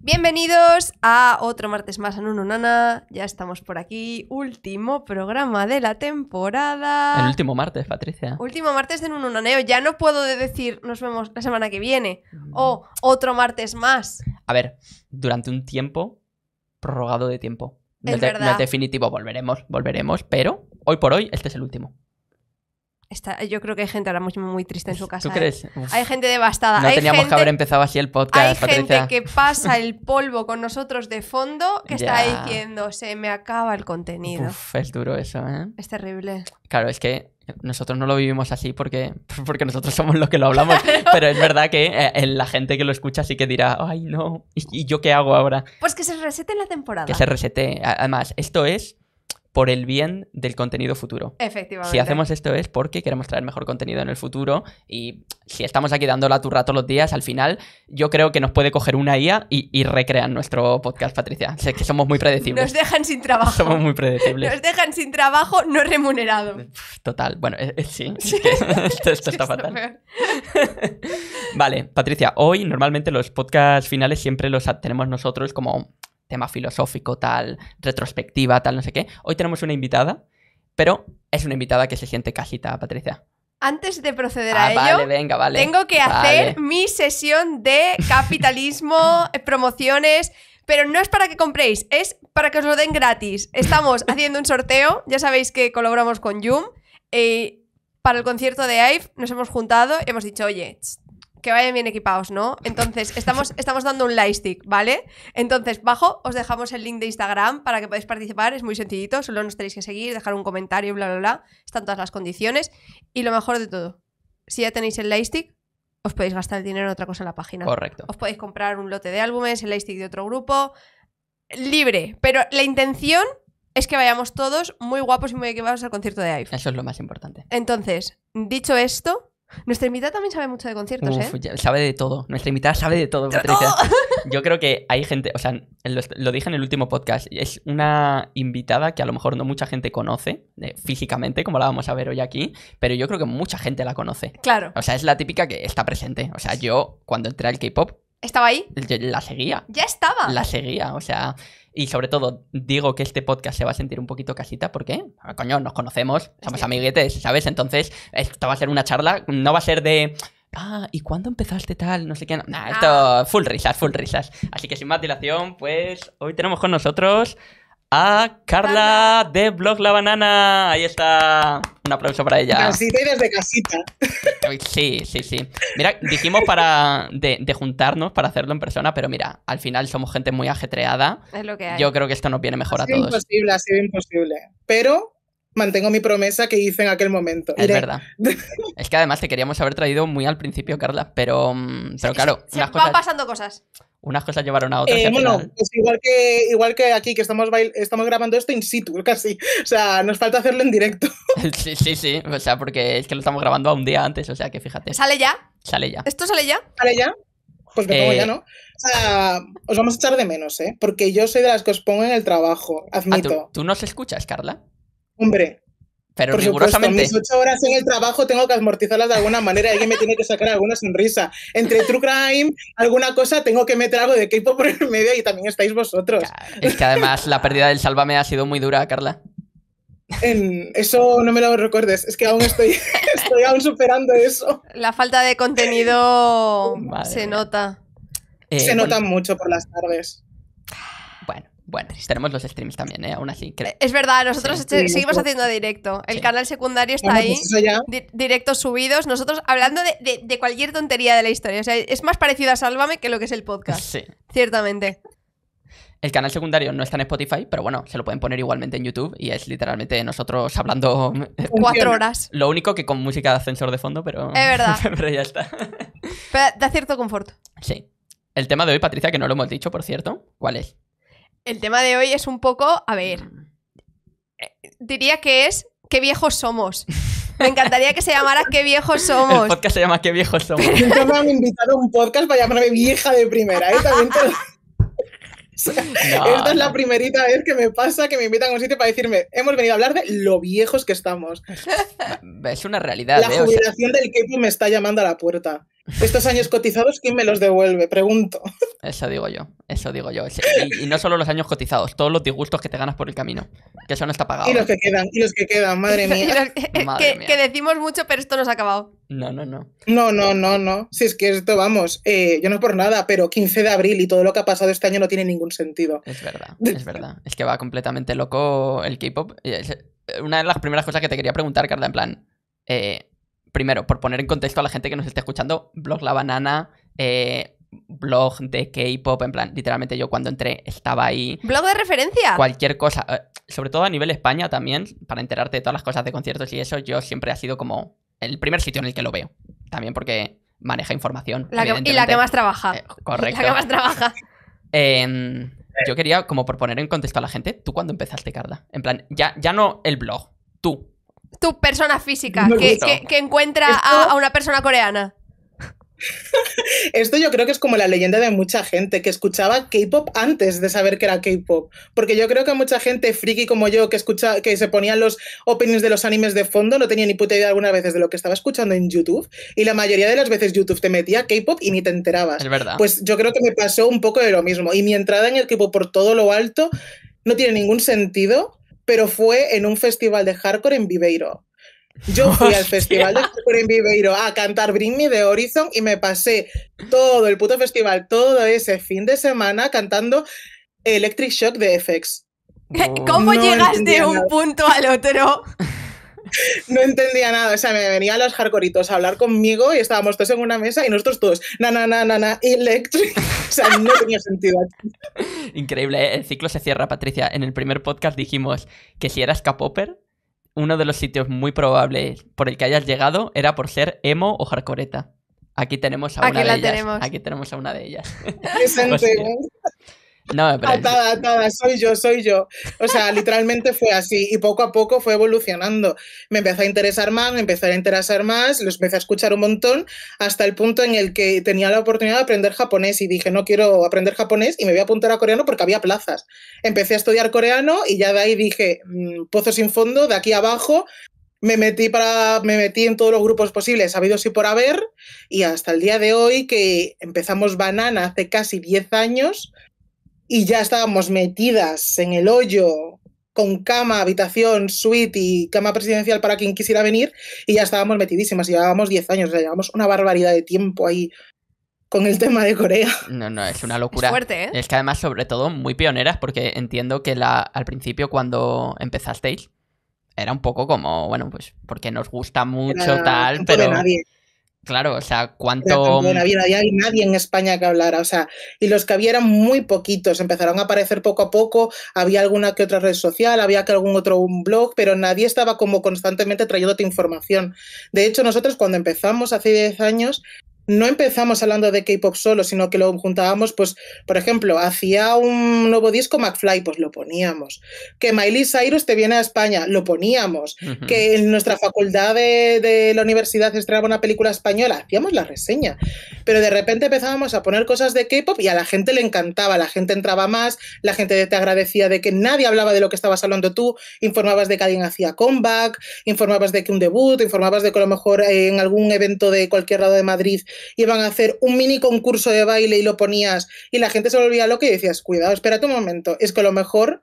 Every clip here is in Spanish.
Bienvenidos a otro martes más en Ununana, Nana. Ya estamos por aquí. Último programa de la temporada. El último martes, Patricia. Último martes en Ununaneo, Ya no puedo decir nos vemos la semana que viene o otro martes más. A ver, durante un tiempo prorrogado de tiempo. No definitivo, volveremos, volveremos, pero hoy por hoy este es el último yo creo que hay gente ahora mismo muy triste en su casa. ¿Tú crees? ¿eh? Hay gente devastada. No teníamos que haber empezado así el podcast. Hay gente que pasa el polvo con nosotros de fondo que está diciendo, se me acaba el contenido. es duro eso, ¿eh? Es terrible. Claro, es que nosotros no lo vivimos así porque, porque nosotros somos los que lo hablamos, pero es verdad que eh, eh, la gente que lo escucha sí que dirá, ay no, ¿y, yo qué hago ahora? Pues que se resete la temporada. Que se resete. Además, esto es por el bien del contenido futuro. Efectivamente. Si hacemos esto es porque queremos traer mejor contenido en el futuro y si estamos aquí dando la turra todos los días, al final yo creo que nos puede coger una IA y, recrear nuestro podcast, Patricia. Sé que somos muy predecibles. Nos dejan sin trabajo. Somos muy predecibles. Nos dejan sin trabajo no remunerado. Total. Bueno, sí. esto está fatal. vale, Patricia, hoy normalmente los podcasts finales siempre los tenemos nosotros como tema filosófico, tal, retrospectiva, tal, no sé qué. Hoy tenemos una invitada, pero es una invitada que se siente cajita, Patricia. Antes de proceder ah, a ello, tengo que hacer mi sesión de capitalismo, promociones, pero no es para que compréis, es para que os lo den gratis. Estamos haciendo un sorteo, ya sabéis que colaboramos con Yoom eh, para el concierto de IVE nos hemos juntado y hemos dicho, oye, que vayan bien equipados, ¿no? Entonces, estamos, estamos dando un lightstick, ¿vale? Entonces, bajo os dejamos el link de Instagram para que podáis participar, es muy sencillito, solo nos tenéis que seguir, dejar un comentario, bla, bla, bla. Están todas las condiciones. Y lo mejor de todo, si ya tenéis el lightstick, os podéis gastar el dinero en otra cosa en la página. Correcto. Os podéis comprar un lote de álbumes, el lightstick de otro grupo, libre. Pero la intención es que vayamos todos muy guapos y muy equipados al concierto de IVE. Eso es lo más importante. Entonces, dicho esto, nuestra invitada también sabe mucho de conciertos, ¿eh? Sabe de todo. Nuestra invitada sabe de todo, Patricia. Yo creo que hay gente, o sea, lo, dije en el último podcast, es una invitada que a lo mejor no mucha gente conoce eh, físicamente, como la vamos a ver hoy aquí, pero yo creo que mucha gente la conoce. Claro. O sea, es la típica que está presente. O sea, yo cuando entré al K-pop. Estaba ahí. la seguía. Ya estaba. La seguía, o sea. Y sobre todo, digo que este podcast se va a sentir un poquito casita porque, ah, coño, nos conocemos, somos amiguetes, ¿sabes? Entonces, esto va a ser una charla, no va a ser de... Ah, ¿y cuándo empezaste tal? No sé qué. Nah, esto, ah. full risas, full risas. Así que sin más dilación, pues hoy tenemos con nosotros a Carla de Blog La Banana. Ahí está. Un aplauso para ella. Casita y desde casita. Sí, sí, sí. Mira, dijimos para de, juntarnos para hacerlo en persona, pero mira, al final somos gente muy ajetreada. Es lo que hay. Yo creo que esto nos viene mejor ha sido a todos. imposible, ha sido imposible. Pero mantengo mi promesa que hice en aquel momento. Es verdad. es que además te queríamos haber traído muy al principio, Carla, pero, mm, pero claro. Se, van pasando cosas. Unas cosas llevaron a otras. Eh, bueno, es pues igual que, igual que aquí, que estamos, estamos grabando esto in situ, casi. O sea, nos falta hacerlo en directo. sí, sí, sí. O sea, porque es que lo estamos grabando a un día antes, o sea, que fíjate. ¿Sale ya? Sale ya. ¿Esto sale ya? ¿Sale ya? Pues me ya, eh, ¿no? O sea, os vamos a echar de menos, ¿eh? Porque yo soy de las que os pongo en el trabajo, ah, admito. ¿tú, ¿Tú nos escuchas, Carla? Hombre. Pero por rigurosamente. Supuesto, mis ocho horas en el trabajo tengo que amortizarlas de alguna manera. Alguien me tiene que sacar alguna sonrisa. Entre True Crime, alguna cosa, tengo que meter algo de K-pop por el medio y también estáis vosotros. Es que además la pérdida del salvame ha sido muy dura, Carla. eso no me lo recuerdes, es que aún estoy, estoy superando eso. La falta de contenido eh, se nota. se nota mucho por las tardes. Bueno, tenemos los streams también, ¿eh? Aún así. Eh, es verdad, nosotros este, seguimos haciendo directo. El canal secundario está pues ahí. directos subidos. Nosotros hablando de, cualquier tontería de la historia. O sea, es más parecido a Sálvame que lo que es el podcast. Sí. Ciertamente. El canal secundario no está en Spotify, pero bueno, se lo pueden poner igualmente en YouTube y es literalmente nosotros hablando eh, cuatro horas. Lo único que con música de ascensor de fondo, pero. Es verdad. pero ya está. Pero da cierto confort. Sí. El tema de hoy, Patricia, que no lo hemos dicho, por cierto, ¿cuál es? el tema de hoy es un poco, a ver, mm. eh, diría que es qué viejos somos. Me encantaría que se llamara Qué viejos somos. El podcast se llama Qué viejos somos. me han invitado a un podcast para llamarme vieja de primera, ¿eh? esta es la primerita vez que me pasa que me invitan a un sitio para decirme, hemos venido a hablar de lo viejos que estamos. Es una realidad. La ¿eh? jubilación del k me está llamando a la puerta. Estos años cotizados, ¿quién me los devuelve? Pregunto. Eso digo yo, eso digo yo. Y, no solo los años cotizados, todos los disgustos que te ganas por el camino, que eso no está pagado. Y los que quedan, y los que quedan, madre mía. que, que, decimos mucho, pero esto no ha acabado. No, no, no. No, no, no, no. Si es que esto, vamos, eh, yo no es por nada, pero 15 de abril y todo lo que ha pasado este año no tiene ningún sentido. Es verdad, es verdad. Es que va completamente loco el K-pop. Eh, una de las primeras cosas que te quería preguntar, Carla, en plan, eh, primero, por poner en contexto a la gente que nos esté escuchando, Blog La Banana, eh, blog de K-pop, en plan, literalmente yo cuando entré estaba ahí. ¿Blog de referencia? Cualquier cosa, eh, sobre todo a nivel España también, para enterarte de todas las cosas de conciertos y eso, yo siempre ha sido como el primer sitio en el que lo veo. También porque maneja información. y la que más trabaja. Eh, correcto. La que más trabaja. Em, yo quería como por poner en contexto a la gente, ¿tú cuándo empezaste, Carla? En plan, ya, ya no el blog, tú tu persona física que, encuentra a, una persona coreana? Esto yo creo que es como la leyenda de mucha gente que escuchaba K-pop antes de saber que era K-pop. Porque yo creo que mucha gente friki como yo que escucha, que se ponían los openings de los animes de fondo, no tenía ni puta idea algunas veces de lo que estaba escuchando en YouTube. Y la mayoría de las veces YouTube te metía K-pop y ni te enterabas. Es verdad. Pues yo creo que me pasó un poco de lo mismo. Y mi entrada en el K-pop por todo lo alto no tiene ningún sentido pero fue en un festival de hardcore en Viveiro. Yo fui al festival de hardcore en Viveiro a cantar Bring Me de Horizon y me pasé todo el puto festival, todo ese fin de semana cantando Electric Shock de FX. ¿Cómo llegas de un punto al otro? no entendía nada. O sea, me venían los hardcoreitos a hablar conmigo y estábamos todos en una mesa y nosotros todos, na, na, na, na, electric. O sea, no tenía sentido. Increíble, ¿eh? el ciclo se cierra, Patricia. En el primer podcast dijimos que si eras capoper, uno de los sitios muy probables por el que hayas llegado era por ser emo o hardcoreta. Aquí tenemos a una de ellas. Tenemos. Aquí tenemos a una de ellas. No pero. atada, ah, atada, soy yo, soy yo. O sea, literalmente fue así y poco a poco fue evolucionando. Me empezó a interesar más, me empezó a interesar más, los empecé a escuchar un montón hasta el punto en el que tenía la oportunidad de aprender japonés y dije, no quiero aprender japonés y me voy a apuntar a coreano porque había plazas. Empecé a estudiar coreano y ya de ahí dije, mm, pozo sin fondo, de aquí abajo, me metí para me metí en todos los grupos posibles, habidos sí por haber, y hasta el día de hoy que empezamos Banana hace casi 10 años, y ya estábamos metidas en el hoyo con cama, habitación, suite y cama presidencial para quien quisiera venir y ya estábamos metidísimas, llevábamos 10 años, o sea, llevábamos una barbaridad de tiempo ahí con el tema de Corea. No, no, es una locura. Es fuerte, ¿eh? Es que además, sobre todo, muy pioneras, porque entiendo que la, al principio, cuando empezasteis, era un poco como, bueno, pues porque nos gusta mucho, tal, pero. Nadie. Claro, o sea, cuánto. No había, nadie en España que hablara, o sea, y los que había eran muy poquitos, empezaron a aparecer poco a poco, había alguna que otra red social, había que algún otro un blog, pero nadie estaba como constantemente trayéndote información. De hecho, nosotros cuando empezamos hace 10 años, no empezamos hablando de K-pop solo, sino que lo juntábamos, pues, por ejemplo, hacía un nuevo disco McFly, pues lo poníamos. Que Miley Cyrus te viene a España, lo poníamos. Que en nuestra facultad de, la universidad estrenaba una película española, hacíamos la reseña. Pero de repente empezábamos a poner cosas de K-pop y a la gente le encantaba, la gente entraba más, la gente te agradecía de que nadie hablaba de lo que estabas hablando tú, informabas de que alguien hacía comeback, informabas de que un debut, informabas de que a lo mejor eh, en algún evento de cualquier lado de Madrid iban a hacer un mini concurso de baile y lo ponías y la gente se volvía loca y decías, cuidado, espérate un momento, es que a lo mejor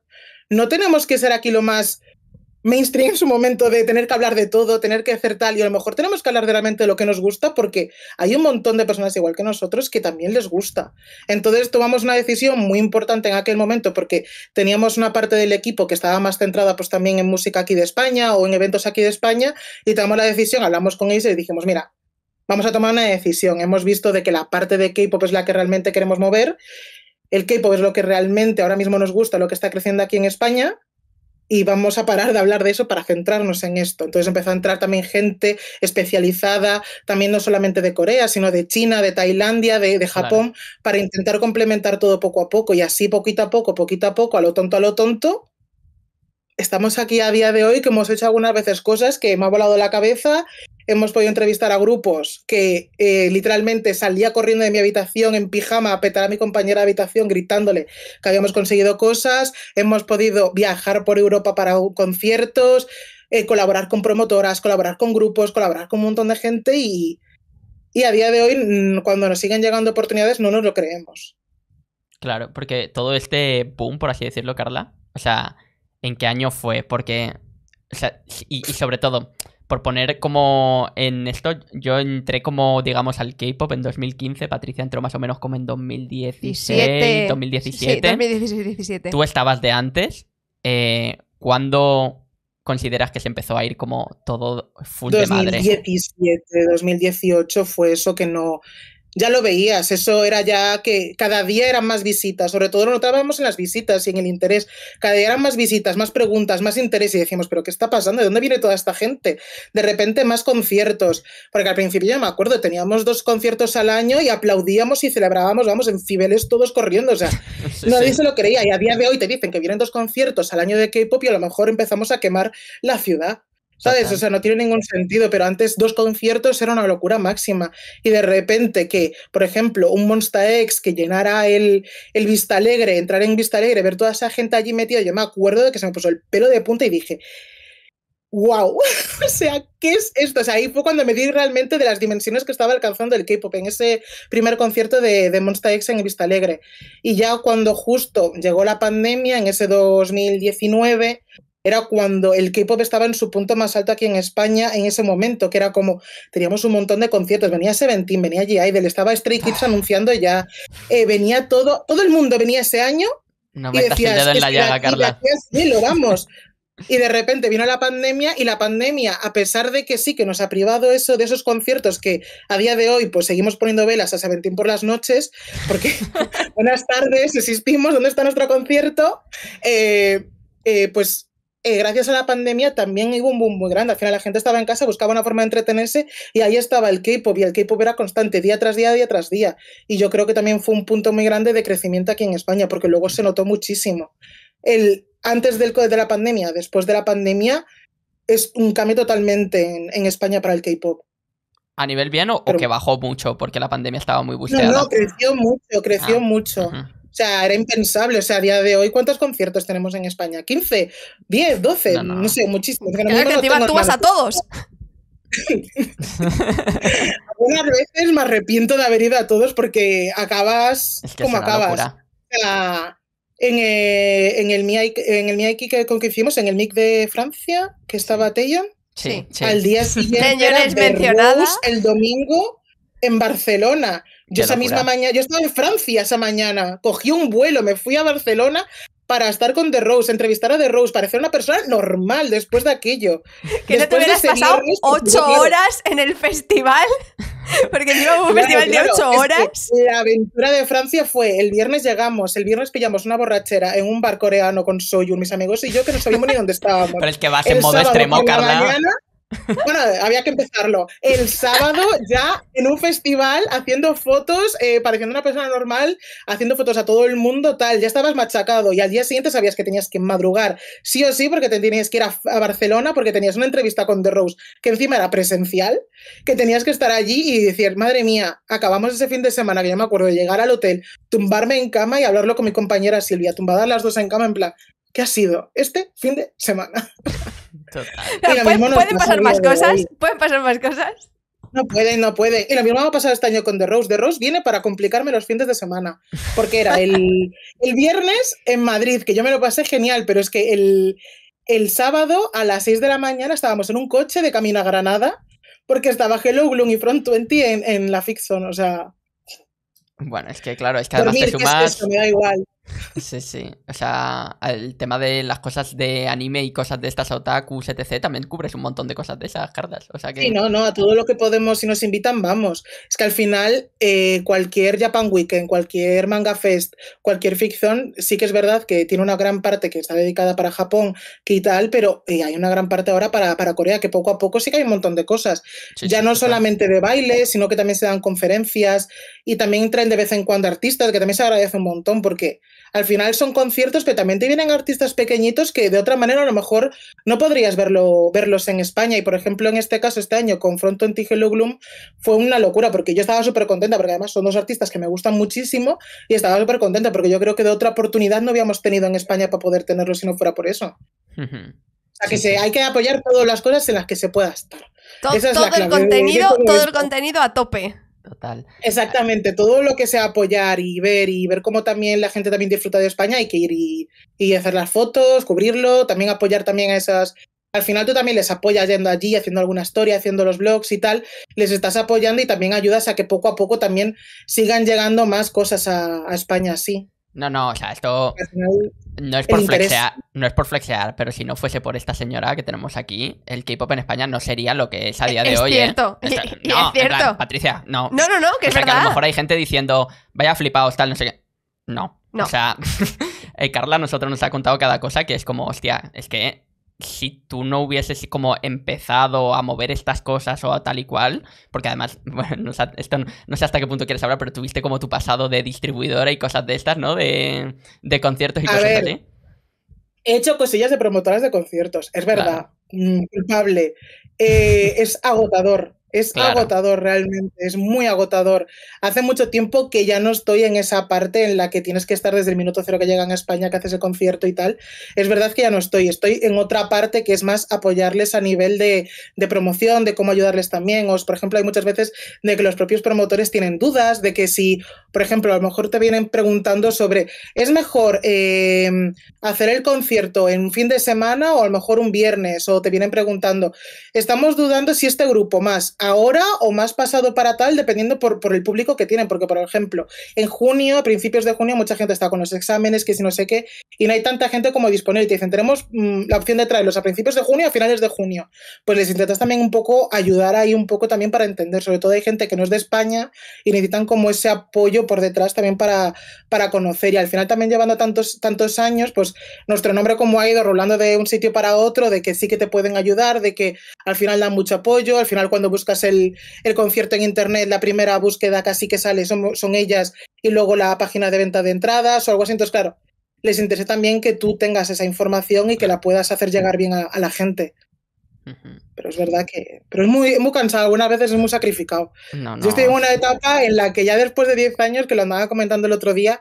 no tenemos que ser aquí lo más mainstream en su momento de tener que hablar de todo, tener que hacer tal, y a lo mejor tenemos que hablar de mente de lo que nos gusta, porque hay un montón de personas igual que nosotros que también les gusta. Entonces tomamos una decisión muy importante en aquel momento, porque teníamos una parte del equipo que estaba más centrada pues también en música aquí de España o en eventos aquí de España, y tomamos la decisión, hablamos con ellos y dijimos, mira, vamos a tomar una decisión. Hemos visto de que la parte de K-pop es la que realmente queremos mover. El K-pop es lo que realmente ahora mismo nos gusta, lo que está creciendo aquí en España. Y vamos a parar de hablar de eso para centrarnos en esto. Entonces empezó a entrar también gente especializada, también no solamente de Corea, sino de China, de Tailandia, de, Japón, para intentar complementar todo poco a poco. Y así, poquito a poco, poquito a poco, a lo tonto, a lo tonto, estamos aquí a día de hoy que hemos hecho algunas veces cosas que me ha volado la cabeza hemos podido entrevistar a grupos que eh, literalmente salía corriendo de mi habitación en pijama a petar a mi compañera de habitación gritándole que habíamos conseguido cosas, hemos podido viajar por Europa para conciertos, eh, colaborar con promotoras, colaborar con grupos, colaborar con un montón de gente y, a día de hoy mm, cuando nos siguen llegando oportunidades no nos lo creemos. Claro, porque todo este boom, por así decirlo, Carla, o sea, ¿en qué año fue? Porque, o sea, y sobre todo, por poner como en esto, yo entré como, digamos, al K-pop en 2015, Patricia entró más o menos como en 2016, 2017. 2016, 2017 Tú estabas de antes. Eh, ¿Cuándo consideras que se empezó a ir como todo full de madre? 2017, 2018 fue eso que no ya lo veías, eso era ya que cada día eran más visitas, sobre todo lo notábamos en las visitas y en el interés, cada día eran más visitas, más preguntas, más interés y decíamos, pero ¿qué está pasando? ¿De dónde viene toda esta gente? De repente más conciertos, porque al principio ya me acuerdo, teníamos dos conciertos al año y aplaudíamos y celebrábamos, vamos, en cibeles todos corriendo, o sea, nadie se lo creía y a día de hoy te dicen que vienen dos conciertos al año de K-Pop y a lo mejor empezamos a quemar la ciudad. ¿Sabes? O sea, no tiene ningún sentido, pero antes dos conciertos era una locura máxima. Y de repente que, por ejemplo, un Monsta X que llenara el, el Vista Alegre, entrar en Vista Alegre, ver toda esa gente allí metida, yo me acuerdo de que se me puso el pelo de punta y dije, wow, o sea, ¿qué es esto? O sea, ahí fue cuando me di realmente de las dimensiones que estaba alcanzando el K-Pop en ese primer concierto de, de Monsta X en Vista Alegre. Y ya cuando justo llegó la pandemia, en ese 2019, era cuando el K-pop estaba en su punto más alto aquí en España en ese momento, que era como teníamos un montón de conciertos, venía Seventeen, venía g estaba Stray Kids ah. anunciando ya, eh, venía todo, todo el mundo venía ese año. No y decías, en la llaga, Carla. Y lo vamos. Y de repente vino la pandemia y la pandemia, a pesar de que sí que nos ha privado eso de esos conciertos que a día de hoy pues seguimos poniendo velas a Seventín por las noches, porque buenas tardes, existimos, ¿dónde está nuestro concierto? Eh, eh, pues eh, gracias a la pandemia también hubo un boom muy grande. Al final la gente estaba en casa, buscaba una forma de entretenerse y ahí estaba el K-pop y el K-pop era constante, día tras día, día tras día. Y yo creo que también fue un punto muy grande de crecimiento aquí en España, porque luego se notó muchísimo. El, antes del, de la pandemia, después de la pandemia, es un cambio totalmente en, España para el K-pop. ¿A nivel bien o, que bajó mucho porque la pandemia estaba muy busteada? No, creció mucho, creció ah, mucho. O sea, era impensable. O sea, a día de hoy, ¿cuántos conciertos tenemos en España? ¿15? ¿10? ¿12? No, sé, muchísimos. Claro que te tú a todos. Algunas veces me arrepiento de haber ido a todos porque acabas como acabas. Eh, en, el, en en el que, con que hicimos, en el MIC de Francia, que estaba Tejan, Sí, Al día siguiente, era el domingo en Barcelona. Yo esa misma mañana, yo estaba en Francia esa mañana, cogí un vuelo, me fui a Barcelona para estar con The Rose, entrevistar a The Rose, parecer una persona normal después de aquello. Que no te hubieras pasado pues, ocho horas en el festival, porque llevamos un festival de ocho horas. la aventura de Francia fue, el viernes llegamos, el viernes pillamos una borrachera en un bar coreano con Soyun, mis amigos y yo, que no sabíamos ni dónde estábamos. Pero es que vas en modo extremo, Carla. Bueno, había que empezarlo. El sábado ya en un festival haciendo fotos, eh, pareciendo una persona normal, haciendo fotos a todo el mundo, tal. Ya estabas machacado y al día siguiente sabías que tenías que madrugar, sí o sí, porque tenías que ir a, Barcelona, porque tenías una entrevista con The Rose, que encima era presencial, que tenías que estar allí y decir, madre mía, acabamos ese fin de semana, que ya me acuerdo, de llegar al hotel, tumbarme en cama y hablarlo con mi compañera Silvia, tumbadas las dos en cama en plan, ¿qué ha sido este fin de semana? Pueden, pasar más cosas. Pueden pasar más cosas. No puede, no puede. Y lo mismo va a pasar este año con The Rose. The Rose viene para complicarme los fines de semana. Porque era el, viernes en Madrid, que yo me lo pasé genial, pero es que el, sábado a las 6 de la mañana estábamos en un coche de camino a Granada porque estaba Hello Gloom y Front 20 en, en la Fixon. O sea. Bueno, es que claro, es que además Es eso, me da igual. Sí, sí. O sea, el tema de las cosas de anime y cosas de estas otaku, etc. también cubres un montón de cosas de esas cartas. O sea que... Sí, no, no, a todo lo que podemos, si nos invitan, vamos. Es que al final, eh, cualquier Japan Weekend, cualquier Manga Fest, cualquier ficción, sí que es verdad que tiene una gran parte que está dedicada para Japón y tal, pero eh, hay una gran parte ahora para, para, Corea, que poco a poco sí que hay un montón de cosas. ya no solamente de baile, sino que también se dan conferencias y también traen de vez en cuando artistas, que también se agradece un montón porque al final son conciertos pero también te vienen artistas pequeñitos que de otra manera a lo mejor no podrías verlo, verlos en España. Y por ejemplo, en este caso, este año, Confronto en Tigelo Gloom fue una locura porque yo estaba súper contenta, porque además son dos artistas que me gustan muchísimo y estaba súper contenta porque yo creo que de otra oportunidad no habíamos tenido en España para poder tenerlo si no fuera por eso. O sea, que hay que apoyar todas las cosas en las que se pueda estar. todo el contenido a tope total. Exactamente, todo lo que sea apoyar y ver y ver cómo también la gente también disfruta de España, hay que ir y, hacer las fotos, cubrirlo, también apoyar también a esas... Al final tú también les apoyas yendo allí, haciendo alguna historia, haciendo los blogs y tal, les estás apoyando y también ayudas a que poco a poco también sigan llegando más cosas a, España así. No, no, o sea, esto... No es, por flexear, no es por flexear, pero si no fuese por esta señora que tenemos aquí, el K-pop en España no sería lo que es a e- día de es hoy. ¿eh? Cierto. E- no, es cierto. Patricia, no. No, no, no, que es verdad. Que a lo mejor hay gente diciendo, vaya flipados, tal, no sé qué. No. no. O sea, eh, Carla nosotros nos ha contado cada cosa que es como, hostia, es que si tú no hubieses como empezado a mover estas cosas o a tal y cual, porque además, bueno, no sé, hasta qué punto quieres hablar, pero tuviste como tu pasado de distribuidora y cosas de estas, ¿no? De, conciertos y cosas así. He hecho cosillas de promotoras de conciertos, es verdad, mm, culpable. Eh, es agotador, es agotador realmente, es muy agotador. Hace mucho tiempo que ya no estoy en esa parte en la que tienes que estar desde el minuto cero que llegan a España, que haces el concierto y tal. Es verdad que ya no estoy, estoy en otra parte que es más apoyarles a nivel de, promoción, de cómo ayudarles también. O, por ejemplo, hay muchas veces de que los propios promotores tienen dudas, de que si, por ejemplo, a lo mejor te vienen preguntando sobre, ¿es mejor eh, hacer el concierto en un fin de semana o a lo mejor un viernes? O te vienen preguntando, estamos dudando si este grupo más ahora o más pasado para tal, dependiendo por, por, el público que tienen. Porque, por ejemplo, en junio, a principios de junio, mucha gente está con los exámenes, que si no sé qué, y no hay tanta gente como disponible. Te dicen, tenemos mm, la opción de traerlos a principios de junio, a finales de junio. Pues les intentas también un poco ayudar ahí, un poco también para entender. Sobre todo hay gente que no es de España y necesitan como ese apoyo por detrás también para, para conocer. Y al final también llevando tantos, tantos años, pues nuestro nombre como ha ido rolando de un sitio para otro, de que sí que te pueden ayudar, de que al final dan mucho apoyo, al final cuando buscas el, concierto en internet, la primera búsqueda casi que sale son, ellas y luego la página de venta de entradas o algo así. Entonces, claro, les interesa también que tú tengas esa información y que la puedas hacer llegar bien a, la gente. Pero es verdad que. Pero es muy, muy cansado, algunas veces es muy sacrificado. Yo estoy en una etapa en la que ya después de 10 años, que lo andaba comentando el otro día,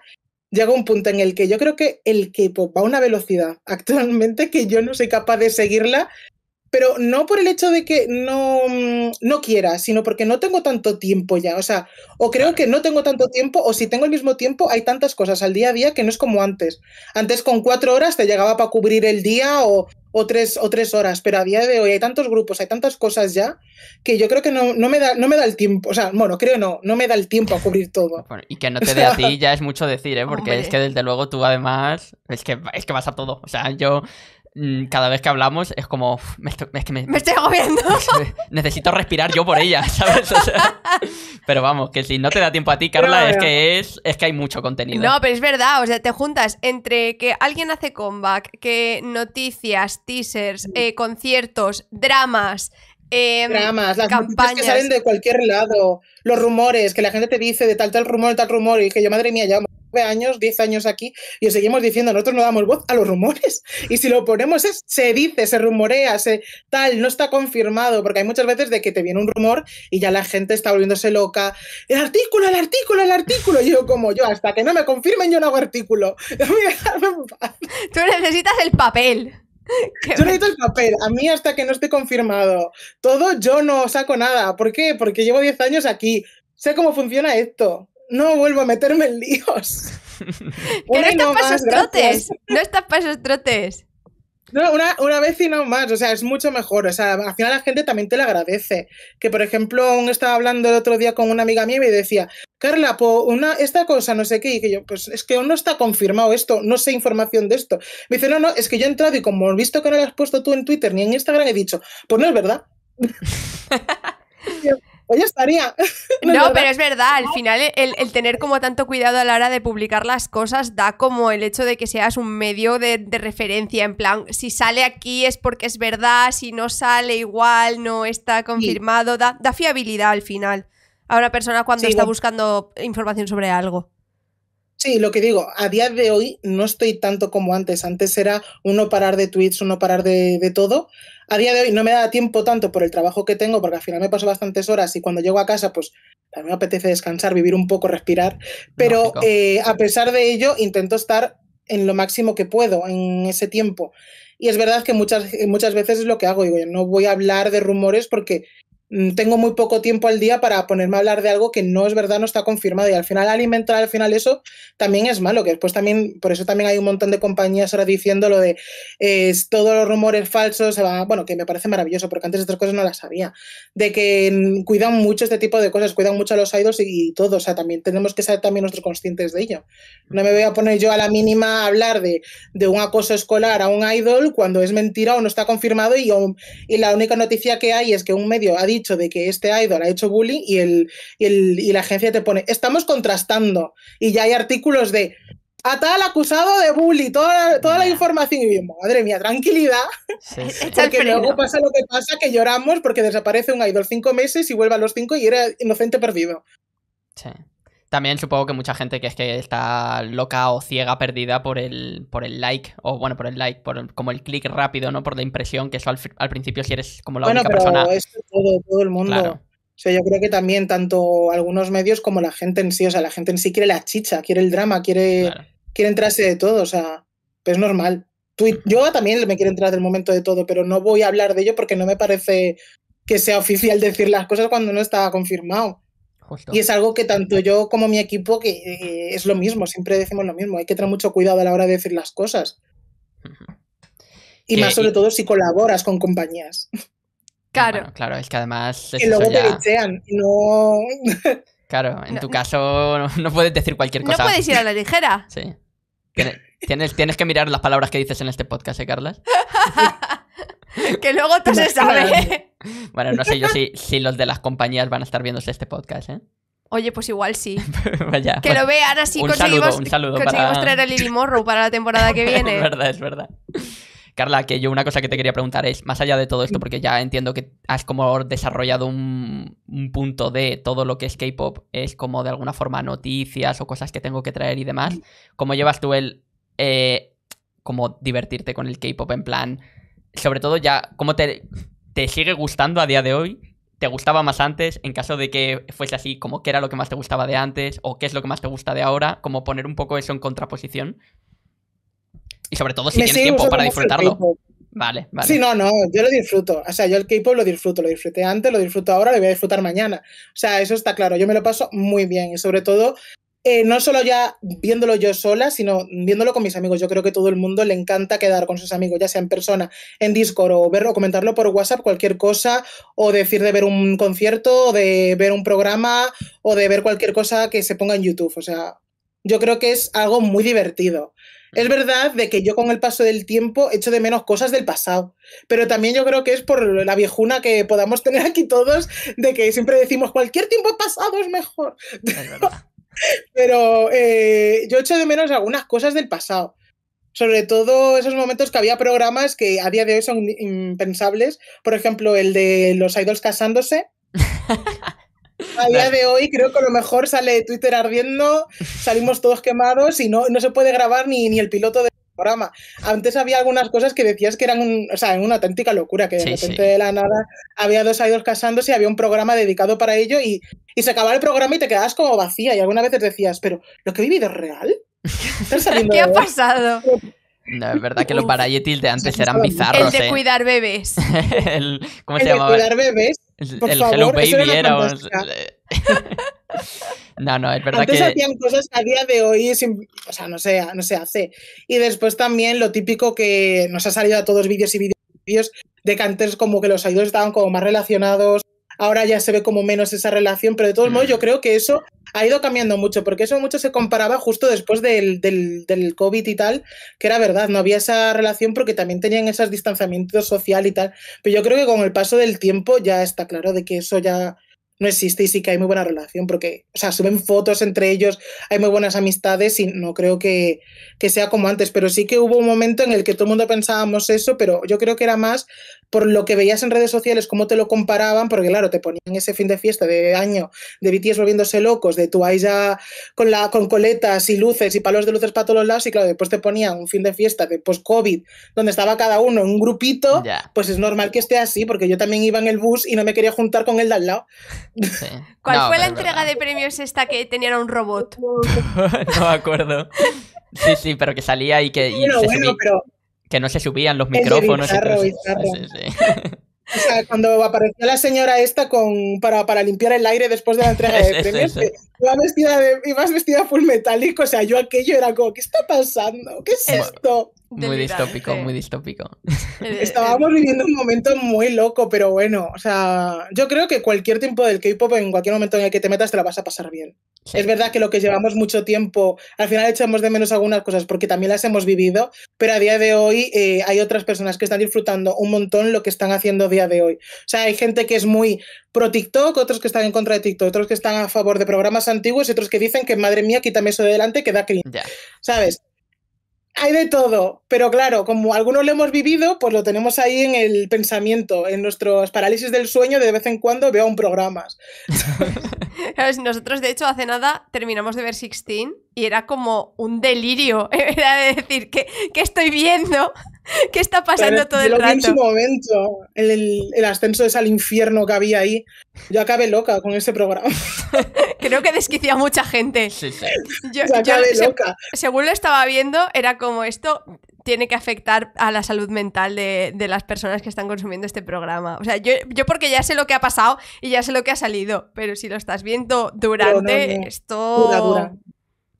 llega un punto en el que yo creo que el K-pop pues, va a una velocidad actualmente que yo no soy capaz de seguirla pero no por el hecho de que no, mm, no quiera, sino porque no tengo tanto tiempo ya. O sea, o creo que no tengo tanto tiempo, o si tengo el mismo tiempo, hay tantas cosas al día a día que no es como antes. Antes con cuatro horas te llegaba para cubrir el día o, tres, o tres horas, pero a día de hoy hay tantos grupos, hay tantas cosas ya, que yo creo que no, no me, da, no me da el tiempo. O sea, bueno, creo no, no me da el tiempo a cubrir todo. y que no te dé a ti ya es mucho decir, ¿eh? porque es que desde luego tú además, es que, es que vas a todo. O sea, yo Mm, cada vez que hablamos es como, me estoy, me, estoy necesito respirar yo por ella, ¿sabes? pero vamos, que si no te da tiempo a ti, Carla, es, que es, es que hay mucho contenido. No, pero es verdad, o sea, te juntas entre que alguien hace comeback, que noticias, teasers, eh, conciertos, dramas, eh, las campañas que salen de cualquier lado, los rumores que la gente te dice de tal, tal rumor, tal rumor, y que yo, madre mía, llevamos nueve años, diez años aquí, y seguimos diciendo, nosotros no damos voz a los rumores. Y si lo ponemos es, se dice, se rumorea, se tal, no está confirmado, porque hay muchas veces de que te viene un rumor y ya la gente está volviéndose loca. El artículo, el artículo, el artículo. Y yo, como yo, hasta que no me confirmen, yo no hago artículo. Tú necesitas el papel. Qué yo necesito el papel. A mí, hasta que no esté confirmado todo, yo no saco nada. ¿Por qué? Porque llevo 10 años aquí. Sé cómo funciona esto. No vuelvo a meterme en líos. que no estás para trotes. No estás pasos trotes. No, una, una, vez y no más, o sea, es mucho mejor, o sea, al final la gente también te lo agradece. Que por ejemplo, aún estaba hablando el otro día con una amiga mía y me decía, Carla, una, esta cosa, no sé qué, y que yo, pues es que aún no está confirmado esto, no sé información de esto. Me dice, no, no, es que yo he entrado y como he visto que no lo has puesto tú en Twitter ni en Instagram, he dicho, pues no es verdad. oye estaría. no, pero es verdad, al final el, tener como tanto cuidado a la hora de publicar las cosas da como el hecho de que seas un medio de, referencia, en plan, si sale aquí es porque es verdad, si no sale igual, no está confirmado, da, fiabilidad al final a una persona cuando está buscando información sobre algo. Sí, lo que digo, a día de hoy no estoy tanto como antes. Antes era uno parar de tweets, uno parar de, todo. A día de hoy no me da tiempo tanto por el trabajo que tengo, porque al final me paso bastantes horas y cuando llego a casa, pues también me apetece descansar, vivir un poco, respirar. Pero eh, a pesar de ello, intento estar en lo máximo que puedo en ese tiempo. Y es verdad que muchas, muchas veces es lo que hago, digo, yo no voy a hablar de rumores porque Mm, tengo muy poco tiempo al día para ponerme a hablar de algo que no es verdad, no está confirmado. Y al final alimentar, al final eso también es malo, que después también, por eso también hay un montón de compañías ahora diciendo lo de todos los rumores falsos, bueno, que me parece maravilloso, porque antes estas cosas no las sabía, de que mm, cuidan mucho este tipo de cosas, cuidan mucho a los idols y, todo, o sea, también tenemos que ser también nosotros conscientes de ello. No me voy a poner yo a la mínima a hablar de, de un acoso escolar a un idol cuando es mentira o no está confirmado y, y la única noticia que hay es que un medio ha dicho dicho de que este idol ha hecho bullying y, el, y, la agencia te pone, estamos contrastando. Y ya hay artículos de, a tal acusado de bullying, toda, toda la información. Y madre mía, tranquilidad. Sí, luego pasa lo que pasa, que lloramos porque desaparece un idol cinco meses y vuelve a los cinco y era inocente perdido. Sí. También supongo que mucha gente que es que está loca o ciega, perdida por el, por el like, o bueno, por el like, por el, como el clic rápido, ¿no? Por la impresión, que eso al, principio si eres como la bueno, pero persona. Es todo, todo el mundo. O sea, yo creo que también tanto algunos medios como la gente en sí, o sea, la gente en sí quiere la chicha, quiere el drama, quiere, entrarse de todo, o sea, es normal. yo también me quiero entrar del momento de todo, pero no voy a hablar de ello porque no me parece que sea oficial decir las cosas cuando no está confirmado. Y es algo que tanto yo como mi equipo, que eh, es lo mismo, siempre decimos lo mismo, hay que tener mucho cuidado a la hora de decir las cosas. Y más sobre todo si colaboras con compañías. Claro. claro, es que además... y luego te lichean, Claro, en tu caso no, no, puedes decir cualquier cosa. No puedes ir a la ligera. Sí. Tienes, que mirar las palabras que dices en este podcast, ¿eh, Carlas? que luego tú se sabe. Bueno, no sé yo si, los de las compañías van a estar viéndose este podcast, ¿eh? Oye, pues igual sí. Vaya, que lo vean así. Un saludo, un saludo para... traer a Lily Morrow para la temporada que viene. es verdad, es verdad. Carla, que yo una cosa que te quería preguntar es, más allá de todo esto, porque ya entiendo que has como desarrollado un punto de todo lo que es K-pop, es como de alguna forma noticias o cosas que tengo que traer y demás. ¿Cómo llevas tú el eh, como divertirte con el K-pop en plan, sobre todo ya, ¿cómo te, te sigue gustando a día de hoy? ¿Te gustaba más antes? En caso de que fuese así, como qué era lo que más te gustaba de antes o qué es lo que más te gusta de ahora, como poner un poco eso en contraposición. Y sobre todo si tienes tiempo para disfrutarlo. Vale, vale. Sí, no, no, yo lo disfruto. O sea, yo el K-pop lo disfruto, lo disfruté antes, lo disfruto ahora, lo voy a disfrutar mañana. O sea, eso está claro, yo me lo paso muy bien y sobre todo eh, no solo ya viéndolo yo sola, sino viéndolo con mis amigos. Yo creo que todo el mundo le encanta quedar con sus amigos, ya sea en persona, en Discord o verlo, comentarlo por WhatsApp, cualquier cosa, o decir de ver un concierto, o de ver un programa, o de ver cualquier cosa que se ponga en YouTube. O sea, yo creo que es algo muy divertido. Es verdad de que yo con el paso del tiempo echo de menos cosas del pasado, pero también yo creo que es por la viejuna que podamos tener aquí todos, de que siempre decimos cualquier tiempo pasado es mejor. Pero eh, yo echo de menos algunas cosas del pasado. Sobre todo esos momentos que había programas que a día de hoy son impensables. Por ejemplo, el de los idols casándose. A día de hoy creo que a lo mejor sale Twitter ardiendo, salimos todos quemados y no, no se puede grabar ni, ni el piloto de programa. Antes había algunas cosas que decías que eran un, o sea, una auténtica locura, que de repente de la nada había dos ido casándose y había un programa dedicado para ello y, se acababa el programa y te quedabas como vacía y algunas veces decías, pero ¿lo que he vivido es real? ¿Qué ha pasado? No, es verdad que los parayetil de antes eran bizarros. El de ¿eh? cuidar bebés. el, el de cuidar bebés el, favor, Hello Baby era. Eh, no, no, es verdad Antes hacían cosas que a día de hoy, o sea, no se, no se hace. Y después también lo típico que nos ha salido a todos vídeos y vídeos de que como que los idols estaban como más relacionados ahora ya se ve como menos esa relación, pero de todos modos yo mm. creo que eso ha ido cambiando mucho, porque eso mucho se comparaba justo después del, COVID y tal, que era verdad, no había esa relación porque también tenían esos distanciamientos social y tal, pero yo creo que con el paso del tiempo ya está claro de que eso ya no existe y sí que hay muy buena relación, porque, o sea, suben fotos entre ellos, hay muy buenas amistades y no creo que, que sea como antes, pero sí que hubo un momento en el que todo el mundo pensábamos eso, pero yo creo que era más por lo que veías en redes sociales, cómo te lo comparaban, porque claro, te ponían ese fin de fiesta de año de BTS volviéndose locos, de tu ya con, la, con coletas y luces y palos de luces para todos lados, y claro, después te ponían un fin de fiesta de post-COVID, donde estaba cada uno en un grupito, pues es normal que esté así, porque yo también iba en el bus y no me quería juntar con el de al lado. ¿Cuál fue la entrega de premios esta que tenía un robot? no me acuerdo. Sí, sí, pero que salía y que... se que no se subían los micrófonos. O sea, cuando apareció la señora esta con, para, limpiar el aire después de la entrega de premios, vestida ibas vestida full metálico, o sea, yo aquello era como, ¿qué está pasando? ¿Qué es esto? muy distópico, muy distópico. Estábamos viviendo un momento muy loco, pero bueno, o sea, yo creo que cualquier tiempo del K-pop, en cualquier momento en el que te metas, te la vas a pasar bien. Es verdad que lo que llevamos mucho tiempo, al final echamos de menos algunas cosas porque también las hemos vivido, pero a día de hoy eh, hay otras personas que están disfrutando un montón lo que están haciendo a día de hoy. O sea, hay gente que es muy pro TikTok, otros que están en contra de TikTok, otros que están a favor de programas antiguos y otros que dicen que madre mía, quítame eso de delante que da cringe. ¿Sabes? Hay de todo, pero claro, como algunos lo hemos vivido, pues lo tenemos ahí en el pensamiento, en nuestros parálisis del sueño, de vez en cuando veo un programa. Pues nosotros, de hecho, hace nada terminamos de ver Sixteen y era como un delirio, era de decir, ¿qué, estoy viendo? ¿Qué está pasando todo el rato? En su momento, el, ascenso es al infierno que había ahí. Yo acabé loca con ese programa. Creo que desquició a mucha gente. Yo, loca. según lo estaba viendo, era como esto tiene que afectar a la salud mental de, las personas que están consumiendo este programa. O sea, yo, porque ya sé lo que ha pasado y ya sé lo que ha salido, pero si lo estás viendo durante, esto...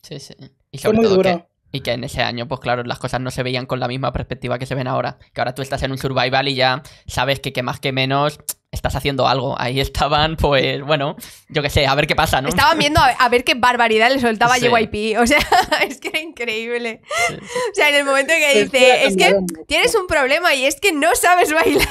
Sí, sí. Y sobre todo Que, y que en ese año, pues claro, las cosas no se veían con la misma perspectiva que se ven ahora. Que ahora tú estás en un survival y ya sabes que, que más que menos estás haciendo algo. Ahí estaban, pues, bueno, yo qué sé, a ver qué pasa, ¿no? Estaban viendo a ver, qué barbaridad le soltaba sí. O sea, es que era increíble. O sea, en el momento que dice, es que tienes un problema y es que no sabes bailar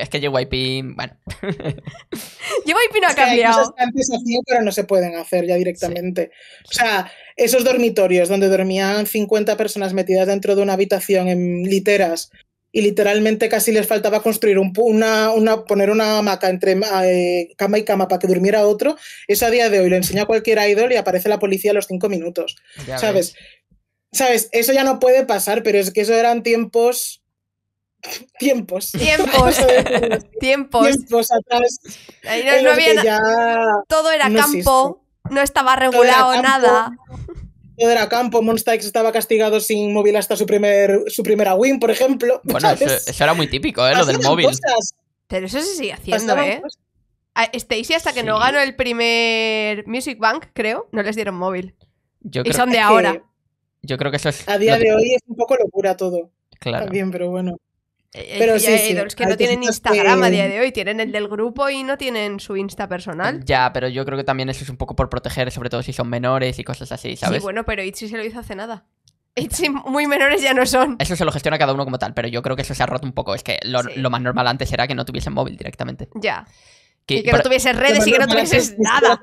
es que JYP, bueno. JYP no ha cambiado. Es que hay cosas que pero no se pueden hacer ya directamente. O sea, esos dormitorios donde dormían 50 personas metidas dentro de una habitación en literas y literalmente casi les faltaba construir una, una, poner una hamaca entre eh, cama y cama para que durmiera otro, eso a día de hoy lo enseña cualquier idol y aparece la policía a los cinco minutos. ¿Sabes? ¿Sabes? Eso ya no puede pasar, pero es que esos eran tiempos tiempos. Tiempos. tiempos. atrás. Todo era campo, no estaba regulado nada. Todo era campo, Monster estaba castigado sin móvil hasta su, primer, su primera win, por ejemplo. Bueno, eso, era muy típico, ¿eh? lo del móvil. Pero eso se sigue haciendo, ¿eh? Stacy, hasta que no ganó el primer Music Bank, creo, no les dieron móvil. Yo y son de ahora. Yo creo que eso es. A día de hoy es un poco locura todo. Claro. bien pero bueno. Eh, pero que no tienen Instagram a día de hoy, tienen el del grupo y no tienen su Insta personal. Ya, pero yo creo que también eso es un poco por proteger, sobre todo si son menores y cosas así, ¿sabes? Sí, bueno, pero Itzy se lo hizo hace nada. Itzy muy menores ya no son. Eso se lo gestiona cada uno como tal, pero yo creo que eso se ha roto un poco. Es que lo, más normal antes era que no tuviesen móvil directamente. Ya. Que, y que no tuvieses redes y que no tuvieses nada.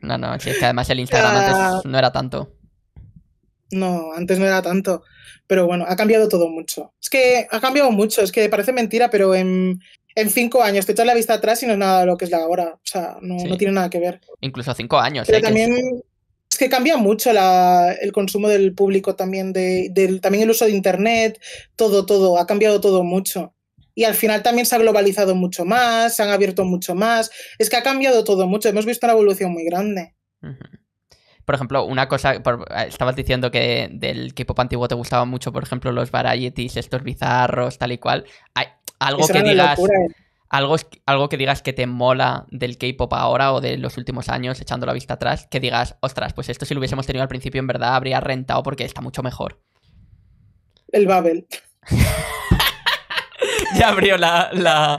No, no, es que además el Instagram antes no era tanto. No, antes no era tanto. Pero bueno, ha cambiado todo mucho. Es que ha cambiado mucho, es que parece mentira, pero en, cinco años te echas la vista atrás y no es nada lo que es la ahora. O sea, no, tiene nada que ver. Incluso cinco años. Pero ¿eh? también es que cambia mucho el consumo del público también, de, del, también el uso de Internet, todo, todo, ha cambiado todo mucho. Y al final también se ha globalizado mucho más, se han abierto mucho más. Es que ha cambiado todo mucho. Hemos visto una evolución muy grande. Por ejemplo, una cosa, eh, estabas diciendo que del K-pop antiguo te gustaban mucho, por ejemplo, los varieties, estos bizarros, tal y cual. algo que digas. ¿eh? Algo, algo que digas que te mola del K-pop ahora o de los últimos años, echando la vista atrás, que digas, ostras, pues esto si lo hubiésemos tenido al principio, en verdad habría rentado porque está mucho mejor. El Babel. ya abrió la, la,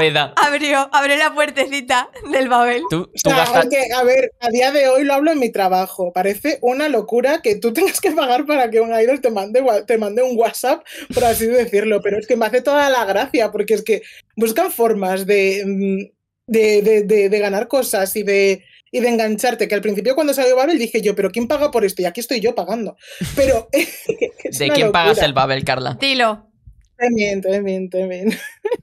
veda. Abrió, abrió la puertecita del Babel. ¿Tú, tú a ver, a día de hoy lo hablo en mi trabajo. Parece una locura que tú tengas que pagar para que un idol te mande, te mande un WhatsApp, por así decirlo. Pero es que me hace toda la gracia, porque es que buscan formas mm, de, de, ganar cosas y de y de engancharte, que al principio cuando salió Babel dije yo, pero ¿quién paga por esto? Y aquí estoy yo pagando. Pero... ¿De quién pagas el Babel, Carla? Dilo. También, también, también.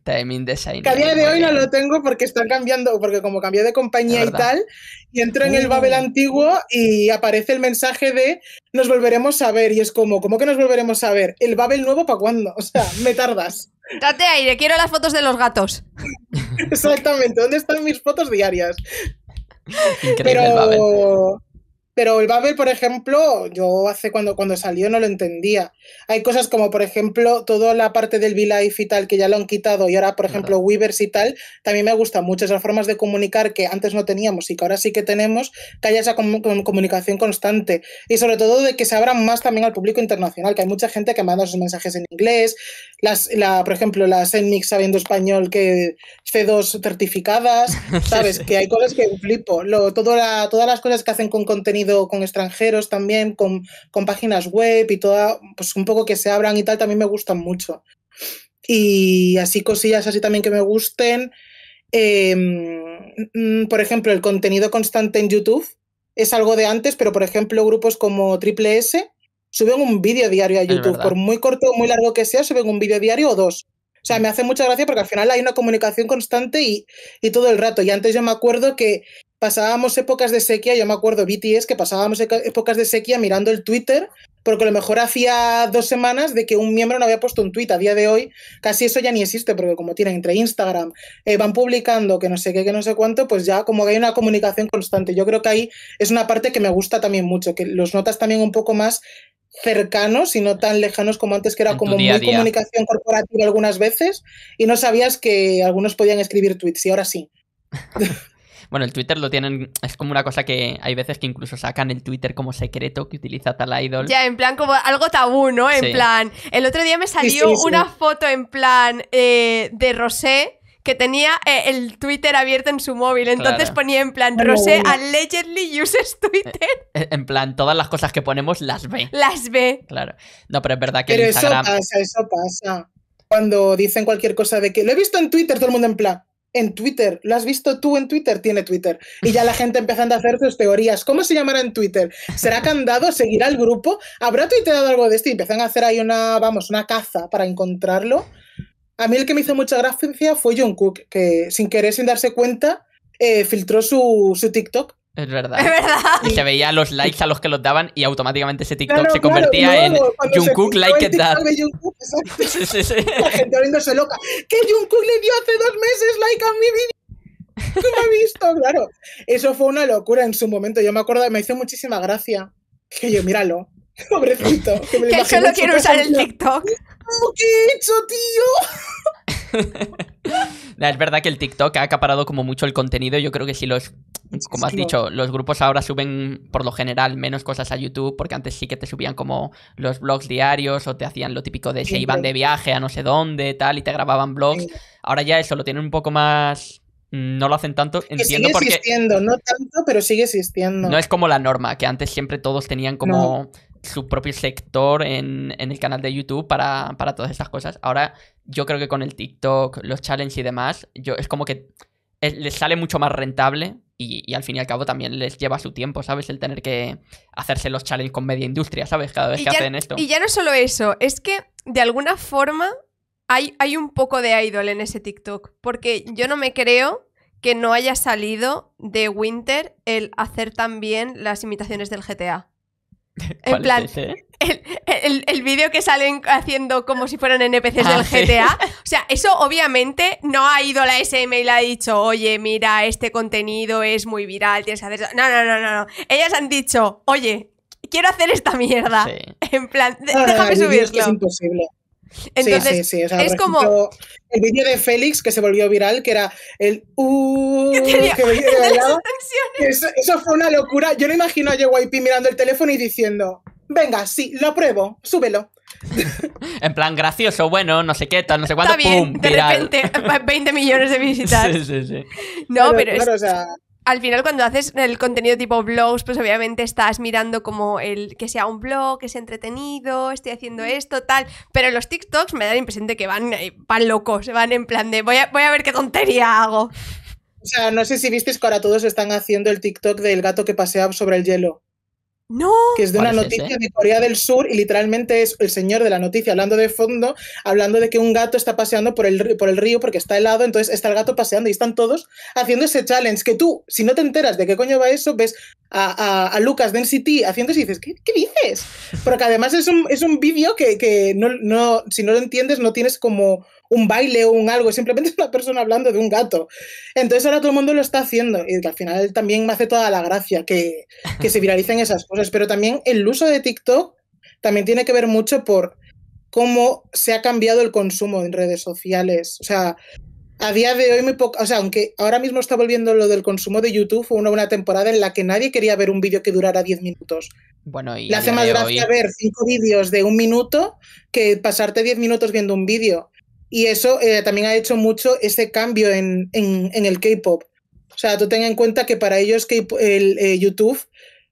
También design. Que a día de hoy no lo tengo porque están cambiando, porque como cambié de compañía y tal, y entro en el uh. Babel antiguo y aparece el mensaje de nos volveremos a ver. Y es como, ¿cómo que nos volveremos a ver? ¿El Babel nuevo para cuándo? O sea, me tardas. Date aire, quiero las fotos de los gatos. Exactamente, ¿dónde están mis fotos diarias? Pero... Pero el Babel, por ejemplo, yo hace cuando, cuando salió no lo entendía. Hay cosas como, por ejemplo, toda la parte del V-Life y tal, que ya lo han quitado, y ahora, por ejemplo, Weavers y tal, también me gusta mucho esas formas de comunicar que antes no teníamos y que ahora sí que tenemos, que haya esa comunicación constante. Y sobre todo de que se abran más también al público internacional, que hay mucha gente que manda sus mensajes en inglés, las, la, por ejemplo, las Enmix sabiendo español que C2 certificadas, ¿sabes? Que hay cosas que flipo. Lo, toda todas las cosas que hacen con contenido con extranjeros también, con, con páginas web y toda, pues un poco que se abran y tal, también me gustan mucho. Y así cosillas así también que me gusten. Em, mm, por ejemplo, el contenido constante en YouTube es algo de antes, pero por ejemplo, grupos como Triple S suben un vídeo diario a YouTube. Por muy corto o muy largo que sea, suben un vídeo diario o dos. O sea, mm. me hace mucha gracia porque al final hay una comunicación constante y, y, todo el rato. Y antes yo me acuerdo que pasábamos épocas de sequía, yo me acuerdo BTS, que pasábamos épocas de sequía mirando el Twitter, porque a lo mejor hacía dos semanas de que un miembro no había puesto un tweet. A día de hoy casi eso ya ni existe, porque como tienen entre Instagram, eh, van publicando que no sé qué, que no sé cuánto, pues ya como que hay una comunicación constante. Yo creo que ahí es una parte que me gusta también mucho, que los notas también un poco más cercanos y no tan lejanos como antes, que era como muy comunicación corporativa algunas veces y no sabías que algunos podían escribir tweets y ahora sí. Bueno, el Twitter lo tienen. Es como una cosa que hay veces que incluso sacan el Twitter como secreto que utiliza tal idol. Ya, en plan, como algo tabú, ¿no? En plan. El otro día me salió una foto en plan eh, de Rosé que tenía eh, el Twitter abierto en su móvil. Entonces ponía en plan, Rosé eh, allegedly uses Twitter. En plan, todas las cosas que ponemos las ve. Las ve. Claro. No, pero es verdad que pero Instagram... eso pasa, eso pasa. Cuando dicen cualquier cosa de que lo he visto en Twitter, todo el mundo en plan en Twitter, lo has visto tú en Twitter, tiene Twitter. Y ya la gente empezando a hacer sus teorías. ¿Cómo se llamará en Twitter? ¿Será candado? ¿Seguirá el grupo? ¿Habrá tuiteado algo de esto? Y empiezan a hacer ahí una, vamos, una caza para encontrarlo. A mí el que me hizo mucha gracia fue John Cook, que sin querer, sin darse cuenta, eh, filtró su TikTok es verdad. Es verdad. Y se veía los likes a los que los daban y automáticamente ese TikTok se convertía en Jungkook like it that. Jungkook, sí, sí, sí. La gente volviéndose loca. Que Jungkook le dio hace dos meses like a mi vídeo. ¿Cómo he visto? Claro. Eso fue una locura en su momento. Yo me acuerdo, me hizo muchísima gracia. Que yo, míralo. Pobrecito. Que, me lo quiero usar el TikTok. ¿Qué hecho, tío? Es verdad que el TikTok ha acaparado como mucho el contenido. Yo creo que si los, como has dicho, los grupos ahora suben por lo general menos cosas a YouTube, porque antes sí que te subían como los blogs diarios o te hacían lo típico de se iban de viaje a no sé dónde, tal, y te grababan blogs. Ahora ya eso lo tienen un poco más no lo hacen tanto. Entiendo sigue existiendo, no tanto, pero sigue existiendo. No es como la norma, que antes siempre todos tenían como su propio sector en, el canal de YouTube para, todas estas cosas. Ahora yo creo que con el TikTok, los challenges y demás, yo, es como que les sale mucho más rentable y, al fin y al cabo también les lleva su tiempo, ¿sabes? El tener que hacerse los challenges con media industria, ¿sabes? Cada vez que hacen esto. Y ya no solo eso, es que de alguna forma hay, hay un poco de idol en ese TikTok, porque yo no me creo que no haya salido de Winter el hacer también las imitaciones del GTA. En plan, el, vídeo que salen haciendo como si fueran NPCs del ah, GTA. O sea, eso obviamente no ha ido la SM y le ha dicho, oye, mira, este contenido es muy viral, tienes que hacer eso. No, no, no, no, Ellas han dicho, oye, quiero hacer esta mierda. En plan, ah, déjame este subirlo. Es imposible. Entonces, sí, sí, es como. El vídeo de Félix que se volvió viral, que era el. Uh, eso, fue una locura. Yo no imagino a JYP mirando el teléfono y diciendo: Venga, sí, lo pruebo, súbelo. en plan, gracioso, bueno, no sé qué, tal, no sé cuánto. Está bien, de repente, 20 millones de visitas. Sí, sí, sí. No, pero, al final cuando haces el contenido tipo blogs, pues obviamente estás mirando como el que sea un blog, que sea entretenido, estoy haciendo esto, tal. Pero los TikToks me dan la impresión de que eh, van, locos, van en plan de voy a, voy a ver qué tontería hago. O sea, no sé si visteis que ahora todos están haciendo el TikTok del gato que pasea sobre el hielo. No. Que es de una noticia de Corea del Sur y literalmente es el señor de la noticia hablando de fondo, hablando de que un gato está paseando por el, por el río porque está helado, entonces está el gato paseando y están todos haciendo ese challenge. Que tú, si no te enteras de qué coño va eso, ves a, Lucas de Lucas Density haciendo eso y dices, ¿qué, qué dices? Porque además es un, vídeo que, no, no, si no lo entiendes, no tienes como un baile o un algo, simplemente una persona hablando de un gato. Entonces ahora todo el mundo lo está haciendo y al final también me hace toda la gracia que, se viralicen esas cosas, pero también el uso de TikTok también tiene que ver mucho por cómo se ha cambiado el consumo en redes sociales. O sea, a día de hoy muy poco, o sea, aunque ahora mismo está volviendo lo del consumo de YouTube, fue una, buena temporada en la que nadie quería ver un vídeo que durara 10 minutos. Bueno, y le hace más gracia ver cinco vídeos de un minuto que pasarte 10 minutos viendo un vídeo. Y eso eh, también ha hecho mucho ese cambio en, en, el K-pop. O sea, tú ten en cuenta que para ellos el, eh, YouTube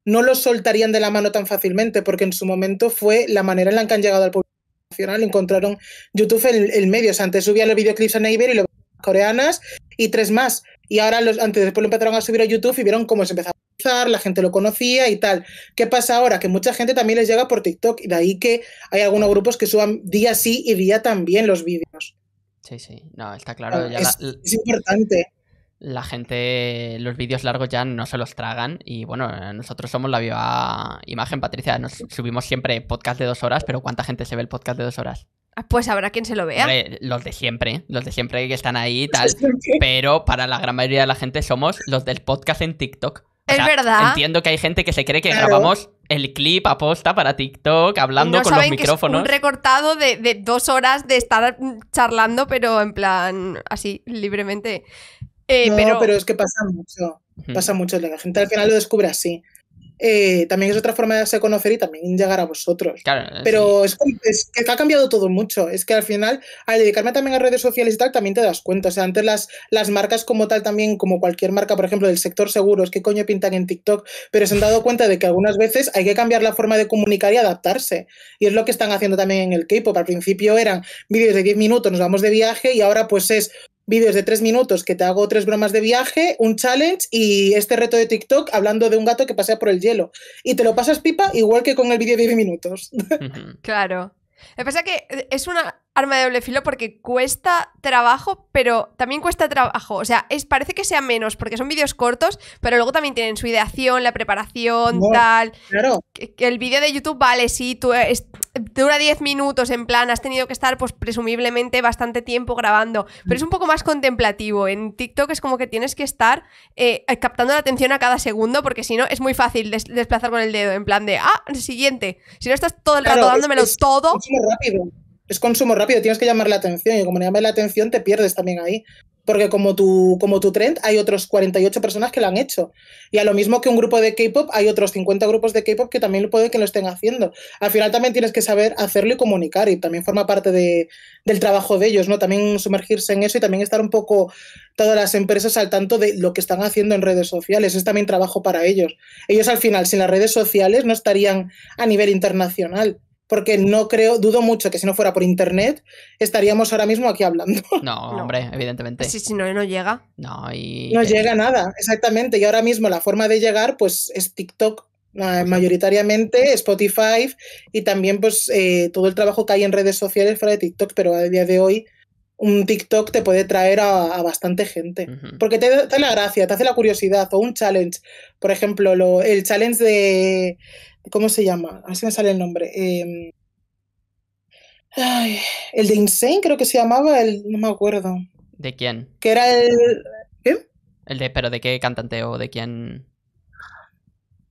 no los soltarían de la mano tan fácilmente, porque en su momento fue la manera en la que han llegado al público nacional. Encontraron YouTube en el medio. O sea, antes subían los videoclips a Naver y los coreanas y tres más. Y ahora los, antes después lo empezaron a subir a YouTube y vieron cómo se empezaba la gente lo conocía y tal. ¿Qué pasa ahora? Que mucha gente también les llega por TikTok y de ahí que hay algunos grupos que suban día sí y día también los vídeos. Sí, sí, no, está claro. es, importante. La gente, los vídeos largos ya no se los tragan y bueno, nosotros somos la viva imagen, Patricia. Nos subimos siempre podcast de dos horas, pero ¿cuánta gente se ve el podcast de dos horas? Ah, pues habrá quien se lo vea. los de siempre, los de siempre que están ahí y tal. Pero para la gran mayoría de la gente somos los del podcast en TikTok. Es verdad. Entiendo que hay gente que se cree que grabamos el clip a posta para TikTok hablando con los micrófonos. es un recortado de, de, dos horas de estar charlando, pero en plan así, libremente. Eh, no, pero... es que pasa mucho. Pasa mucho. La gente al final lo descubre así. Eh, también es otra forma de hacer conocer y también llegar a vosotros. Pero es, que ha cambiado todo mucho. Es que al final, al dedicarme también a redes sociales y tal, también te das cuenta. O sea, antes las, las marcas como tal, también como cualquier marca, por ejemplo, del sector seguros, ¿qué coño pintan en TikTok? Pero se han dado cuenta de que algunas veces hay que cambiar la forma de comunicar y adaptarse. Y es lo que están haciendo también en el K-pop. Al principio eran vídeos de 10 minutos, nos vamos de viaje y ahora pues es vídeos de tres minutos que te hago tres bromas de viaje, un challenge y este reto de TikTok hablando de un gato que pasea por el hielo. Y te lo pasas pipa igual que con el vídeo de 10 minutos. Claro. que pasa que es una, arma de doble filo porque cuesta trabajo, pero también cuesta trabajo. O sea, es, parece que sea menos porque son vídeos cortos, pero luego también tienen su ideación, la preparación, tal. Claro. el vídeo de YouTube, vale, sí, tú dura 10 minutos, en plan, has tenido que estar, pues presumiblemente, bastante tiempo grabando, pero mm. es un poco más contemplativo. En TikTok es como que tienes que estar eh, eh, captando la atención a cada segundo porque si no es muy fácil desplazar con el dedo, en plan de, ah, siguiente. Si no estás todo el rato dándomelo todo es consumo rápido, tienes que llamar la atención y como no llamas la atención te pierdes también ahí. Porque como tu, como tu trend hay otros 48 personas que lo han hecho. Y a lo mismo que un grupo de K-Pop, hay otros 50 grupos de K-Pop que también puede que lo estén haciendo. Al final también tienes que saber hacerlo y comunicar y también forma parte del trabajo de ellos, ¿no? También sumergirse en eso y también estar un poco todas las empresas al tanto de lo que están haciendo en redes sociales. Es también trabajo para ellos. Ellos al final sin las redes sociales no estarían a nivel internacional porque no creo, dudo mucho que si no fuera por internet, estaríamos ahora mismo aquí hablando. No, hombre, evidentemente. Pues si no, no llega. No, y... no llega nada, exactamente. Y ahora mismo la forma de llegar, pues, es TikTok. Mayoritariamente Spotify y también pues eh, todo el trabajo que hay en redes sociales fuera de TikTok, pero a día de hoy un TikTok te puede traer a, bastante gente. Porque te da la gracia, te hace la curiosidad, o un challenge. Por ejemplo, lo, el challenge de, ¿Cómo se llama? Así ah, me sale el nombre. Em, el de Insane, creo que se llamaba, el, no me acuerdo. ¿De quién? Que era el. ¿Qué? El de, pero ¿de qué cantante o de quién?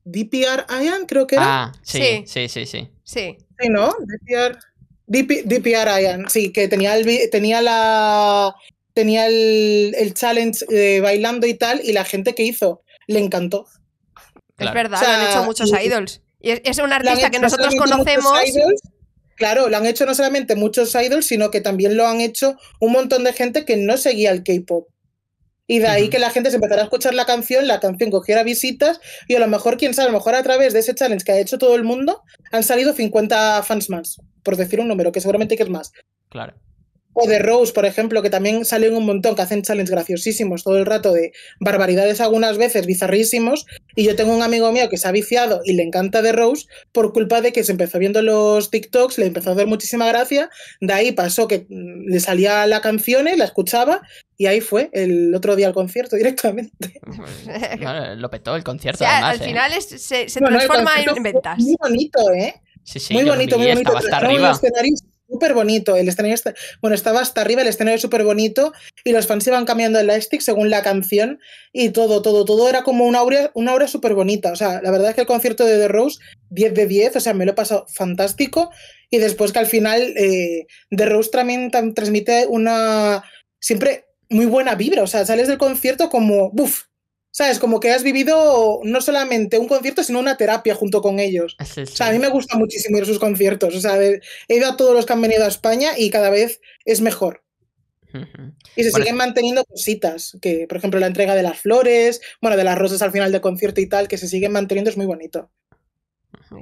DPR Ian, creo que era. Ah, sí, sí, sí, sí. Sí, sí. ¿no? DPR. DPR Ian, sí, que tenía, el, tenía la. Tenía el, challenge eh, bailando y tal, y la gente que hizo le encantó. Es verdad, han hecho muchos idols. Y es, un artista que nosotros conocemos. Claro, lo han hecho no solamente muchos idols, sino que también lo han hecho un montón de gente que no seguía el K-pop. Y de ahí que la gente se empezara a escuchar la canción, la canción cogiera visitas y a lo mejor, quién sabe, a lo mejor a través de ese challenge que ha hecho todo el mundo, han salido 50 fans más, por decir un número, que seguramente que es más. Claro. O de Rose, por ejemplo, que también en un montón, que hacen challenges graciosísimos todo el rato de barbaridades algunas veces, bizarrísimos. Y yo tengo un amigo mío que se ha viciado y le encanta de Rose por culpa de que se empezó viendo los TikToks, le empezó a hacer muchísima gracia. De ahí pasó que mm, le salía la canción, eh, la escuchaba y ahí fue el otro día al concierto directamente. lo petó el concierto. al eh. final se, transforma en ventas. Muy bonito, ¿eh? Sí, sí, muy bonito, muy bonito súper bonito. El escenario bueno, estaba hasta arriba, el escenario súper bonito y los fans iban cambiando el lightstick según la canción y todo, todo, todo era como una aura, una obra súper bonita. O sea, la verdad es que el concierto de The Rose, 10 de 10, o sea, me lo he pasado fantástico. Y después que al final eh, The Rose también transmite una siempre muy buena vibra. O sea, sales del concierto como, ¡buf! ¿Sabes? Como que has vivido no solamente un concierto, sino una terapia junto con ellos. Ah, o sea, a mí me gusta muchísimo ir a sus conciertos. O sea, he ido a todos los que han venido a España y cada vez es mejor. Y se siguen manteniendo cositas, que por ejemplo la entrega de las flores, bueno, de las rosas al final del concierto y tal, que se siguen manteniendo es muy bonito.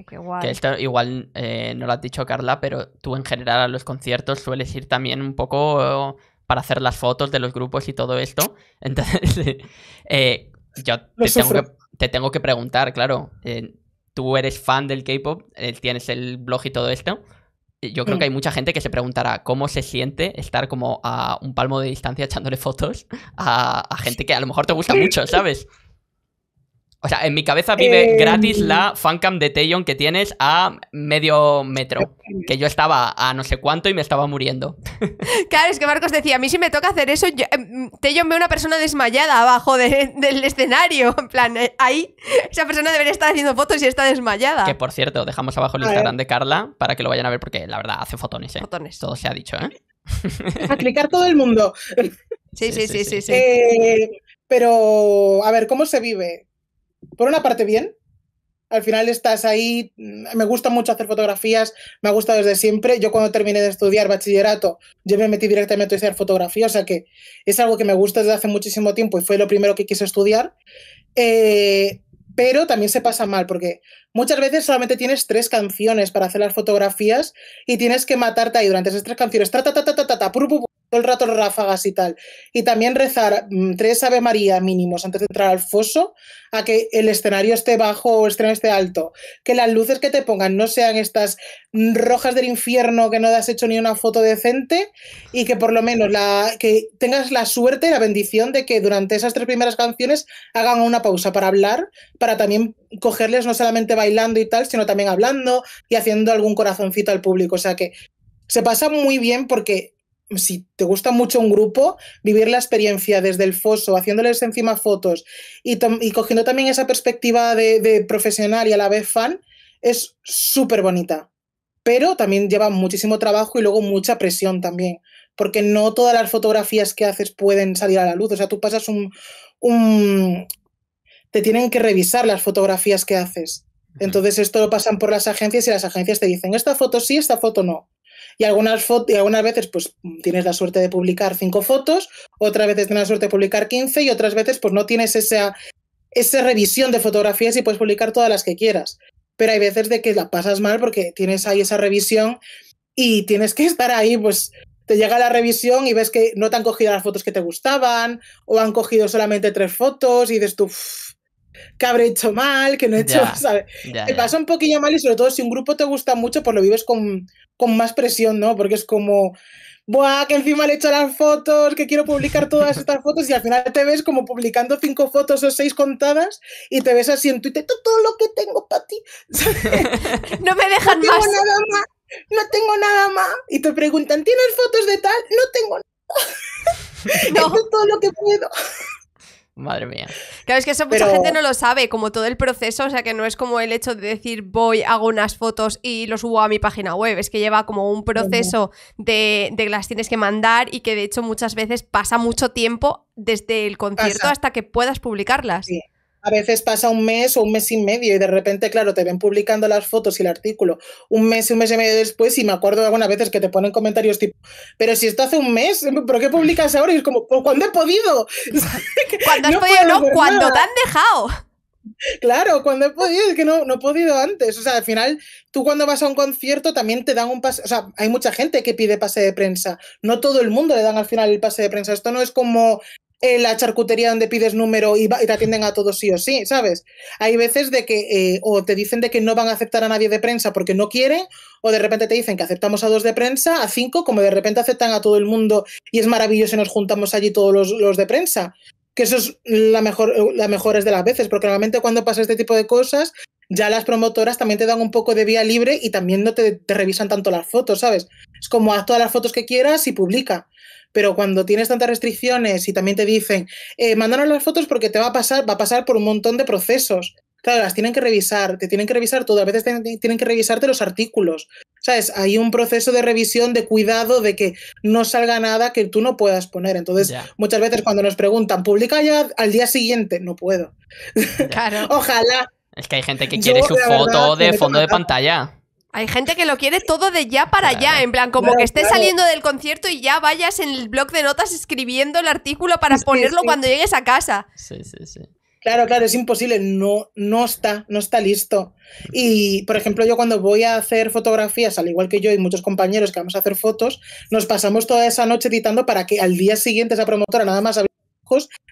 Qué guay. Que igual eh, no lo has dicho Carla, pero tú en general a los conciertos sueles ir también un poco eh, para hacer las fotos de los grupos y todo esto. Entonces, eh, yo te tengo, que, preguntar, claro. Eh, tú eres fan del K-pop, eh, tienes el blog y todo esto. Yo creo mm. que hay mucha gente que se preguntará cómo se siente estar como a un palmo de distancia echándole fotos a, a gente que a lo mejor te gusta mucho, ¿sabes? O sea, en mi cabeza vive eh, gratis la mm. fancam de Taeyong que tienes a medio metro. Que yo estaba a no sé cuánto y me estaba muriendo. Claro, es que Marcos decía, a mí si me toca hacer eso, yo, ve em, ve una persona desmayada abajo del escenario. En plan, eh, ahí esa persona debería estar haciendo fotos y está desmayada. Que por cierto, dejamos abajo el Instagram de Carla para que lo vayan a ver porque la verdad hace fotones, ¿eh? Fotones. Todo se ha dicho, ¿eh? a clicar todo el mundo. Sí, sí, sí, sí. Eh, pero, a ver, ¿cómo se vive? por una parte bien, al final estás ahí, me gusta mucho hacer fotografías, me ha gustado desde siempre. Yo cuando terminé de estudiar bachillerato, yo me metí directamente a hacer fotografía, o sea que es algo que me gusta desde hace muchísimo tiempo y fue lo primero que quise estudiar. Eh, pero también se pasa mal, porque muchas veces solamente tienes tres canciones para hacer las fotografías y tienes que matarte ahí durante esas tres canciones, todo el rato ráfagas y tal. Y también rezar mm, tres Ave María mínimos antes de entrar al foso, a que el escenario esté bajo o el escenario esté alto, que las luces que te pongan no sean estas mm, rojas del infierno que no has hecho ni una foto decente y que por lo menos la, que tengas la suerte la bendición de que durante esas tres primeras canciones hagan una pausa para hablar, para también cogerles no solamente bailando y tal, sino también hablando y haciendo algún corazoncito al público. O sea que se pasa muy bien porque si te gusta mucho un grupo, vivir la experiencia desde el foso, haciéndoles encima fotos y, cogiendo también esa perspectiva de, profesional y a la vez fan, es súper bonita. Pero también lleva muchísimo trabajo y luego mucha presión también, porque no todas las fotografías que haces pueden salir a la luz. O sea, tú pasas un... un... te tienen que revisar las fotografías que haces. Entonces esto lo pasan por las agencias y las agencias te dicen, esta foto sí, esta foto no y algunas, y algunas veces pues tienes la suerte de publicar cinco fotos, otras veces tienes la suerte de publicar 15 y otras veces pues no tienes esa, esa revisión de fotografías y puedes publicar todas las que quieras. Pero hay veces de que la pasas mal porque tienes ahí esa revisión y tienes que estar ahí pues te llega la revisión y ves que no te han cogido las fotos que te gustaban o han cogido solamente tres fotos y dices tú que habré hecho mal, que no he hecho, te pasa un poquillo mal y sobre todo si un grupo te gusta mucho, pues lo vives con, más presión, ¿no? Porque es como, Buah, que encima le he hecho las fotos, que quiero publicar todas estas fotos y al final te ves como publicando cinco fotos o seis contadas y te ves así en Twitter, todo lo que tengo para ti. no me dejan no tengo Nada más. No tengo nada más. Y te preguntan, ¿tienes fotos de tal? No tengo nada. No. todo lo que puedo. Madre mía. Claro, es que eso mucha gente no lo sabe, como todo el proceso, o sea que no es como el hecho de decir voy, hago unas fotos y lo subo a mi página web, es que lleva como un proceso de, que las tienes que mandar y que de hecho muchas veces pasa mucho tiempo desde el concierto hasta que puedas publicarlas a veces pasa un mes o un mes y medio y de repente, claro, te ven publicando las fotos y el artículo un mes y un mes y medio después y me acuerdo de algunas veces que te ponen comentarios tipo, pero si esto hace un mes, ¿por qué publicas ahora? Y es como, pues, cuándo he podido? ¿Cuándo has podido? No, cuando te han dejado. Claro, cuando he podido, es que no, no he podido antes. O sea, al final, tú cuando vas a un concierto también te dan un pase. O sea, hay mucha gente que pide pase de prensa. No todo el mundo le dan al final el pase de prensa. Esto no es como en la charcutería donde pides número y, te atienden a todos sí o sí, ¿sabes? Hay veces de que eh, o te dicen de que no van a aceptar a nadie de prensa porque no quieren, o de repente te dicen que aceptamos a dos de prensa, a cinco, como de repente aceptan a todo el mundo y es maravilloso y nos juntamos allí todos los, de prensa. Que eso es la mejor, la mejor es de las veces, porque normalmente cuando pasa este tipo de cosas, ya las promotoras también te dan un poco de vía libre y también no te, te revisan tanto las fotos, ¿sabes? Es como haz todas las fotos que quieras y publica pero cuando tienes tantas restricciones y también te dicen, eh, mándanos las fotos porque te va a pasar, va a pasar por un montón de procesos. Claro, las tienen que revisar, te tienen que revisar todo, a veces tienen que revisarte los artículos. ¿Sabes? Hay un proceso de revisión, de cuidado, de que no salga nada que tú no puedas poner. Entonces, muchas veces cuando nos preguntan, publica ya al día siguiente, no puedo. Claro. Ojalá. Es que hay gente que quiere su foto de fondo de pantalla. Hay gente que lo quiere todo de ya para ya, en plan, como que estés saliendo del concierto y ya vayas en el blog de notas escribiendo el artículo para ponerlo cuando llegues a casa. Sí, sí, sí. Claro, claro, es imposible, no, no está, no está listo. Y, por ejemplo, yo cuando voy a hacer fotografías, al igual que yo y muchos compañeros que vamos a hacer fotos, nos pasamos toda esa noche editando para que al día siguiente esa promotora nada más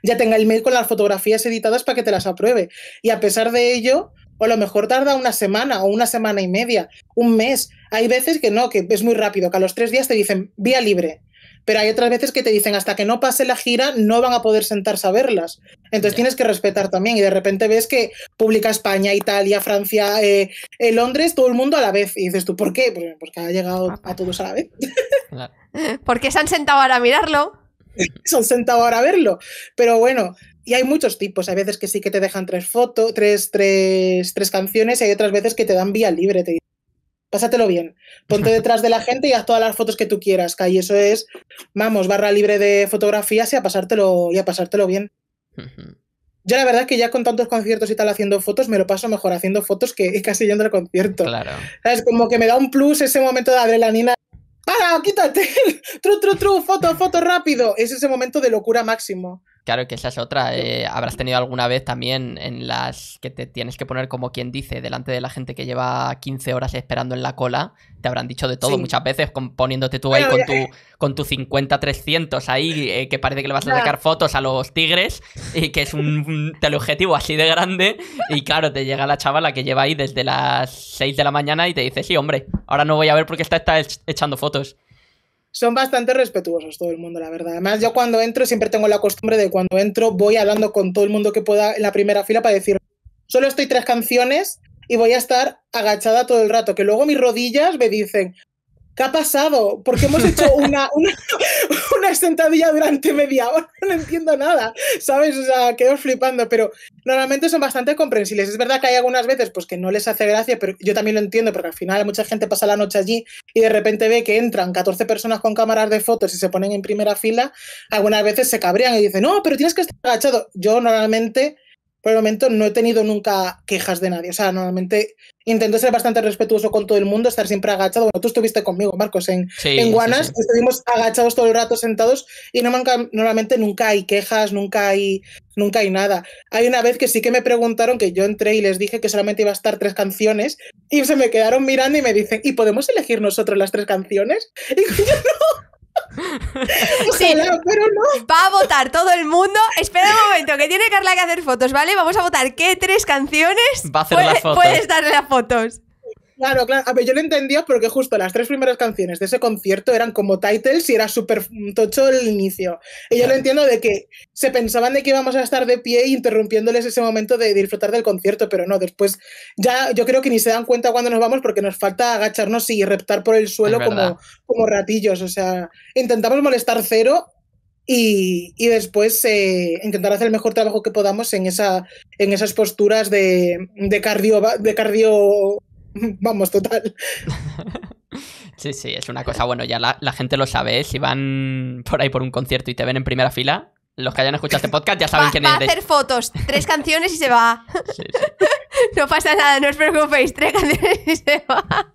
ya tenga el mail con las fotografías editadas para que te las apruebe. Y a pesar de ello, o a lo mejor tarda una semana o una semana y media, un mes. Hay veces que no, que es muy rápido, que a los tres días te dicen vía libre, pero hay otras veces que te dicen hasta que no pase la gira no van a poder sentarse a verlas. Entonces tienes que respetar también y de repente ves que publica España, Italia, Francia, eh, eh, Londres, todo el mundo a la vez. Y dices tú, ¿por qué? porque ha llegado ah, a todos a la vez. se han sentado ahora a mirarlo? se han sentado ahora a verlo. Pero bueno, y hay muchos tipos. Hay veces que sí que te dejan tres fotos, tres, tres, canciones, y hay otras veces que te dan vía libre. Te pásatelo bien. Ponte detrás de la gente y haz todas las fotos que tú quieras, y Eso es, vamos, barra libre de fotografías y a pasártelo, y pasártelo bien. ya Yo la verdad es que ya con tantos conciertos y tal haciendo fotos, me lo paso mejor haciendo fotos que casi yendo al concierto. Claro. Como que me da un plus ese momento de adrenalina. ¡Para! ¡Quítate! ¡Tru, tru, tru! ¡Foto, foto rápido! Es ese momento de locura máximo. Claro que esa es otra. Eh, habrás tenido alguna vez también en las que te tienes que poner como quien dice delante de la gente que lleva 15 horas esperando en la cola. Te habrán dicho de todo muchas veces, poniéndote tú ahí eh con tu, con tu 50-300 ahí, eh, que parece que le vas a sacar fotos a los tigres y que es un, teleobjetivo así de grande. Y claro, te llega la la que lleva ahí desde las 6 de la mañana y te dice, sí, hombre, ahora no voy a ver porque está, está echando fotos son bastante respetuosos todo el mundo, la verdad. Además, yo cuando entro siempre tengo la costumbre de cuando entro voy hablando con todo el mundo que pueda en la primera fila para decir, solo estoy tres canciones y voy a estar agachada todo el rato, que luego mis rodillas me dicen, ha pasado? porque hemos hecho una, una, sentadilla durante media hora? No entiendo nada, ¿sabes? O sea, quedo flipando, pero normalmente son bastante comprensibles. Es verdad que hay algunas veces pues, que no les hace gracia, pero yo también lo entiendo, porque al final mucha gente pasa la noche allí y de repente ve que entran 14 personas con cámaras de fotos y se ponen en primera fila. Algunas veces se cabrean y dicen, no, pero tienes que estar agachado. Yo normalmente por el momento no he tenido nunca quejas de nadie. O sea, normalmente intento ser bastante respetuoso con todo el mundo, estar siempre agachado. Bueno, tú estuviste conmigo, Marcos, en, en Guanas, estuvimos agachados todo el rato sentados y no manca, normalmente nunca hay quejas, nunca hay, nunca hay nada. Hay una vez que sí que me preguntaron que yo entré y les dije que solamente iba a estar tres canciones y se me quedaron mirando y me dicen, ¿y podemos elegir nosotros las tres canciones? Y yo no pero no. Va a votar todo el mundo. Espera un momento, que tiene Carla que hacer fotos, ¿vale? Vamos a votar qué tres canciones. Puedes darle a fotos. Claro, claro. yo lo entendía porque justo las tres primeras canciones de ese concierto eran como titles y era súper tocho el inicio. Y yo lo entiendo de que se pensaban de que íbamos a estar de pie interrumpiéndoles ese momento de disfrutar del concierto, pero no, después ya yo creo que ni se dan cuenta cuando nos vamos porque nos falta agacharnos y reptar por el suelo como, como ratillos. O sea, intentamos molestar cero y, y, después eh, intentar hacer el mejor trabajo que podamos en, esa, en esas posturas de, de cardio, de cardio Vamos, total. sí, sí, es una cosa. Bueno, ya la, gente lo sabe. Si van por ahí por un concierto y te ven en primera fila, los que hayan escuchado este podcast ya saben que quién va a hacer fotos, tres canciones y se va. No pasa nada, no os preocupéis, tres canciones y se va.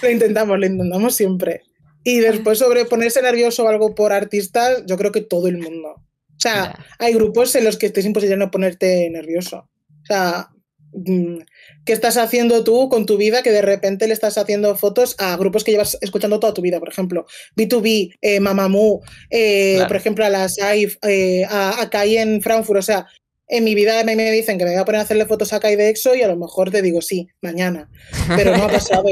Lo intentamos, lo intentamos siempre. Y después sobre ponerse nervioso o algo por artistas, yo creo que todo el mundo. O sea, hay grupos en los que es imposible no ponerte nervioso. O sea, mm, ¿Qué estás haciendo tú con tu vida que de repente le estás haciendo fotos a grupos que llevas escuchando toda tu vida? Por ejemplo, B2B, eh, Mamamoo, eh, por ejemplo, a las IVE, eh, a, en Frankfurt. O sea, en mi vida me, me dicen que me voy a poner a hacerle fotos a Kai de EXO y a lo mejor te digo sí, mañana. Pero no ha pasado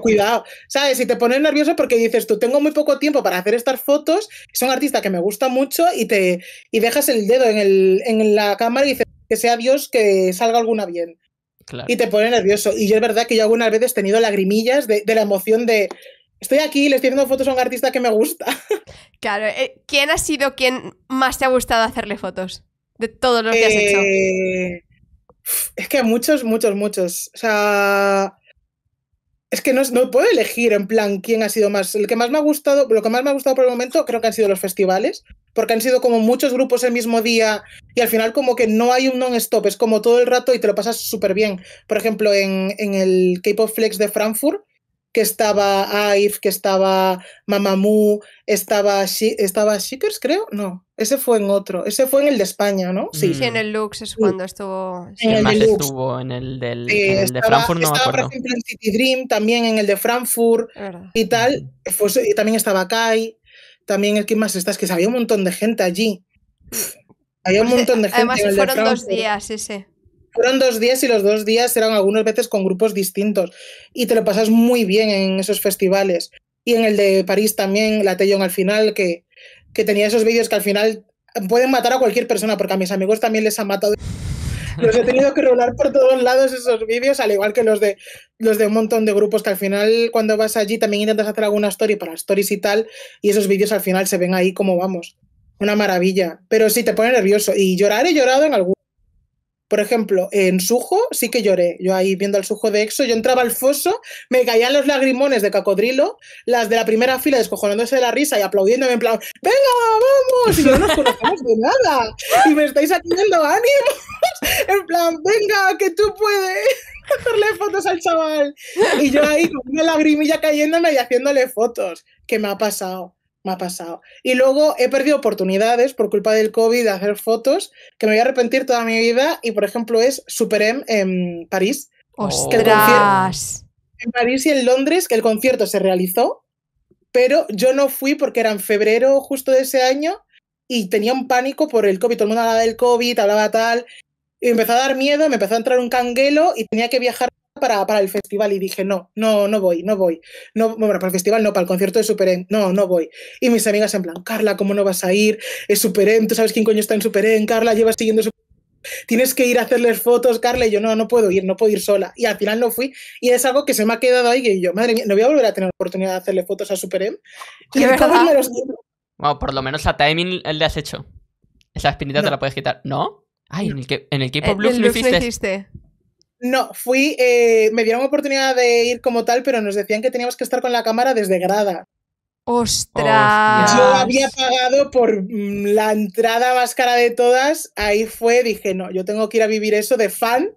cuidado. ¿Sabes? si te pones nervioso porque dices, tú tengo muy poco tiempo para hacer estas fotos, son artistas que me gusta mucho y, te, y dejas el dedo en, el, en la cámara y dices, que sea Dios que salga alguna bien. Y te pone nervioso. Y es verdad que yo algunas veces he tenido lagrimillas de, la emoción de, estoy aquí, le estoy haciendo fotos a un artista que me gusta. Claro, eh, ¿quién ha sido quien más te ha gustado hacerle fotos? De todos los que has hecho. Eh, es que muchos, muchos, muchos. O sea, es que no, no, puedo elegir en plan quién ha sido más. El que más me ha gustado, lo que más me ha gustado por el momento creo que han sido los festivales, porque han sido como muchos grupos el mismo día y al final como que no hay un non-stop, es como todo el rato y te lo pasas súper bien. Por ejemplo, en, en el K-Pop Flex de Frankfurt que estaba Ive, que estaba Mamamoo, estaba, She estaba creo. No, ese fue en otro. Ese fue en el de España, ¿no? Sí, sí en el mm. Lux es cuando estuvo. Sí, en el Lux. estuvo en el, del, de Frankfurt, no estaba, me acuerdo. en City Dream, también en el de Frankfurt y tal. Mm. Pues, también estaba Kai, también el que más estás, que había un montón de gente allí. Mm. Había un montón de gente. Además, en el fueron dos días ese. Fueron dos días y los dos días eran algunas veces con grupos distintos y te lo pasas muy bien en esos festivales. Y en el de París también, la Tellón al final, que, que tenía esos vídeos que al final pueden matar a cualquier persona, porque a mis amigos también les han matado. Los he tenido que rolar por todos lados esos vídeos, al igual que los de, los de un montón de grupos que al final cuando vas allí también intentas hacer alguna story para stories y tal, y esos vídeos al final se ven ahí como vamos. Una maravilla. Pero sí, te pone nervioso. Y llorar he llorado en algún por ejemplo, en Sujo sí que lloré. Yo ahí viendo el Sujo de EXO, yo entraba al foso, me caían los lagrimones de cocodrilo, las de la primera fila descojonándose de la risa y aplaudiéndome en plan, ¡venga, vamos! Y no nos conocemos de nada. Y me estáis haciendo ánimos. En plan, ¡venga, que tú puedes! hacerle fotos al chaval. Y yo ahí con una lagrimilla cayéndome y haciéndole fotos. ¿qué me ha pasado me ha pasado. Y luego he perdido oportunidades por culpa del COVID de hacer fotos que me voy a arrepentir toda mi vida. Y por ejemplo, es Super M en París. ¡Ostras! En París y en Londres, que el concierto se realizó, pero yo no fui porque era en febrero justo de ese año y tenía un pánico por el COVID. Todo el mundo hablaba del COVID, hablaba tal. Y me empezó a dar miedo, me empezó a entrar un canguelo y tenía que viajar para, el festival y dije, no, no, no voy, no voy. No, bueno, para el festival no, para el concierto de Super em, no, no voy. Y mis amigas en plan, Carla, ¿cómo no vas a ir? Es Super em, tú sabes quién coño está en Super em? Carla, llevas siguiendo su Tienes que ir a hacerles fotos, Carla, y yo no, no puedo ir, no puedo ir sola. Y al final no fui. Y es algo que se me ha quedado ahí, y yo, madre mía, no voy a volver a tener oportunidad de hacerle fotos a Super M. Y los por lo menos a timing le has hecho. Esa espinita te la puedes quitar. ¿No? Ay, en el, en el eh, K-pop Blues lo hiciste. No, fui, eh, me dieron oportunidad de ir como tal, pero nos decían que teníamos que estar con la cámara desde grada. ¡Ostras! Yo había pagado por mm, la entrada más cara de todas. Ahí fue, dije, no, yo tengo que ir a vivir eso de fan.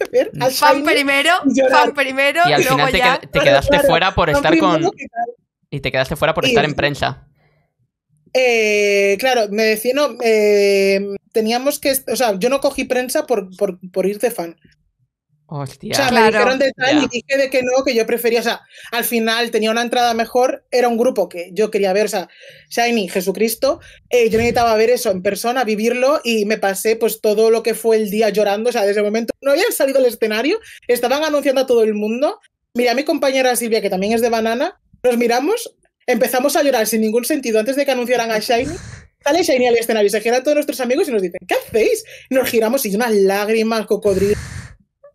al fan primero, fan primero, y al luego final Te, quedaste fuera por estar con. Y te quedaste fuera por estar en prensa. Eh, claro, me decía, no, eh, teníamos que. O sea, yo no cogí prensa por, por, por ir de fan. Hostia. O sea, me dijeron de tal y dije de que no, que yo prefería, o sea, al final tenía una entrada mejor, era un grupo que yo quería ver, o sea, Shiny, Jesucristo, eh, yo necesitaba ver eso en persona, vivirlo y me pasé pues todo lo que fue el día llorando, o sea, desde el momento no habían salido al escenario, estaban anunciando a todo el mundo, miré a mi compañera Silvia, que también es de Banana, nos miramos, empezamos a llorar sin ningún sentido antes de que anunciaran a Shiny. Sale Shiny al escenario, se giran todos nuestros amigos y nos dicen, ¿qué hacéis? Nos giramos y unas lágrimas, cocodrilo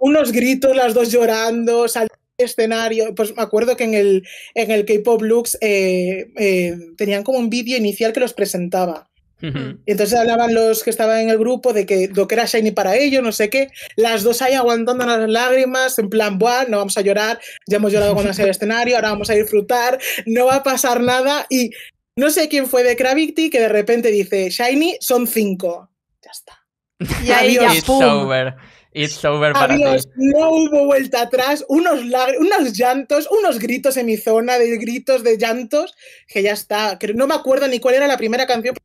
unos gritos, las dos llorando, del escenario, pues me acuerdo que en el, en el K-Pop Lux eh, eh, tenían como un vídeo inicial que los presentaba. Y mm. entonces hablaban los que estaban en el grupo de que lo que era Shiny para ellos, no sé qué, las dos ahí aguantando las lágrimas, en plan, buah, no vamos a llorar, ya hemos llorado con el escenario, ahora vamos a disfrutar, no va a pasar nada. Y no sé quién fue de CRAVITY que de repente dice, Shiny son cinco. Ya está. Y ahí It's ya, over. It's over para Adiós, No hubo vuelta atrás, unos, unos llantos, unos gritos en mi zona, de gritos, de llantos, que ya está. No me acuerdo ni cuál era la primera canción,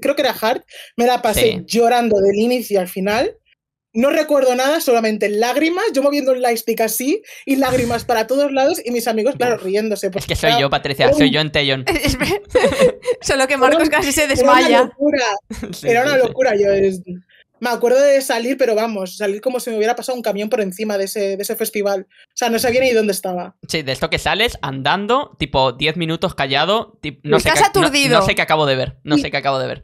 creo que era Hard. Me la pasé llorando del inicio al final. No recuerdo nada, solamente lágrimas, yo moviendo el lightstick así y lágrimas para todos lados y mis amigos, claro, riéndose. Pues es que soy yo, Patricia, soy yo en Tellón. Solo que Marcos casi se desmaya. Era una locura, era una locura yo me acuerdo de salir, pero vamos, salir como si me hubiera pasado un camión por encima de ese, festival. O sea, no sabía ni dónde estaba. Sí, de esto que sales andando, tipo 10 minutos callado, tipo, no, sé qué, no, sé qué acabo de ver, no sé qué acabo de ver.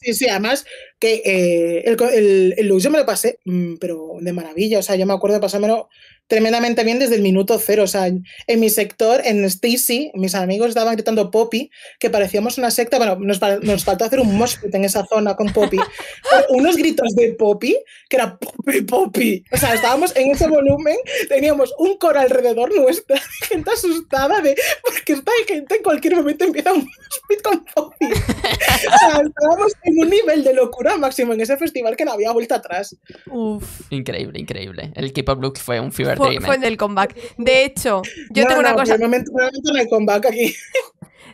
Sí, sí, además que eh, el, el, yo me lo pasé, mm, pero de maravilla, o sea, yo me acuerdo de pasármelo tremendamente bien desde el minuto cero. O sea, en mi sector, en Stacy, mis amigos estaban gritando Poppy, que parecíamos una secta. Bueno, nos, nos faltó hacer un Mosquito en esa zona con Poppy. unos gritos de Poppy, que era Poppy, Poppy. O sea, estábamos en ese volumen, teníamos un coro alrededor nuestra, gente asustada de, porque esta gente en cualquier momento empieza un Mosquito con Poppy. O sea, estábamos en un nivel de locura máximo en ese festival que no había vuelta atrás. Uf. Increíble, increíble. El K-Pop Look fue un fever fue, en el comeback. De hecho, yo tengo una cosa.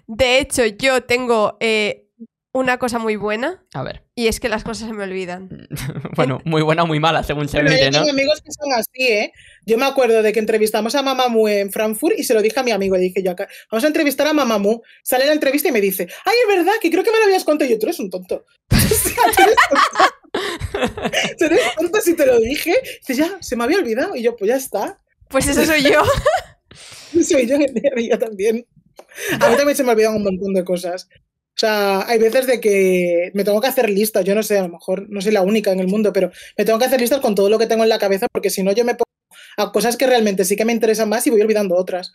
De hecho, yo tengo eh, una cosa muy buena. A ver. Y es que las cosas se me olvidan. bueno, muy buena o muy mala, según se mire, ¿no? amigos que son así, ¿eh? Yo me acuerdo de que entrevistamos a Mamamoo en Frankfurt y se lo dije a mi amigo. Le dije yo acá, vamos a entrevistar a Mamamoo. Sale la entrevista y me dice, ay, es verdad, que creo que me lo habías contado. Y yo, tú eres un tonto. te tonto si te lo dije? Dice, ya, se me había olvidado. Y yo, pues ya está. Pues eso soy yo. soy yo, yo también. A mí también se me olvidan un montón de cosas. O sea, hay veces de que me tengo que hacer listas. Yo no sé, a lo mejor no soy la única en el mundo, pero me tengo que hacer listas con todo lo que tengo en la cabeza porque si no yo me pongo a cosas que realmente sí que me interesan más y voy olvidando otras.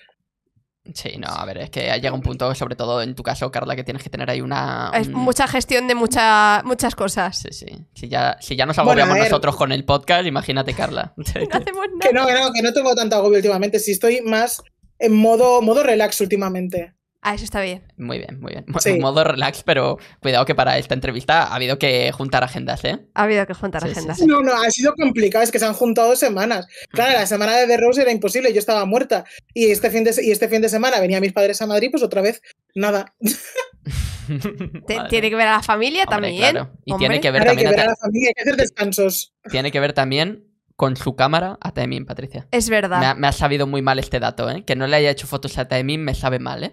Sí, no, a ver, es que llega un punto, sobre todo en tu caso, Carla, que tienes que tener ahí una... Es mucha gestión de mucha, muchas cosas. Sí, sí. Si ya, ya nos agobiamos nosotros con el podcast, imagínate, Carla. no hacemos nada. Que no, que no, que no tengo tanto agobio últimamente. Si estoy más en modo, modo relax últimamente. Ah, eso está bien. Muy bien, muy bien. En Modo relax, pero cuidado que para esta entrevista ha habido que juntar agendas, ¿eh? Ha habido que juntar agendas. no, no, ha sido complicado, es que se han juntado semanas. Claro, la semana de The Rose era imposible, yo estaba muerta. Y este fin de, y este fin de semana venía mis padres a Madrid, pues otra vez, nada. tiene que ver a la familia también. Claro. Y tiene que ver también a, la familia, hay que hacer descansos. Tiene que ver también con su cámara a Taemin, Patricia. Es verdad. Me ha, sabido muy mal este dato, ¿eh? Que no le haya hecho fotos a Taemin me sabe mal, ¿eh?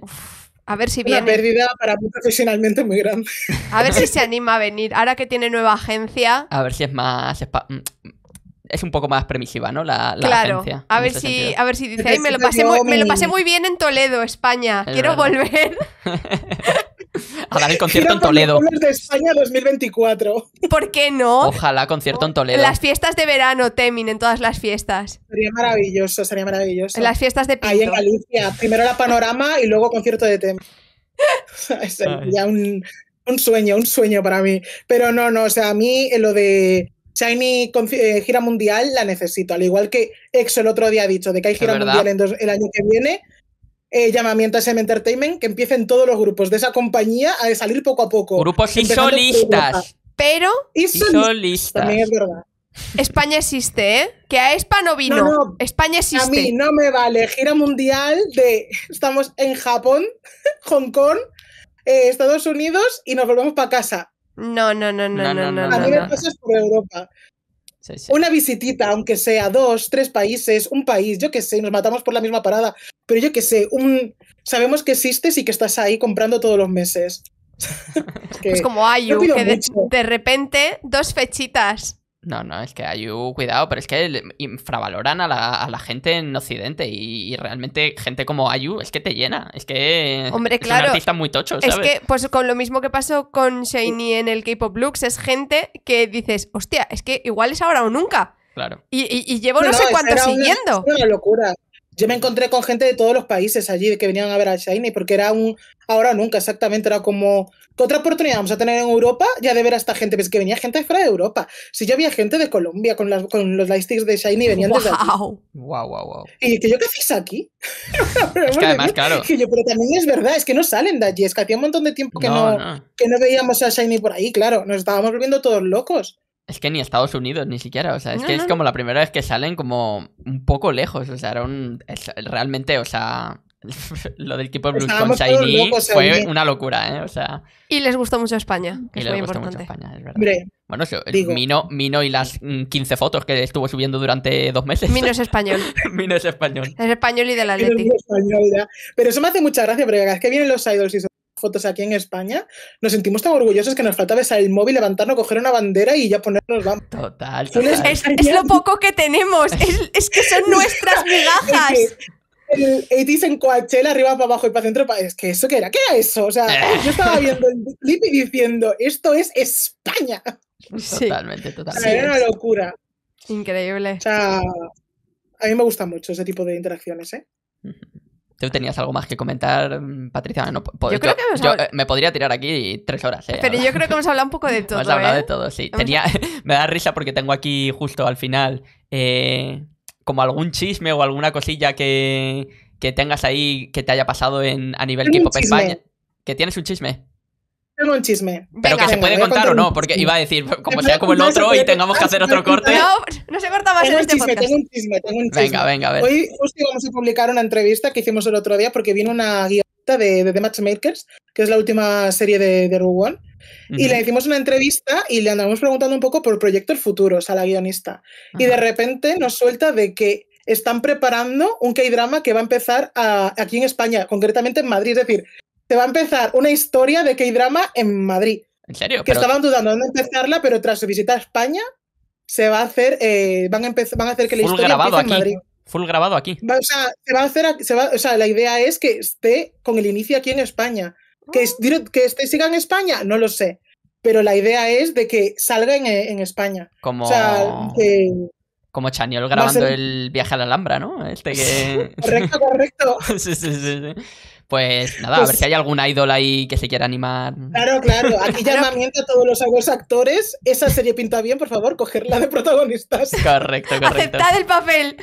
A ver si viene. Una pérdida para mí profesionalmente muy grande. A ver si se anima a venir. Ahora que tiene nueva agencia. A ver si es más. Mm, es un poco más permisiva, ¿no? La, claro. A ver, si, a ver si dice, Ay, me, lo pasé muy, bien en Toledo, España. Quiero volver. a el concierto en Toledo. de España 2024. ¿Por qué no? Ojalá concierto en Toledo. Las fiestas de verano, Temin, en todas las fiestas. Sería maravilloso, sería maravilloso. En las fiestas de Pinto. Ahí en Galicia. Primero la panorama y luego concierto de Temin. sería un, sueño, un sueño para mí. Pero no, no, o sea, a mí eh, lo de... Shiny eh, gira mundial la necesito, al igual que Exo el otro día ha dicho de que hay gira mundial el año que viene, llamamientos eh, llamamiento a SM Entertainment que empiecen todos los grupos de esa compañía a salir poco a poco. Grupos y solistas. Pero. Y solistas. España existe, ¿eh? Que a Espa no vino. España existe. A mí no me vale. Gira mundial de. Estamos en Japón, Hong Kong, eh, Estados Unidos y nos volvemos para casa. No, no, no, no, no. no, no, no a mí me pasas por Europa. Una visitita, aunque sea dos, tres países, un país, yo qué sé, nos matamos por la misma parada, pero yo qué sé, un... sabemos que existes y que estás ahí comprando todos los meses. es pues como Ayu, que de, repente dos fechitas. No, no, es que Ayu, cuidado, pero es que infravaloran a la, gente en Occidente y, realmente gente como Ayu es que te llena, es que Hombre, es claro, un muy tocho, ¿sabes? Es que, pues con lo mismo que pasó con Shiny en el K-Pop Lux, es gente que dices, hostia, es que igual es ahora o nunca. Claro. Y, y, llevo no, sé cuánto siguiendo. Es una locura yo me encontré con gente de todos los países allí que venían a ver a Shiny, porque era un ahora nunca exactamente, era como ¿qué otra oportunidad vamos a tener en Europa? Ya de ver a esta gente, pues que venía gente de fuera de Europa. Si yo había gente de Colombia con, las, con los lightsticks de Shiny venían wow. desde Wow, wow, wow. Y que yo qué hacéis aquí? es que además, claro. pero también es verdad, es que no salen de allí, es que hacía un montón de tiempo que no, Que no veíamos a Shiny por ahí, claro, nos estábamos volviendo todos locos. Es que ni Estados Unidos, ni siquiera. O sea, es que es como la primera vez que salen como un poco lejos. O sea, era realmente, o sea. lo del equipo Blues con Shiny fue una locura, ¿eh? O sea. Y les gustó mucho España. Que es muy importante. mucho España, es verdad. bueno, eso, Mino, Mino, y las 15 mm, fotos que estuvo subiendo durante dos meses. Mino es español. Mino es español. Es español y del ya. Pero eso me hace mucha gracia, porque es que vienen los idols y fotos aquí en España, nos sentimos tan orgullosos que nos falta besar el móvil, levantarnos, coger una bandera y ya ponernos vamos. Total, Es, lo poco que tenemos, es, que son nuestras migajas. el 80 en Coachella, arriba para abajo y para centro, es que eso que era, ¿qué era eso? O sea, eh. yo estaba viendo el clip y diciendo, esto es España. Totalmente, totalmente. era una locura. Increíble. O sea, a mí me gusta mucho ese tipo de interacciones, ¿eh? Tú tenías algo más que comentar, mm, Patricia. yo, creo que eh, Me podría tirar aquí tres horas. ¿eh? Pero yo creo que hemos hablado un poco de todo. hemos hablado ¿eh? de todo, sí. me da risa porque tengo aquí justo al final como algún chisme o alguna cosilla que, tengas ahí que te haya pasado en, a nivel K-Pop España. Que tienes un chisme tengo un chisme. Pero que se puede contar o no, porque iba a decir, pues, como sea como el otro y tengamos que hacer otro corte. No, no se corta más en este podcast. Tengo un chisme, tengo un chisme. Venga, venga, Hoy justo vamos a publicar una entrevista que hicimos el otro día porque viene una guionista de, The Matchmakers, que es la última serie de, de Y le hicimos una entrevista y le andamos preguntando un poco por proyectos futuros a la guionista. Y de repente nos suelta de que están preparando un K-drama que va a empezar aquí en España, concretamente en Madrid. Es decir, te va a empezar una historia de hay drama en Madrid. ¿En serio? Que estaban dudando dónde empezarla, pero tras su visita a España se va a hacer, eh, van, a van a hacer que la historia grabado aquí. en Madrid. Full grabado aquí. o sea, la idea es que esté con el inicio aquí en España. Que, ah. esté, siga en España, no lo sé. Pero la idea es de que salga en, España. Como... Chaniol grabando el viaje a la Alhambra, ¿no? Este correcto, correcto. sí, sí, sí. Pues nada, a pues ver si hay algún ídolo ahí que se quiera animar. Claro, claro. Aquí llamamiento a todos los actores. Esa serie pinta bien, por favor, cogerla de protagonistas. Correcto, correcto. Aceptad el papel.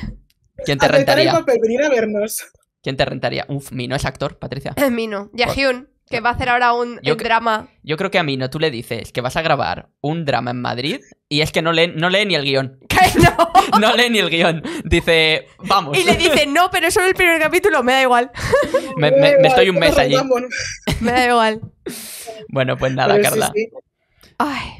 ¿Quién te rentaría? el papel, venir a vernos. ¿Quién te rentaría? Uf, Mino es actor, Patricia. Es Mino. Yahyun. Que va a hacer ahora un, drama. Yo creo que a mí no tú le dices que vas a grabar un drama en Madrid y es que no lee, no ni el guión. No. no lee ni el guión. Dice, vamos. Y le dice, no, pero es solo el primer capítulo, me da igual. me, estoy un mes allí. me da igual. Bueno, pues nada, Carla.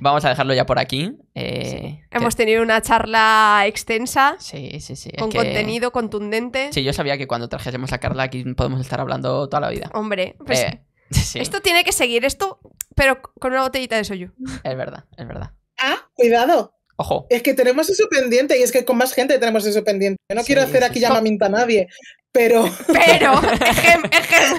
Vamos a dejarlo ya por aquí. Eh, Hemos tenido una charla extensa. Sí, sí, sí. Con contenido contundente. Sí, yo sabía que cuando trajésemos a Carla aquí podemos estar hablando toda la vida. Hombre, pues eh, esto tiene que seguir, esto, pero con una botellita de soyu. Es verdad, es verdad. Ah, cuidado. Ojo. Es que tenemos eso pendiente y es que con más gente tenemos eso pendiente. Yo no quiero hacer aquí llamamiento a nadie, pero. Pero, ejem, ejem.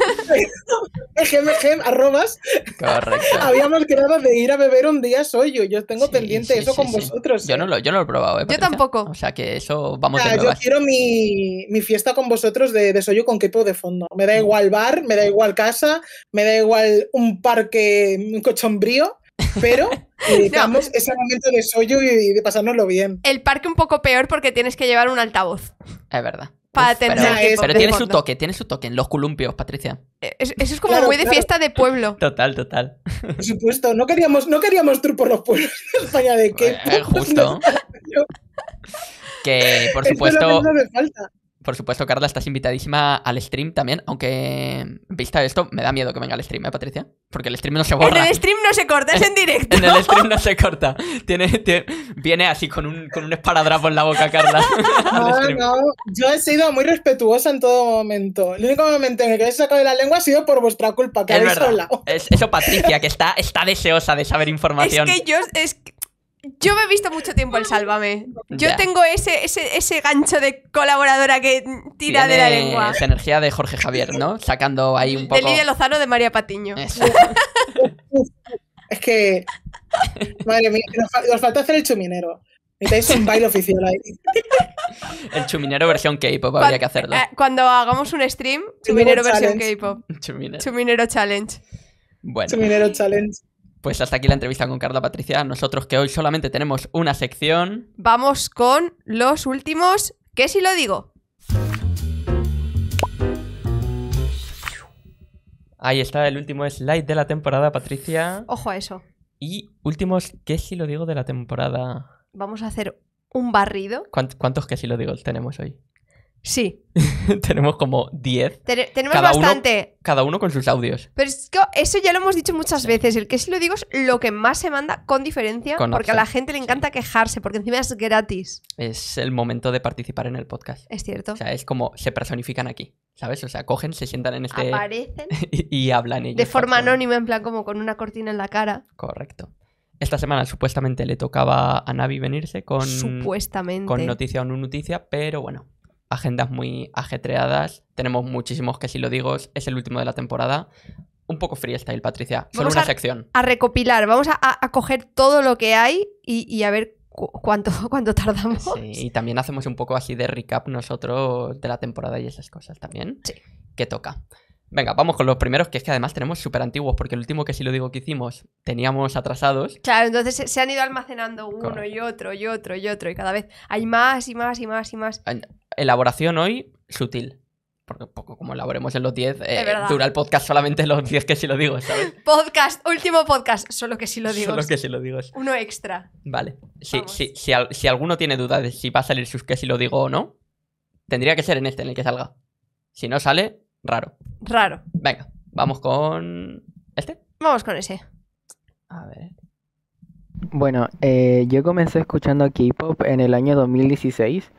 ejem, ejem, arrobas. Correcto. Habíamos quedado de ir a beber un día soy yo. Yo tengo pendiente eso con vosotros. Yo, no lo, yo lo he probado, ¿eh? Yo tampoco. O sea que eso vamos a ah, Yo quiero mi, fiesta con vosotros de, de yo con Kepo de fondo. Me da mm. igual bar, me da igual casa, me da igual un parque, un cochombrío pero eh, necesitamos ese momento de sollo y, de pasárnoslo bien. El parque un poco peor porque tienes que llevar un altavoz. Es verdad. Pero, tiene su toque, tiene su toque en los columpios, Patricia. Eh, eso es como muy de fiesta de pueblo. Total, total. Por supuesto, no queríamos, no queríamos por los pueblos de España de qué. Eh, justo. que por supuesto. Por supuesto, Carla, estás invitadísima al stream también, aunque vista esto, me da miedo que venga al stream, ¿eh, Patricia? Porque el stream no se borra. En el stream no se corta, es en directo. En el stream no se corta. Tiene, viene así con un, con esparadrapo en la boca, Carla. No, no, yo he sido muy respetuosa en todo momento. El único momento en el que he sacado de la lengua ha sido por vuestra culpa, que eso, Patricia, que está, está deseosa de saber información. Es que yo, es, yo me he visto mucho tiempo el Sálvame. Yo tengo ese, ese, gancho de colaboradora que tira de la lengua. Esa energía de Jorge Javier, ¿no? Sacando ahí un poco. De Lidia Lozano de María Patiño. es que. Madre mía, nos, faltó hacer el chuminero. Necesitáis un baile oficial ahí. El chuminero versión K-pop habría que hacerlo. Eh, cuando hagamos un stream, chuminero, chuminero versión K-pop. Chuminero. chuminero challenge. Bueno. Chuminero challenge. Pues hasta aquí la entrevista con Carla Patricia. Nosotros que hoy solamente tenemos una sección. Vamos con los últimos. ¿Qué si lo digo? Ahí está el último slide de la temporada, Patricia. Ojo a eso. Y últimos ¿qué si lo digo de la temporada. Vamos a hacer un barrido. ¿Cuántos, cuántos que si lo digo tenemos hoy? Sí. tenemos como 10. tenemos bastante. cada uno con sus audios. Pero es que eso ya lo hemos dicho muchas veces. El que sí lo digo es lo que más se manda con diferencia. porque a la gente le encanta quejarse, porque encima es gratis. Es el momento de participar en el podcast. Es cierto. O sea, es como se personifican aquí. ¿Sabes? O sea, cogen, se sientan en este. Aparecen. y, hablan ellos. De forma anónima, en plan como con una cortina en la cara. Correcto. Esta semana supuestamente le tocaba a Navi venirse con. Supuestamente. Con noticia o no noticia, pero bueno, agendas muy ajetreadas, tenemos muchísimos que si lo digo es el último de la temporada. Un poco freestyle, Patricia. Solo una sección. A recopilar, vamos a, coger todo lo que hay y, a ver cuánto, cuánto tardamos. Sí, y también hacemos un poco así de recap nosotros de la temporada y esas cosas también. Sí. Que toca. Venga, vamos con los primeros, que es que además tenemos súper antiguos, porque el último que si lo digo que hicimos teníamos atrasados. Claro, entonces se han ido almacenando uno y otro y otro y otro, y cada vez hay más y más y más y más elaboración hoy sutil. Porque poco como elaboremos en los 10, eh, dura el podcast solamente los 10 que si lo digo, ¿sabes? Podcast, último podcast, solo que si lo digo. Solo que si lo digo. Uno extra. Vale. Si, alguno tiene dudas de si va a salir sus que si lo digo o no, tendría que ser en este, en el que salga. Si no sale, raro. Raro. Venga, vamos con. ¿Este? Vamos con ese. A ver. Bueno, eh, yo comencé escuchando K-pop en el año 2016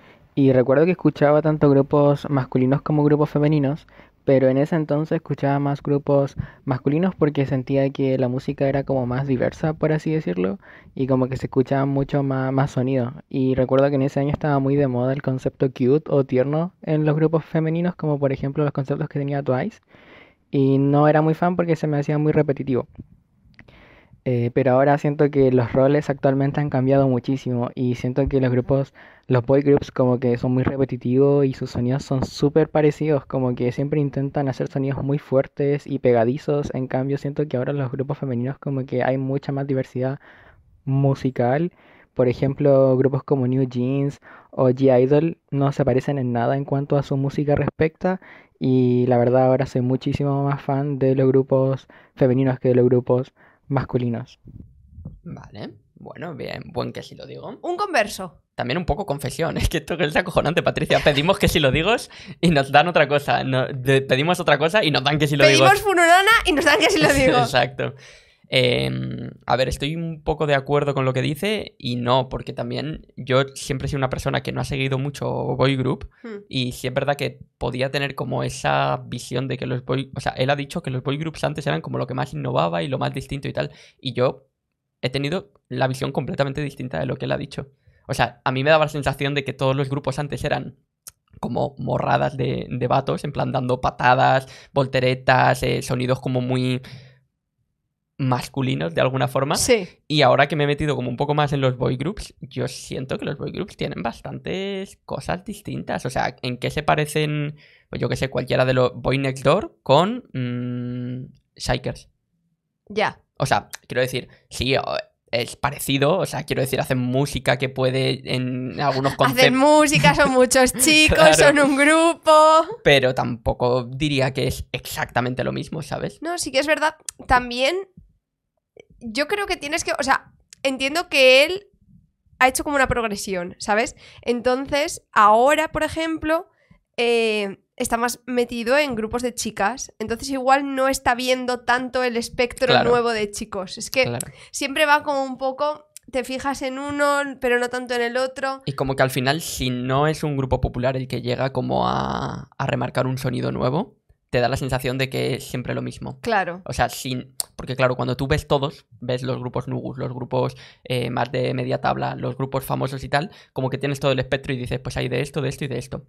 y recuerdo que escuchaba tanto grupos masculinos como grupos femeninos, pero en ese entonces escuchaba más grupos masculinos porque sentía que la música era como más diversa, por así decirlo, y como que se escuchaba mucho más, sonido. Y recuerdo que en ese año estaba muy de moda el concepto cute o tierno en los grupos femeninos, como por ejemplo los conceptos que tenía Twice, y no era muy fan porque se me hacía muy repetitivo. Eh, pero ahora siento que los roles actualmente han cambiado muchísimo y siento que los grupos, los boy groups como que son muy repetitivos y sus sonidos son súper parecidos, como que siempre intentan hacer sonidos muy fuertes y pegadizos, en cambio siento que ahora los grupos femeninos como que hay mucha más diversidad musical, por ejemplo grupos como New Jeans o G-Idol no se parecen en nada en cuanto a su música respecta y la verdad ahora soy muchísimo más fan de los grupos femeninos que de los grupos masculinos. Vale, bueno, bien, buen que si lo digo. Un converso. También un poco confesión, es que esto es acojonante, Patricia. Pedimos que si lo digo y nos dan otra cosa. pedimos otra cosa y nos dan que si lo digo. Pedimos funurona y nos dan que si lo digo. Exacto. Eh, a ver, estoy un poco de acuerdo con lo que dice y no, porque también yo siempre he sido una persona que no ha seguido mucho Boy Group hmm. y sí es verdad que podía tener como esa visión de que los Boy, o sea, él ha dicho que los Boy Groups antes eran como lo que más innovaba y lo más distinto y tal, y yo he tenido la visión completamente distinta de lo que él ha dicho. O sea, a mí me daba la sensación de que todos los grupos antes eran como morradas de, de vatos, en plan dando patadas, volteretas, eh, sonidos como muy masculinos de alguna forma. Sí. Y ahora que me he metido como un poco más en los boy groups, yo siento que los boy groups tienen bastantes cosas distintas. O sea, ¿en qué se parecen, pues yo qué sé, cualquiera de los boy next door con mmm, Shikers? Ya. O sea, quiero decir, sí, es parecido, o sea, quiero decir, hacen música que puede en algunos conceptos. Hacen música, son muchos chicos, son un grupo. Pero tampoco diría que es exactamente lo mismo, ¿sabes? No, sí que es verdad. También yo creo que tienes que, o sea, entiendo que él ha hecho como una progresión, ¿sabes? Entonces, ahora, por ejemplo, eh, está más metido en grupos de chicas, entonces igual no está viendo tanto el espectro nuevo de chicos. Es que siempre va como un poco, te fijas en uno, pero no tanto en el otro. Y como que al final, si no es un grupo popular el que llega como a remarcar un sonido nuevo, te da la sensación de que es siempre lo mismo. Claro. O sea, sin. Porque, claro, cuando tú ves todos, ves los grupos Nugus, los grupos eh, más de media tabla, los grupos famosos y tal, como que tienes todo el espectro y dices, pues hay de esto, de esto y de esto.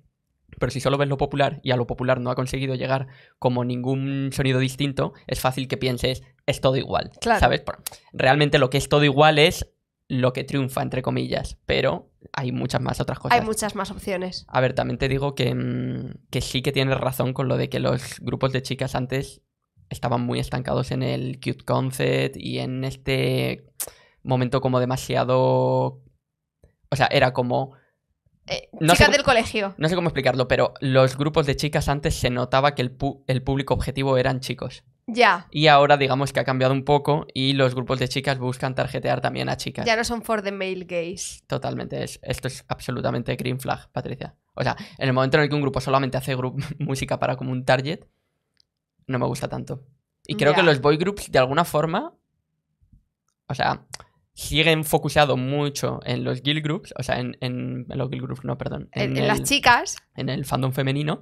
Pero si solo ves lo popular y a lo popular no ha conseguido llegar como ningún sonido distinto, es fácil que pienses, es todo igual. Claro. ¿Sabes? Realmente lo que es todo igual es lo que triunfa, entre comillas. Pero hay muchas más otras cosas. Hay muchas más opciones. A ver, también te digo mm, que, sí que tienes razón con lo de que los grupos de chicas antes estaban muy estancados en el cute concept y en este momento como demasiado... O sea, era como... Eh, no chicas del colegio. No sé cómo explicarlo, pero los grupos de chicas antes se notaba que el, el público objetivo eran chicos. Y ahora digamos que ha cambiado un poco y los grupos de chicas buscan tarjetear también a chicas. Ya no son for the male gays. Totalmente, es, esto es absolutamente green flag, Patricia. O sea, en el momento en el que un grupo solamente hace música para como un target, no me gusta tanto. Y creo que los boy groups de alguna forma, o sea, siguen focusado mucho en los girl groups, o sea, en, los girl groups, no, perdón. En, las chicas. En el fandom femenino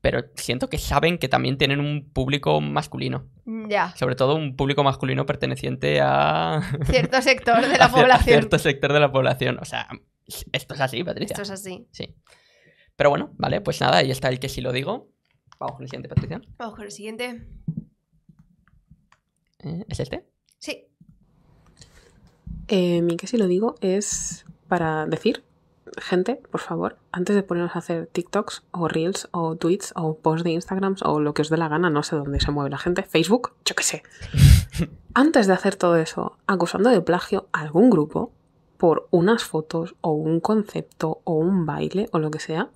pero siento que saben que también tienen un público masculino. Mm, ya. Sobre todo un público masculino perteneciente a... Cierto sector de la población. cierto sector de la población. O sea, esto es así, Patricia. Esto es así. Sí. Pero bueno, vale, pues nada, ahí está el que si lo digo. Vamos con el siguiente, Patricia. Vamos con el siguiente. Eh, ¿Es este? Sí. Eh, mi que sí lo digo es para decir gente, por favor, antes de ponernos a hacer TikToks o Reels o tweets o posts de Instagram o lo que os dé la gana, no sé dónde se mueve la gente, Facebook, yo qué sé. antes de hacer todo eso, acusando de plagio a algún grupo por unas fotos o un concepto o un baile o lo que sea,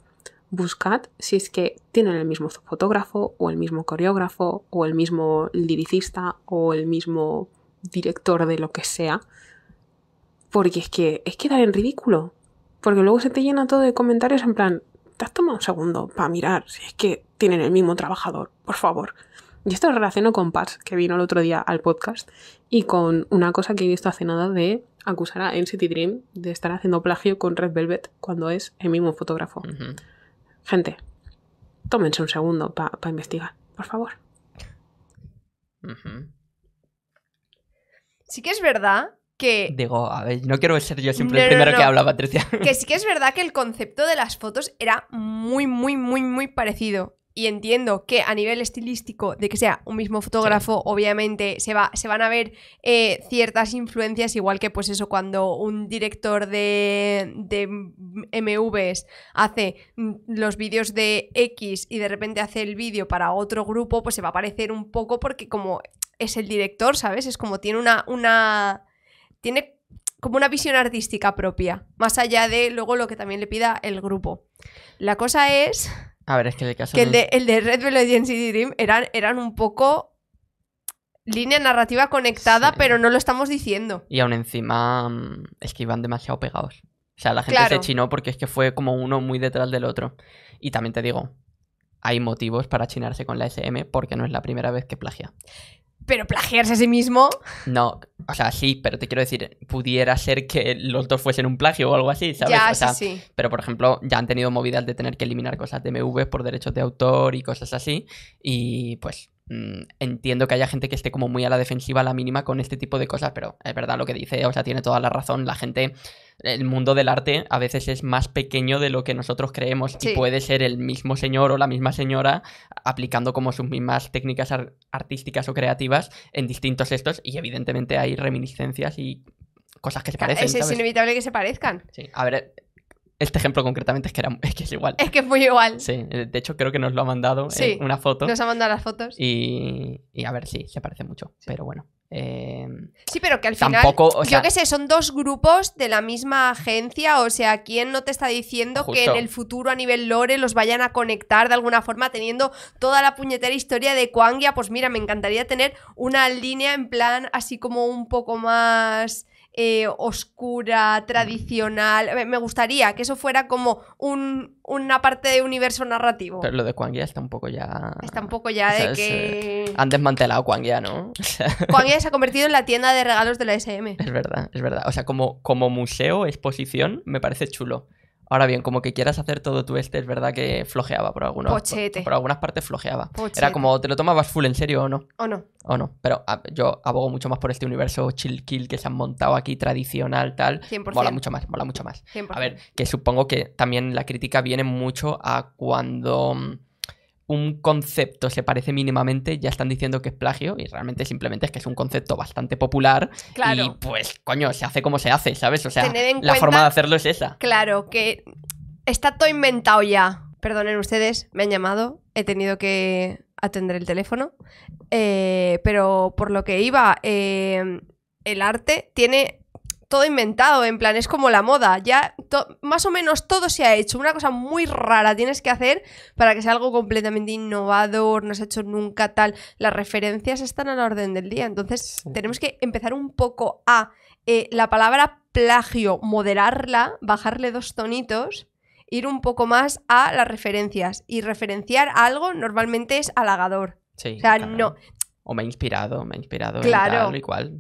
buscad si es que tienen el mismo fotógrafo o el mismo coreógrafo o el mismo liricista o el mismo director de lo que sea. Porque es que es quedar en ridículo. Porque luego se te llena todo de comentarios en plan, te has un segundo para mirar si es que tienen el mismo trabajador, por favor. Y esto lo relaciono con Paz, que vino el otro día al podcast, y con una cosa que he visto hace nada de acusar a NCT Dream de estar haciendo plagio con Red Velvet cuando es el mismo fotógrafo. Gente, tómense un segundo para investigar, por favor. Sí que es verdad Digo, a ver, no quiero ser yo siempre el primero que habla, Patricia. Que sí que es verdad que el concepto de las fotos era muy, muy, muy, muy parecido. Y entiendo que a nivel estilístico, de que sea un mismo fotógrafo, obviamente se, va, se van a ver eh, ciertas influencias, igual que pues eso, cuando un director de, de MVs hace mm, los vídeos de X y de repente hace el vídeo para otro grupo, pues se va a parecer un poco porque como es el director, ¿sabes? Es como tiene una... una tiene como una visión artística propia, más allá de luego lo que también le pida el grupo. La cosa es... A ver, es que, el, caso que el, de, Red Velvet y NCT Dream eran, eran un poco línea narrativa conectada, pero no lo estamos diciendo. Y aún encima mm, es que iban demasiado pegados. O sea, la gente se chinó porque es que fue como uno muy detrás del otro. Y también te digo, hay motivos para chinarse con la SM porque no es la primera vez que plagia. Pero plagiarse a sí mismo. No, o sea, sí, pero te quiero decir, pudiera ser que los dos fuesen un plagio o algo así, ¿sabes? sí. Pero, por ejemplo, ya han tenido movidas de tener que eliminar cosas de MV por derechos de autor y cosas así. Y pues Mm, entiendo que haya gente que esté como muy a la defensiva a la mínima con este tipo de cosas, pero es verdad lo que dice, o sea, tiene toda la razón. La gente, el mundo del arte a veces es más pequeño de lo que nosotros creemos y puede ser el mismo señor o la misma señora aplicando como sus mismas técnicas artísticas o creativas en distintos estos y evidentemente hay reminiscencias y cosas que se parecen. Es, es inevitable que se parezcan. Sí, a ver, este ejemplo concretamente es que, es igual. Es que fue igual. Sí, eh, de hecho creo que nos lo ha mandado eh, una foto. Nos ha mandado las fotos. Y, a ver, sí, se parece mucho, pero bueno. Em, sí, pero que al final. yo qué sé, son dos grupos de la misma agencia. O sea, ¿quién no te está diciendo que en el futuro a nivel lore los vayan a conectar de alguna forma teniendo toda la puñetera historia de Kwangia? Pues mira, me encantaría tener una línea en plan así como un poco más eh, oscura, tradicional. Me gustaría que eso fuera como un, una parte de universo narrativo. Pero lo de ya está un poco ya. Está un poco ya de que. Eh, han desmantelado Quan ¿no? O se ha convertido en la tienda de regalos de la SM. Es verdad, es verdad. O sea, como, como museo, exposición, me parece chulo. Ahora bien, como que quieras hacer todo tú este, es verdad que flojeaba por algunas, Pochete. Por, algunas partes flojeaba. Era como, ¿te lo tomabas full en serio o no? O no. O no. Pero ah, yo abogo mucho más por este universo chill kill que se han montado aquí, tradicional, tal. 100%. Mola mucho más, mola mucho más. A ver, que supongo que también la crítica viene mucho a cuando... Mm, un concepto se parece mínimamente, ya están diciendo que es plagio y realmente simplemente es que es un concepto bastante popular claro. y pues coño, se hace como se hace, ¿sabes? O sea, la forma de hacerlo es esa. Claro, que está todo inventado ya. Perdonen ustedes, me han llamado, he tenido que atender el teléfono, eh, pero por lo que iba, eh, el arte tiene todo inventado, en plan, es como la moda, ya más o menos todo se ha hecho, una cosa muy rara tienes que hacer para que sea algo completamente innovador, no se ha hecho nunca tal, las referencias están a la orden del día, entonces tenemos que empezar un poco a eh, la palabra plagio, moderarla, bajarle dos tonitos, ir un poco más a las referencias y referenciar algo normalmente es halagador. o sea, no, o me ha inspirado, me ha inspirado claro.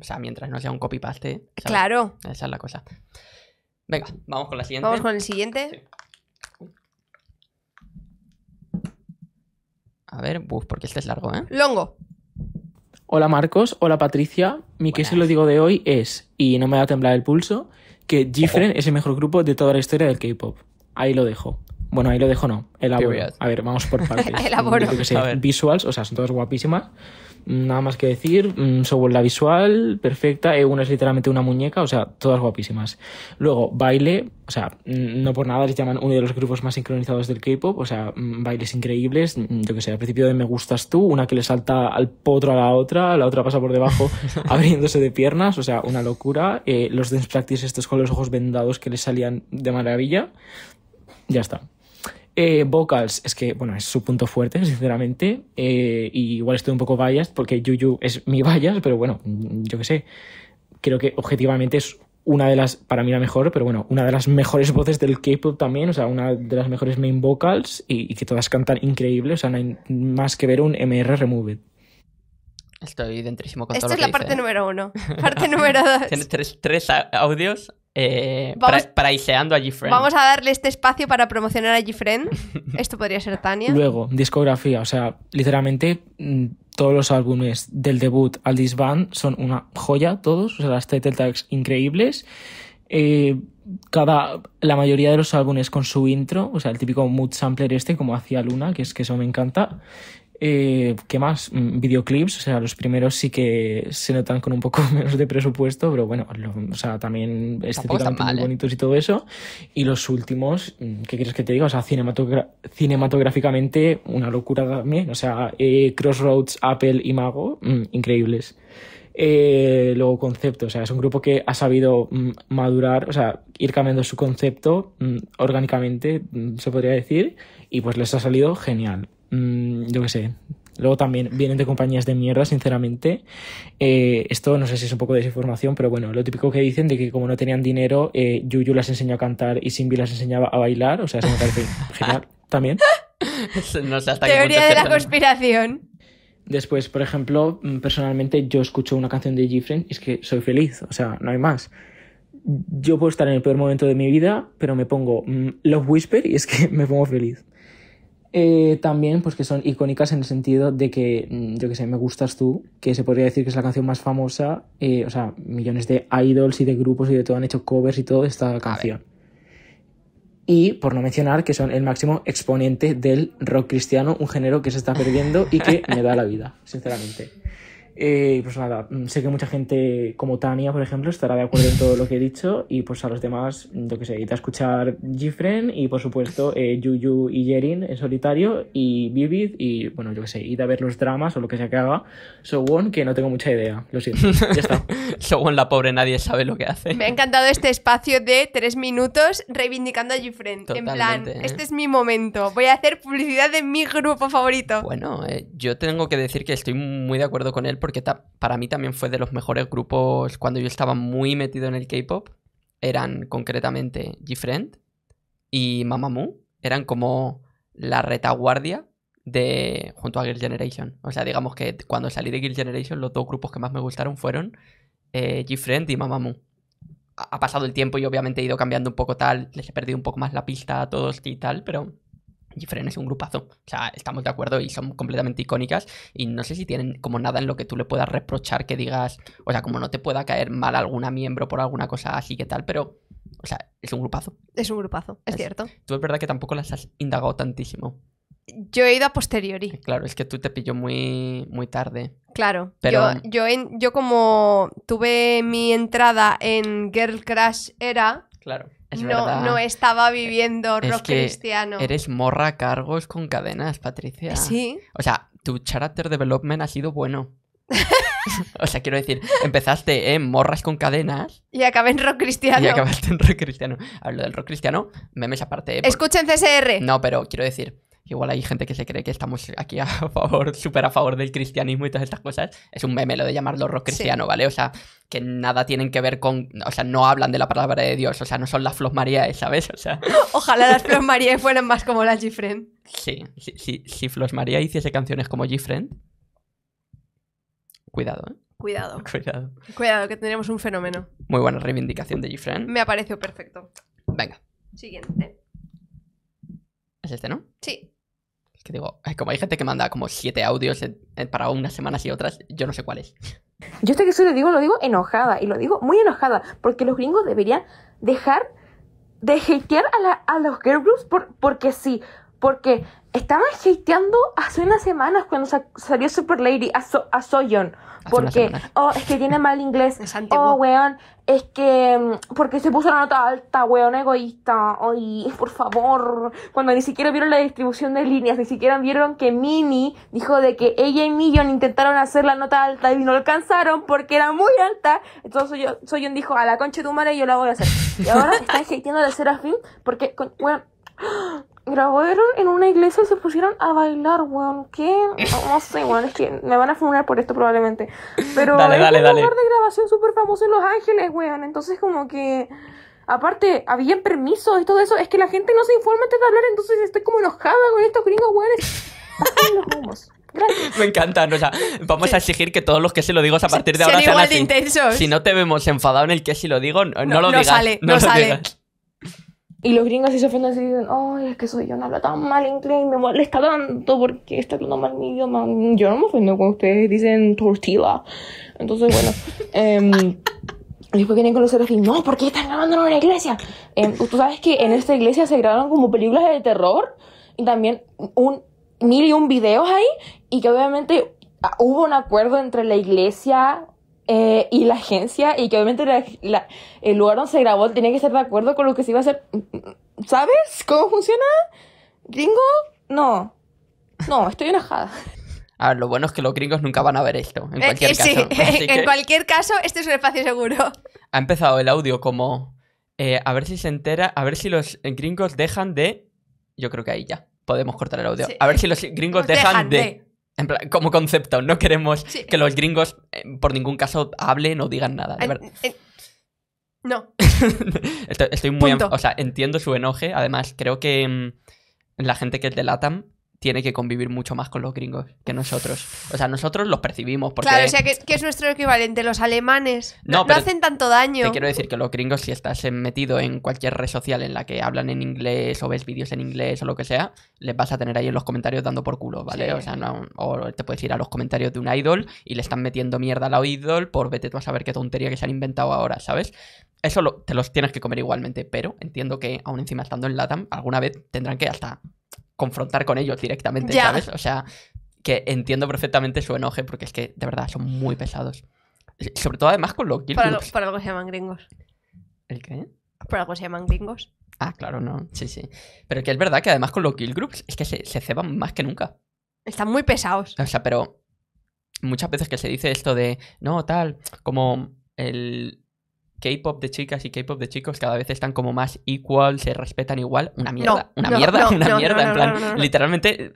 O sea, mientras no sea un copy-paste. Claro. Esa es la cosa. Venga, vamos con la siguiente. Vamos con el siguiente. A ver, buf, porque este es largo, ¿eh? Longo. Hola Marcos, hola Patricia. Mi que se lo digo de hoy es, y no me va a temblar el pulso, que Gifren es el mejor grupo de toda la historia del K-pop. Ahí lo dejo. Bueno, ahí lo dejo, no. Elaboro. A ver, vamos por partes. Elaboro. visuals, o sea, son todas guapísimas nada más que decir, mm, sobre la visual, perfecta, e una es literalmente una muñeca, o sea, todas guapísimas. Luego, baile, o sea, mm, no por nada les llaman uno de los grupos más sincronizados del K-pop, o sea, mm, bailes increíbles, yo que sé, al principio de Me gustas tú, una que le salta al potro a la otra, la otra pasa por debajo abriéndose de piernas, o sea, una locura. Eh, los dance practice estos con los ojos vendados que les salían de maravilla, ya está. Eh, vocals, es que, bueno, es su punto fuerte, sinceramente. Eh, y igual estoy un poco biased porque Yuyu es mi bias, pero bueno, yo que sé. Creo que objetivamente es una de las, para mí la mejor, pero bueno, una de las mejores voces del K-pop también, o sea, una de las mejores main vocals y, que todas cantan increíble, o sea, no hay más que ver un MR Removed. Estoy dentrísimo con todo lo es la parte ¿eh? número uno. Parte número dos. Tienes tres audios eh, para, paraiseando a Gfriend. Vamos a darle este espacio para promocionar a Gfriend. Esto podría ser Tania. Luego, discografía. O sea, literalmente mm, todos los álbumes del debut al disband son una joya, todos. O sea, las title tags increíbles. Eh, cada, la mayoría de los álbumes con su intro, o sea, el típico mood sampler este, como hacía Luna, que es que eso me encanta. Eh, ¿Qué más? Mm, videoclips, o sea, los primeros sí que se notan con un poco menos de presupuesto, pero bueno, o sea, también estéticamente muy ¿eh? bonitos y todo eso. Y los últimos, mm, ¿qué quieres que te diga? O sea, cinematográficamente una locura también. O sea, eh, Crossroads, Apple y Mago, mm, increíbles. luego concepto, o sea, es un grupo que ha sabido madurar, o sea, ir cambiando su concepto orgánicamente, se podría decir, y pues les ha salido genial. Mm, yo qué sé, Luego también vienen de compañías de mierda, sinceramente. Eh, esto no sé si es un poco de desinformación, pero bueno, lo típico que dicen de que como no tenían dinero, eh, Yuyu las enseñó a cantar y Simbi las enseñaba a bailar. O sea, eso me parece genial también. No sé hasta Teoría de la conspiración. Después, por ejemplo, mm, personalmente yo escucho una canción de G-Friend y es que soy feliz, o sea, no hay más. Yo puedo estar en el peor momento de mi vida, pero me pongo mm, Love Whisper y es que me pongo feliz. Eh, también, pues que son icónicas en el sentido de que, mm, yo que sé, Me Gustas Tú, que se podría decir que es la canción más famosa, eh, o sea, millones de idols y de grupos y de todo han hecho covers y todo De esta canción. Y por no mencionar que son el máximo exponente del rock cristiano, un género que se está perdiendo y que me da la vida, sinceramente. Eh, pues nada, mm, sé que mucha gente como Tania, por ejemplo, estará de acuerdo en todo lo que he dicho y pues a los demás, mm, yo que sé, ir a escuchar Gifren y por supuesto eh, Yuyu y Jerin en solitario y Vivid y bueno, yo que sé, ir a ver los dramas o lo que sea que haga. So Won, que no tengo mucha idea, lo siento. Ya está. so la pobre, nadie sabe lo que hace. Me ha encantado este espacio de tres minutos reivindicando a Gifren. en plan, ¿eh? este es mi momento, voy a hacer publicidad de mi grupo favorito. Bueno, eh, yo tengo que decir que estoy muy de acuerdo con él porque para mí también fue de los mejores grupos cuando yo estaba muy metido en el K-pop. Eran concretamente G-Friend y Mamamoo. Eran como la retaguardia de junto a Girl Generation. O sea, digamos que cuando salí de Girl Generation, los dos grupos que más me gustaron fueron eh, G-Friend y Mamamoo. Ha, ha pasado el tiempo y obviamente he ido cambiando un poco tal, les he perdido un poco más la pista a todos y tal, pero y es un grupazo. O sea, estamos de acuerdo y son completamente icónicas. Y no sé si tienen como nada en lo que tú le puedas reprochar que digas. O sea, como no te pueda caer mal alguna miembro por alguna cosa así que tal, pero. O sea, es un grupazo. Es un grupazo, es, cierto. Tú es verdad que tampoco las has indagado tantísimo. Yo he ido a posteriori. Eh, claro, es que tú te pilló muy, muy tarde. Claro, pero... yo, en, yo como tuve mi entrada en Girl Crash era. Claro no, no estaba eh, viviendo rock cristiano. Eres morra cargos con cadenas, Patricia. Eh, sí. O sea, tu character development ha sido bueno. o sea, quiero decir, empezaste en eh, morras con cadenas. Y acabé en rock cristiano. Y acabaste en rock cristiano. Hablo del rock cristiano, memes aparte. Escuchen CSR. No, pero quiero decir, igual hay gente que se cree que estamos aquí a favor, súper a favor del cristianismo y todas estas cosas. Es un meme lo de llamarlo rock cristiano, ¿vale? O sea, que nada tienen que ver con. O sea, no hablan de la palabra de Dios, o sea, no son las Flos María ¿sabes? sea. Ojalá las Flos María fueran más como las g Sí, sí, si Flos María hiciese canciones como G-Friend Cuidado, ¿eh? Cuidado. Cuidado. Cuidado, que tendríamos un fenómeno. Muy buena reivindicación de G-Friend Me ha parecido perfecto. Venga. Siguiente. ¿Es este, no? Sí. Que digo, como hay gente que manda como siete audios para unas semanas y otras, yo no sé cuáles. Yo este que yo lo digo, lo digo enojada, y lo digo muy enojada, porque los gringos deberían dejar de hatear a, los girl groups porque sí, porque estaban hateando hace unas semanas cuando salió Super Lady a, soyon Porque, oh, es que tiene mal inglés. oh, weón, es que, mm, porque se puso la nota alta, weón, egoísta. Oye, por favor. Cuando ni siquiera vieron la distribución de líneas, ni siquiera vieron que mini dijo de que ella y Million intentaron hacer la nota alta y no alcanzaron porque era muy alta. Entonces Soyon dijo, a la concha de tu madre yo la voy a hacer. Y ahora están hateando a Serafín porque, weón, grabaron en una iglesia y se pusieron a bailar, weón. ¿Qué? No, sé, weón. Es que me van a fumar por esto probablemente. Pero dale, es un lugar de grabación súper famoso en Los Ángeles, weón. Entonces, como que. Aparte, había permiso y todo eso. Es que la gente no se informa antes de hablar, entonces estoy como enojada con estos gringos, weón. los Gracias. Me encantan, o sea, vamos a exigir que todos los que se lo digo a partir de ahora sean así. Si no te vemos enfadado en el que si lo digo, no, lo digas. no, sale. Y los gringos así se ofenden y dicen, ay, es que soy yo no hablo tan mal inglés, me molesta tanto porque está hablando mal mi idioma. Yo no me ofendo cuando ustedes dicen tortilla. Entonces, bueno. eh, después vienen con los fin. no, ¿por qué están grabando en la iglesia? Em, tú sabes que en esta iglesia se grabaron como películas de terror y también un mil y un videos ahí y que obviamente ah, hubo un acuerdo entre la iglesia, eh, y la agencia y que obviamente el lugar donde se grabó tenía que estar de acuerdo con lo que se iba a hacer. Mm, mm, mm, ¿Sabes cómo funciona? Gringo, no. No, estoy enojada. A ver, lo bueno es que los gringos nunca van a ver esto. En eh, cualquier eh, caso. en cualquier caso, este es un espacio seguro. Ha empezado el audio como. a ver si se entera, a ver si los gringos dejan de. Yo creo que ahí ya. Podemos cortar el audio. A ver si los gringos dejan, de como concepto, no queremos que los gringos eh, por ningún caso hablen o digan nada, de verdad. No. estoy, muy... O sea, entiendo su enoje. Además, creo que mm, la gente que es de LATAM tiene que convivir mucho más con los gringos que nosotros. O sea, nosotros los percibimos porque... Claro, o sea, que, es nuestro equivalente, los alemanes. No, hacen tanto daño. Te quiero decir que los gringos, si estás metido en cualquier red social en la que hablan en inglés o ves vídeos en inglés o lo que sea, les vas a tener ahí en los comentarios dando por culo, ¿vale? O sea, o te puedes ir a los comentarios de un idol y le están metiendo mierda a la idol por vete tú a saber qué tontería que se han inventado ahora, ¿sabes? Eso te los tienes que comer igualmente, pero entiendo que aún encima estando en LATAM, alguna vez tendrán que hasta confrontar con ellos directamente, ¿sabes? O sea, que entiendo perfectamente su enoje porque es que de verdad son muy pesados. Sobre todo además con los Kill para, groups. Lo, para algo se llaman gringos. ¿El qué? Por algo se llaman gringos. Ah, claro, no. Sí, sí. Pero que es verdad que además con los Kill groups es que se, se ceban más que nunca. Están muy pesados. O sea, pero muchas veces que se dice esto de, no, tal, como el, K-pop de chicas y K-pop de chicos cada vez están como más igual, se respetan igual. Una mierda, una mierda, una mierda. en plan, literalmente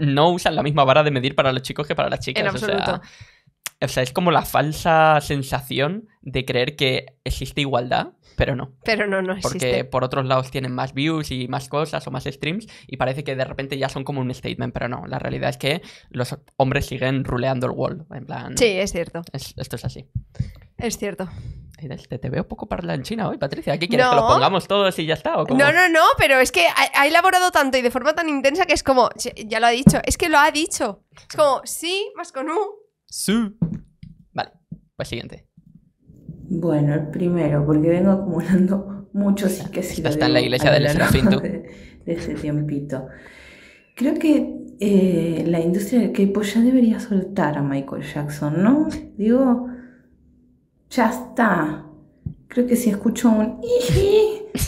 no usan la misma vara de medir para los chicos que para las chicas. o sea, es como la falsa sensación de creer que existe igualdad pero no. Pero no, no existe. Porque por otros lados tienen más views y más cosas o más streams y parece que de repente ya son como un statement, pero no. La realidad es que los hombres siguen ruleando el world En plan. Sí, es cierto. esto es así. Es cierto. Te, te veo poco en China hoy, Patricia. ¿Qué quieres? ¿Que lo pongamos todos y ya está? No, no, no, pero es que ha, elaborado tanto y de forma tan intensa que es como, ya lo ha dicho, es que lo ha dicho. Es como, sí, más con U. Sí. Vale, pues siguiente. Bueno, el primero, porque vengo acumulando muchos y que sí. Está en la iglesia del De, de ese tiempito. Creo que eh, la industria del K-pop ya debería soltar a Michael Jackson, ¿no? Digo, ya está. Creo que si escucho un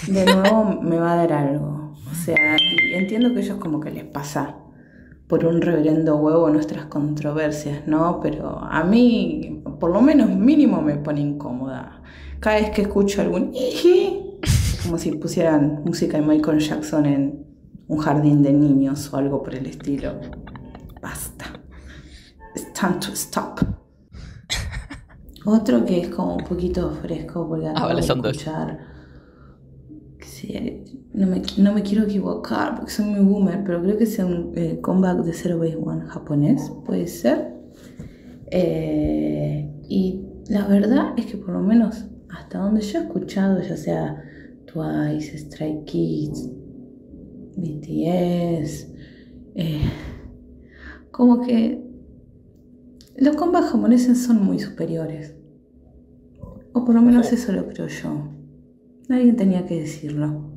de nuevo me va a dar algo. O sea, entiendo que ellos como que les pasa por un reverendo huevo nuestras controversias, ¿no? Pero a mí, por lo menos mínimo, me pone incómoda. Cada vez que escucho algún como si pusieran música de Michael Jackson en un jardín de niños o algo por el estilo. Basta. It's time to stop. Otro que es como un poquito fresco porque ah, escuchar. Dos no me, quiero equivocar porque soy muy boomer, pero creo que sea un eh, comeback de Zero Base One japonés, puede ser. Eh, y la verdad es que por lo menos hasta donde yo he escuchado, ya sea Twice, Strike Kids, BTS, eh, como que los combats japoneses son muy superiores. O por lo menos eso lo creo yo. nadie tenía que decirlo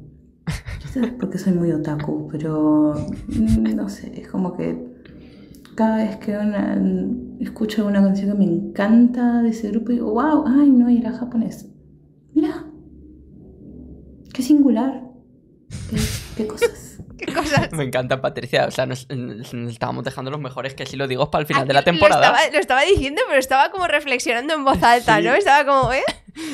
porque soy muy otaku, pero mm, no sé, es como que cada vez que escucho una canción que me encanta de ese grupo, digo, wow, ay no, era japonés. Mira, qué singular, qué cosas. Me encanta, Patricia. O sea, nos, estábamos dejando los mejores que si lo digo para el final ah, de la temporada. Lo estaba, diciendo, pero estaba como reflexionando en voz alta, ¿no? Estaba como, ¿eh?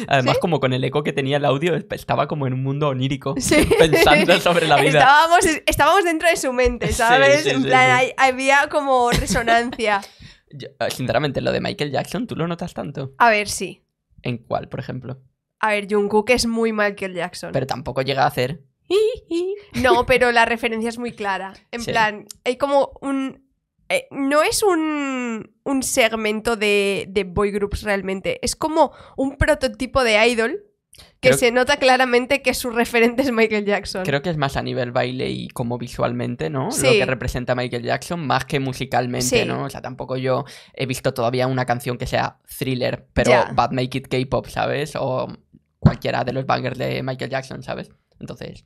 Además, como con el eco que tenía el audio, estaba como en un mundo onírico, pensando sobre la vida. Estábamos, estábamos dentro de su mente, ¿sabes? en plan, había como resonancia. Eh, sinceramente, lo de Michael Jackson, ¿tú lo notas tanto? A ver, sí. ¿En cuál, por ejemplo? A ver, Jungkook es muy Michael Jackson. Pero tampoco llega a hacer no, pero la referencia es muy clara. En plan, hay como un... Eh, no es un, un segmento de, de, boy groups realmente, es como un prototipo de idol que se nota claramente que su referente es Michael Jackson. Creo que es más a nivel baile y como visualmente, ¿no? Lo que representa Michael Jackson, más que musicalmente, ¿no? O sea, tampoco yo he visto todavía una canción que sea thriller, pero Bad Make It K-Pop, ¿sabes? O cualquiera de los bangers de Michael Jackson, ¿sabes? Entonces...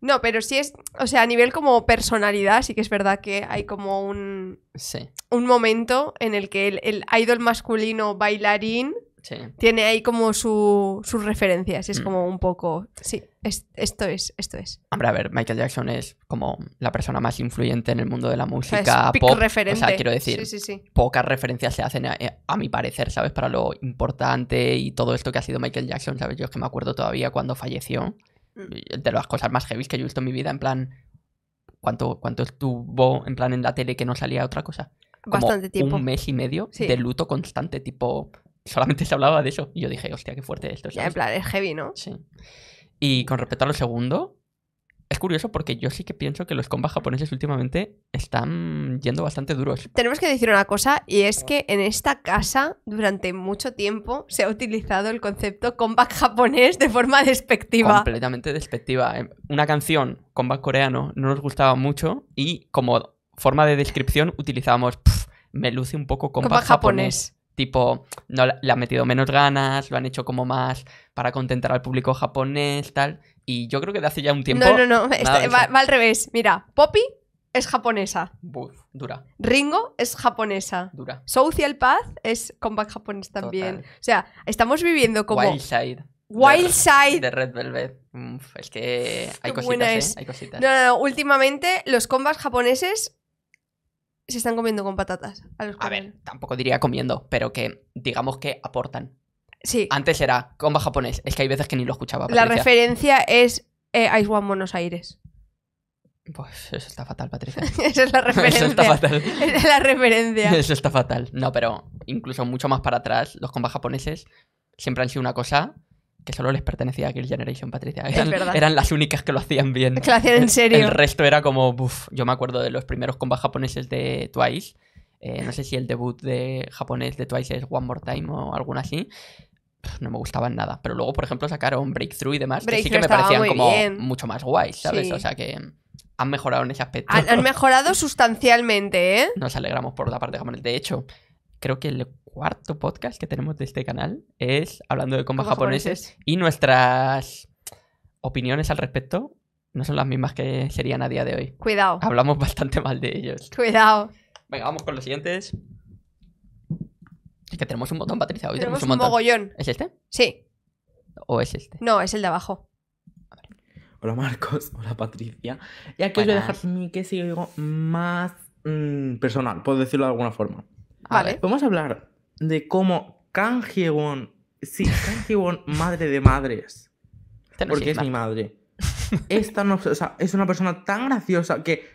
No, pero sí es, o sea, a nivel como personalidad, sí que es verdad que hay como un, un momento en el que el, el idol masculino bailarín tiene ahí como su, sus referencias. Es mm. como un poco, sí, esto es, esto es. Hombre, a ver, Michael Jackson es como la persona más influyente en el mundo de la música. O sea, quiero decir, pocas referencias se hacen, eh, a mi parecer, ¿sabes? Para lo importante y todo esto que ha sido Michael Jackson, ¿sabes? Yo es que me acuerdo todavía cuando falleció de las cosas más heavy que yo he visto en mi vida, en plan, ¿cuánto, cuánto estuvo en plan en la tele que no salía otra cosa? Bastante tiempo. Un mes y medio de luto constante, tipo, solamente se hablaba de eso. Y yo dije, hostia, qué fuerte esto. en plan, es heavy, ¿no? Sí. Y con respecto a lo segundo, es curioso porque yo sí que pienso que los combats japoneses últimamente están yendo bastante duros. Tenemos que decir una cosa y es que en esta casa durante mucho tiempo se ha utilizado el concepto combat japonés de forma despectiva. Completamente despectiva. Em, una canción, combat coreano, no nos gustaba mucho y como forma de descripción utilizábamos me luce un poco combat japonés tipo, no, le han metido menos ganas, lo han hecho como más para contentar al público japonés, tal. Y yo creo que de hace ya un tiempo. No, no, no, este, va, al revés. Mira, Poppy es japonesa. dura. Ringo es japonesa. Dura. Social Path es combat japonés también. O sea, estamos viviendo como. Wild Side. de, Red Velvet. es que hay cositas, ¿eh? hay cositas. No, no, no. Últimamente los combats japoneses se están comiendo con patatas. A, ver, tampoco diría comiendo, pero que digamos que aportan. Sí. Antes era comba japonés, es que hay veces que ni lo escuchaba. La referencia es eh, Ice One Buenos Aires. Pues eso está fatal, Patricia. Esa es la referencia. Eso está fatal. es la referencia. Eso está fatal. No, pero incluso mucho más para atrás, los combas japoneses siempre han sido una cosa que solo les pertenecía a Kill Generation, Patricia. Eran, las únicas que lo hacían bien. Que lo hacían en serio. El resto era como, yo me acuerdo de los primeros combats japoneses de Twice. Eh, no sé si el debut de japonés de Twice es One More Time o alguna así. No me gustaban nada. Pero luego, por ejemplo, sacaron Breakthrough y demás, que sí que me parecían como mucho más guays, ¿sabes? O sea que han mejorado en ese aspecto. Han, mejorado sustancialmente, ¿eh? Nos alegramos por la parte japonesa. De hecho, creo que el cuarto podcast que tenemos de este canal. Es hablando de combos japoneses, y nuestras opiniones al respecto no son las mismas que serían a día de hoy. Cuidado. Hablamos bastante mal de ellos. Cuidado. Venga, vamos con los siguientes. Es que tenemos un botón Patricia. Hoy tenemos, un, mogollón. ¿Es este? Sí. ¿O es este? No, es el de abajo. Hola Marcos, hola Patricia. Y aquí os voy a dejar mi que sigo más mm, personal, puedo decirlo de alguna forma. Vale. a hablar de cómo Won sí, Won madre de madres, porque es mi madre, es, no o sea, es una persona tan graciosa que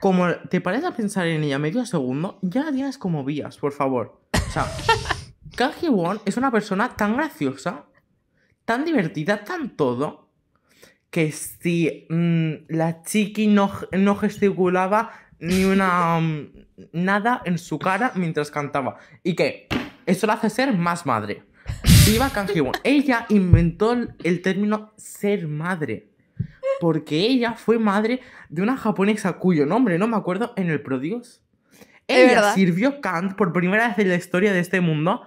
como te parece pensar en ella medio segundo, ya la tienes como vías, por favor. O sea, Kanjiwon es una persona tan graciosa, tan divertida, tan todo, que si mm, la chiqui no, no, gesticulaba ni una mm, nada en su cara mientras cantaba. Y que eso la hace ser más madre. Viva Kang Ella inventó el término ser madre. Porque ella fue madre de una japonesa cuyo nombre no me acuerdo en el Prodios. Ella sirvió Kant por primera vez en la historia de este mundo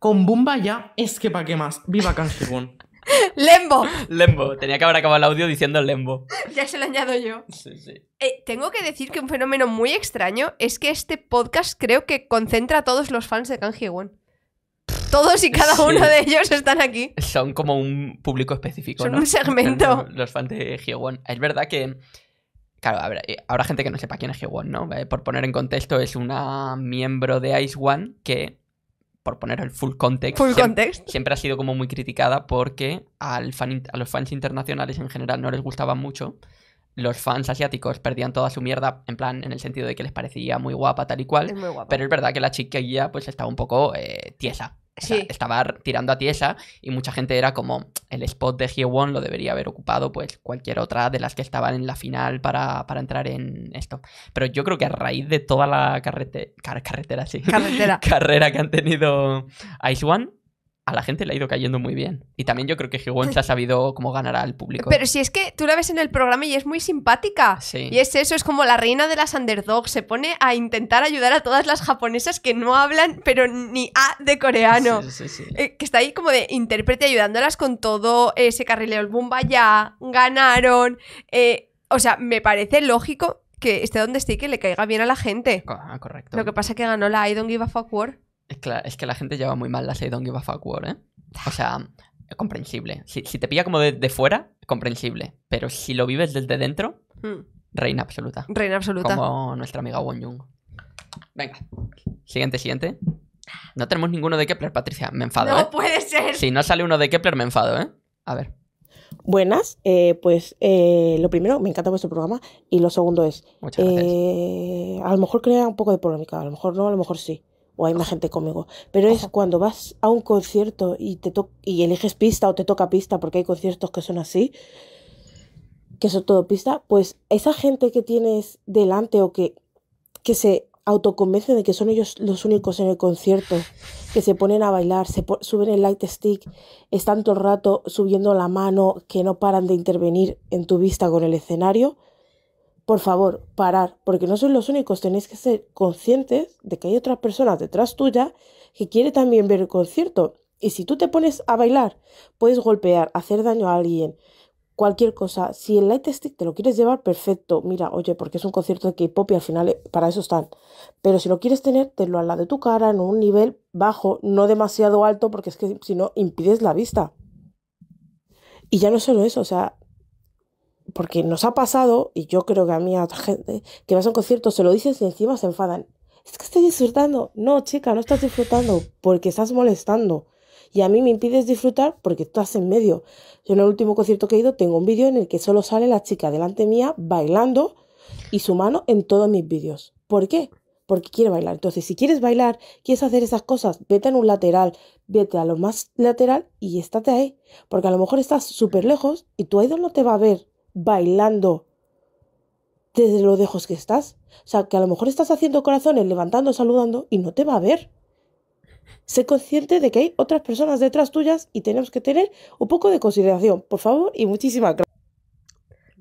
con Bumba ya. Es que para qué más. Viva Kang Lembo. Lembo. Tenía que haber acabado el audio diciendo Lembo. Ya se lo añado yo. Sí, sí. Eh, tengo que decir que un fenómeno muy extraño es que este podcast creo que concentra a todos los fans de Kanji Won. Todos y cada uno de ellos están aquí. Son como un público específico, Son un segmento. Los fans de Hyewon. Es verdad que... Claro, eh, habrá, gente que no sepa quién es Hyewon, ¿no? Eh, por poner en contexto, es una miembro de Ice One que por poner el full context, siempre, ha sido como muy criticada porque a los fans internacionales en general no les gustaba mucho. Los fans asiáticos perdían toda su mierda, en plan, en el sentido de que les parecía muy guapa, tal y cual. Pero es verdad que la chiquilla pues estaba un poco eh, tiesa. Estaba tirando a tiesa y mucha gente era como el spot de G1 lo debería haber ocupado pues cualquier otra de las que estaban en la final para, entrar en esto. Pero yo creo que a raíz de toda la carrete... carrera que han tenido Ice One, a la gente le ha ido cayendo muy bien. Y también yo creo que se ha pues sabido cómo ganar al público. Pero si es que tú la ves en el programa y es muy simpática. Y es eso, es como la reina de las underdogs. Se pone a intentar ayudar a todas las japonesas que no hablan, pero ni A de coreano. Eh, que está ahí como de intérprete ayudándolas con todo. Eh, ese carrileo el Bumba ya, ganaron. Eh, o sea, me parece lógico que esté donde esté que le caiga bien a la gente. Ah, correcto. Lo que pasa es que ganó la I Don't Give a Fuck War. Es que, la, gente lleva muy mal la serie Don't Give Fuck ¿eh? O sea, es comprensible. Si, te pilla como de fuera, es comprensible. Pero si lo vives desde dentro, hmm. reina absoluta. Reina absoluta. Como nuestra amiga Won Venga. Siguiente, siguiente. No tenemos ninguno de Kepler, Patricia. Me enfado. No ¿eh? puede ser. Si no sale uno de Kepler, me enfado, ¿eh? A ver. Buenas, eh, pues eh, lo primero, me encanta vuestro programa y lo segundo es, a lo mejor crea un poco de polémica, a lo mejor no, a lo mejor sí, o hay más gente conmigo, pero es cuando vas a un concierto y, te y eliges pista o te toca pista, porque hay conciertos que son así, que son todo pista, pues esa gente que tienes delante o que, que se autoconvence de que son ellos los únicos en el concierto, que se ponen a bailar, se suben el light stick, están todo el rato subiendo la mano, que no paran de intervenir en tu vista con el escenario, por favor, parar, porque no sois los únicos, tenéis que ser conscientes de que hay otras personas detrás tuya que quiere también ver el concierto. Y si tú te pones a bailar, puedes golpear, hacer daño a alguien, cualquier cosa. Si el light stick te lo quieres llevar, perfecto. Mira, oye, porque es un concierto de K-pop y al final eh, para eso están. Pero si lo quieres tener, tenlo al lado de tu cara, en un nivel bajo, no demasiado alto, porque es que si no impides la vista. Y ya no solo eso, o sea, porque nos ha pasado, y yo creo que a mí a otra gente, que vas a un concierto, se lo dices y encima se enfadan. Es que estoy disfrutando. No, chica, no estás disfrutando porque estás molestando. Y a mí me impides disfrutar porque estás en medio. Yo en el último concierto que he ido tengo un vídeo en el que solo sale la chica delante mía bailando y su mano en todos mis vídeos. ¿Por qué? Porque quiere bailar. Entonces, si quieres bailar, quieres hacer esas cosas, vete en un lateral, vete a lo más lateral y estate ahí. Porque a lo mejor estás súper lejos y tu idol no te va a ver bailando desde lo lejos que estás. O sea, que a lo mejor estás haciendo corazones, levantando, saludando y no te va a ver. Sé consciente de que hay otras personas detrás tuyas y tenemos que tener un poco de consideración, por favor, y muchísimas gracias.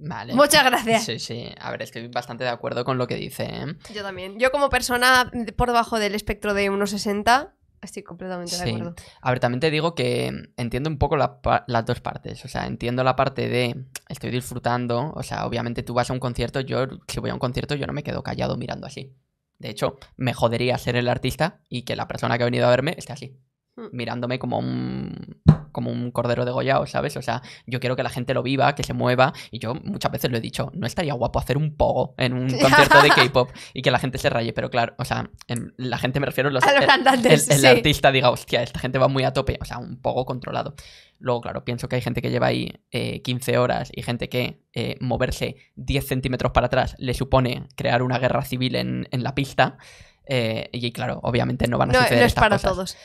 Vale. Muchas gracias. Sí, sí. A ver, estoy bastante de acuerdo con lo que dice. ¿eh? Yo también. Yo como persona por debajo del espectro de 1,60 Estoy completamente de acuerdo. A ver, también te digo que entiendo un poco las dos partes. O sea, entiendo la parte de estoy disfrutando. O sea, obviamente tú vas a un concierto, yo si voy a un concierto yo no me quedo callado mirando así. De hecho, me jodería ser el artista y que la persona que ha venido a verme esté así. Mm. mirándome como un, como un cordero degollado, ¿sabes? O sea, yo quiero que la gente lo viva, que se mueva. Y yo muchas veces lo he dicho, no estaría guapo hacer un pogo en un concierto de K-pop y que la gente se raye. Pero claro, o sea, en la gente me refiero a los el, artista diga, hostia, esta gente va muy a tope. O sea, un pogo controlado. Luego, claro, pienso que hay gente que lleva ahí 15 eh, horas y gente que eh, moverse 10 centímetros para atrás le supone crear una guerra civil en, en la pista. Eh, y claro, obviamente no van a es para todos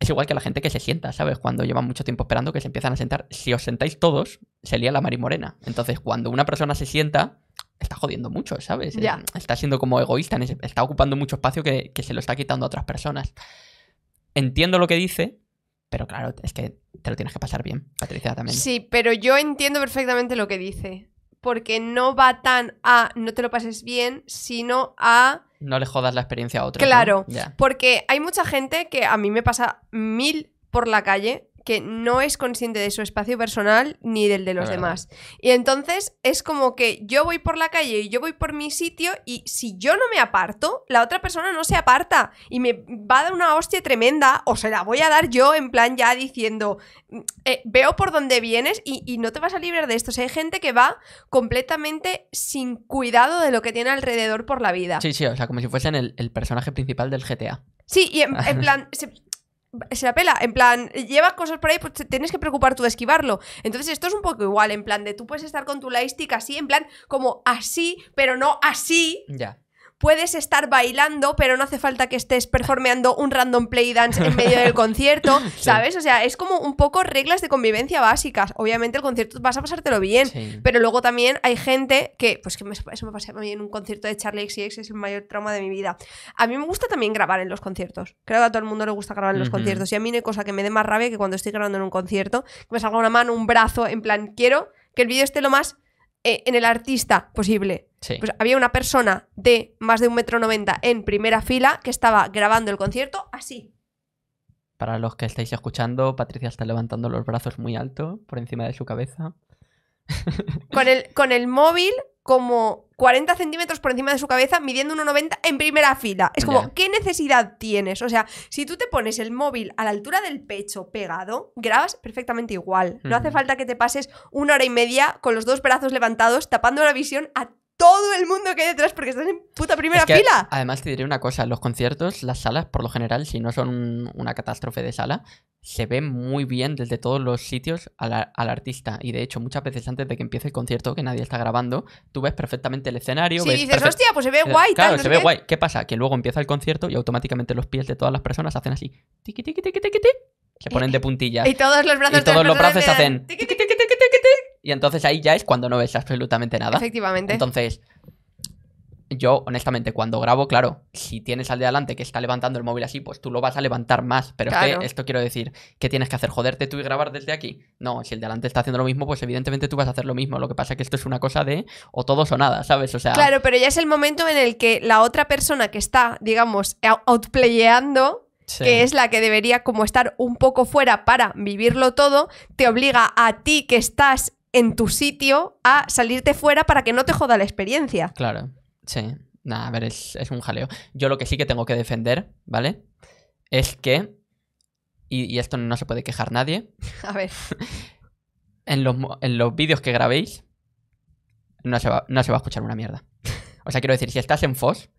es igual que la gente que se sienta, ¿sabes? Cuando llevan mucho tiempo esperando que se empiezan a sentar. Si os sentáis todos, se la la morena. Entonces, cuando una persona se sienta, está jodiendo mucho, ¿sabes? Ya. Eh, está siendo como egoísta, está ocupando mucho espacio que, que, se lo está quitando a otras personas. Entiendo lo que dice, pero claro, es que te lo tienes que pasar bien, Patricia, también. Sí, pero yo entiendo perfectamente lo que dice porque no va tan a no te lo pases bien, sino a... No le jodas la experiencia a otro. Claro, porque hay mucha gente que a mí me pasa mil por la calle que no es consciente de su espacio personal ni del de los demás. Y entonces es como que yo voy por la calle y yo voy por mi sitio y si yo no me aparto, la otra persona no se aparta y me va a dar una hostia tremenda o se la voy a dar yo en plan ya diciendo, mm, eh, veo por dónde vienes y, no te vas a librar de esto. hay gente que va completamente sin cuidado de lo que tiene alrededor por la vida. Sí, sí, o sea, como si fuesen el, personaje principal del GTA. Sí, y en, plan, se apela En plan, llevas cosas por ahí, pues te tienes que preocupar tú de esquivarlo. Entonces, esto es un poco igual, en plan, de tú puedes estar con tu laística así, en plan, como así, pero no así. Ya puedes estar bailando, pero no hace falta que estés performeando un random play dance en medio del concierto, ¿sabes? O sea, es como un poco reglas de convivencia básicas. Obviamente el concierto vas a pasártelo bien, pero luego también hay gente que, pues que eso me pasé a mí en un concierto de Charlie X, es el mayor trauma de mi vida. A mí me gusta también grabar en los conciertos. Creo que a todo el mundo le gusta grabar en los conciertos y a mí no hay cosa que me dé más rabia que cuando estoy grabando en un concierto, que me salga una mano, un brazo, en plan, quiero que el vídeo esté lo más eh, en el artista posible. Pues había una persona de más de un metro noventa en primera fila que estaba grabando el concierto así. Para los que estáis escuchando, Patricia está levantando los brazos muy alto por encima de su cabeza. Con con el móvil como 40 centímetros por encima de su cabeza, midiendo 1,90 en primera fila. Es como, ¿qué necesidad tienes? O sea, si tú te pones el móvil a la altura del pecho pegado, grabas perfectamente igual. No hace falta que te pases una hora y media con los dos brazos levantados, tapando la visión a todo el mundo que hay detrás porque estás en puta primera fila. Además, te diré una cosa: los conciertos, las salas, por lo general, si no son una catástrofe de sala, se ve muy bien desde todos los sitios al, artista. Y de hecho, muchas veces antes de que empiece el concierto, que nadie está grabando, tú ves perfectamente el escenario. Sí, dices, hostia, pues se ve eh, guay. Claro, se ve guay. ¿Qué pasa? Que luego empieza el concierto y automáticamente los pies de todas las personas hacen así. Tiqui, tiqui, tiqui, tiqui, Se ponen eh, de puntillas. Y todos los brazos, y todos los brazos hacen y entonces ahí ya es cuando no ves absolutamente nada. Efectivamente. Entonces, yo honestamente cuando grabo, claro, si tienes al de adelante que está levantando el móvil así, pues tú lo vas a levantar más. Pero es que esto quiero decir, ¿qué tienes que hacer? ¿Joderte tú y grabar desde aquí? No, si el de adelante está haciendo lo mismo, pues evidentemente tú vas a hacer lo mismo. Lo que pasa es que esto es una cosa de o todos o nada, ¿sabes? O sea... Claro, pero ya es el momento en el que la otra persona que está, digamos, outplayeando que es la que debería como estar un poco fuera para vivirlo todo, te obliga a ti que estás en tu sitio a salirte fuera para que no te joda la experiencia. Claro, sí. Nada, a ver, es, un jaleo. Yo lo que sí que tengo que defender, ¿vale? Es que, y, esto no se puede quejar nadie, a ver. en los, vídeos que grabéis, no se, va, a escuchar una mierda. O sea, quiero decir, si estás en FOS,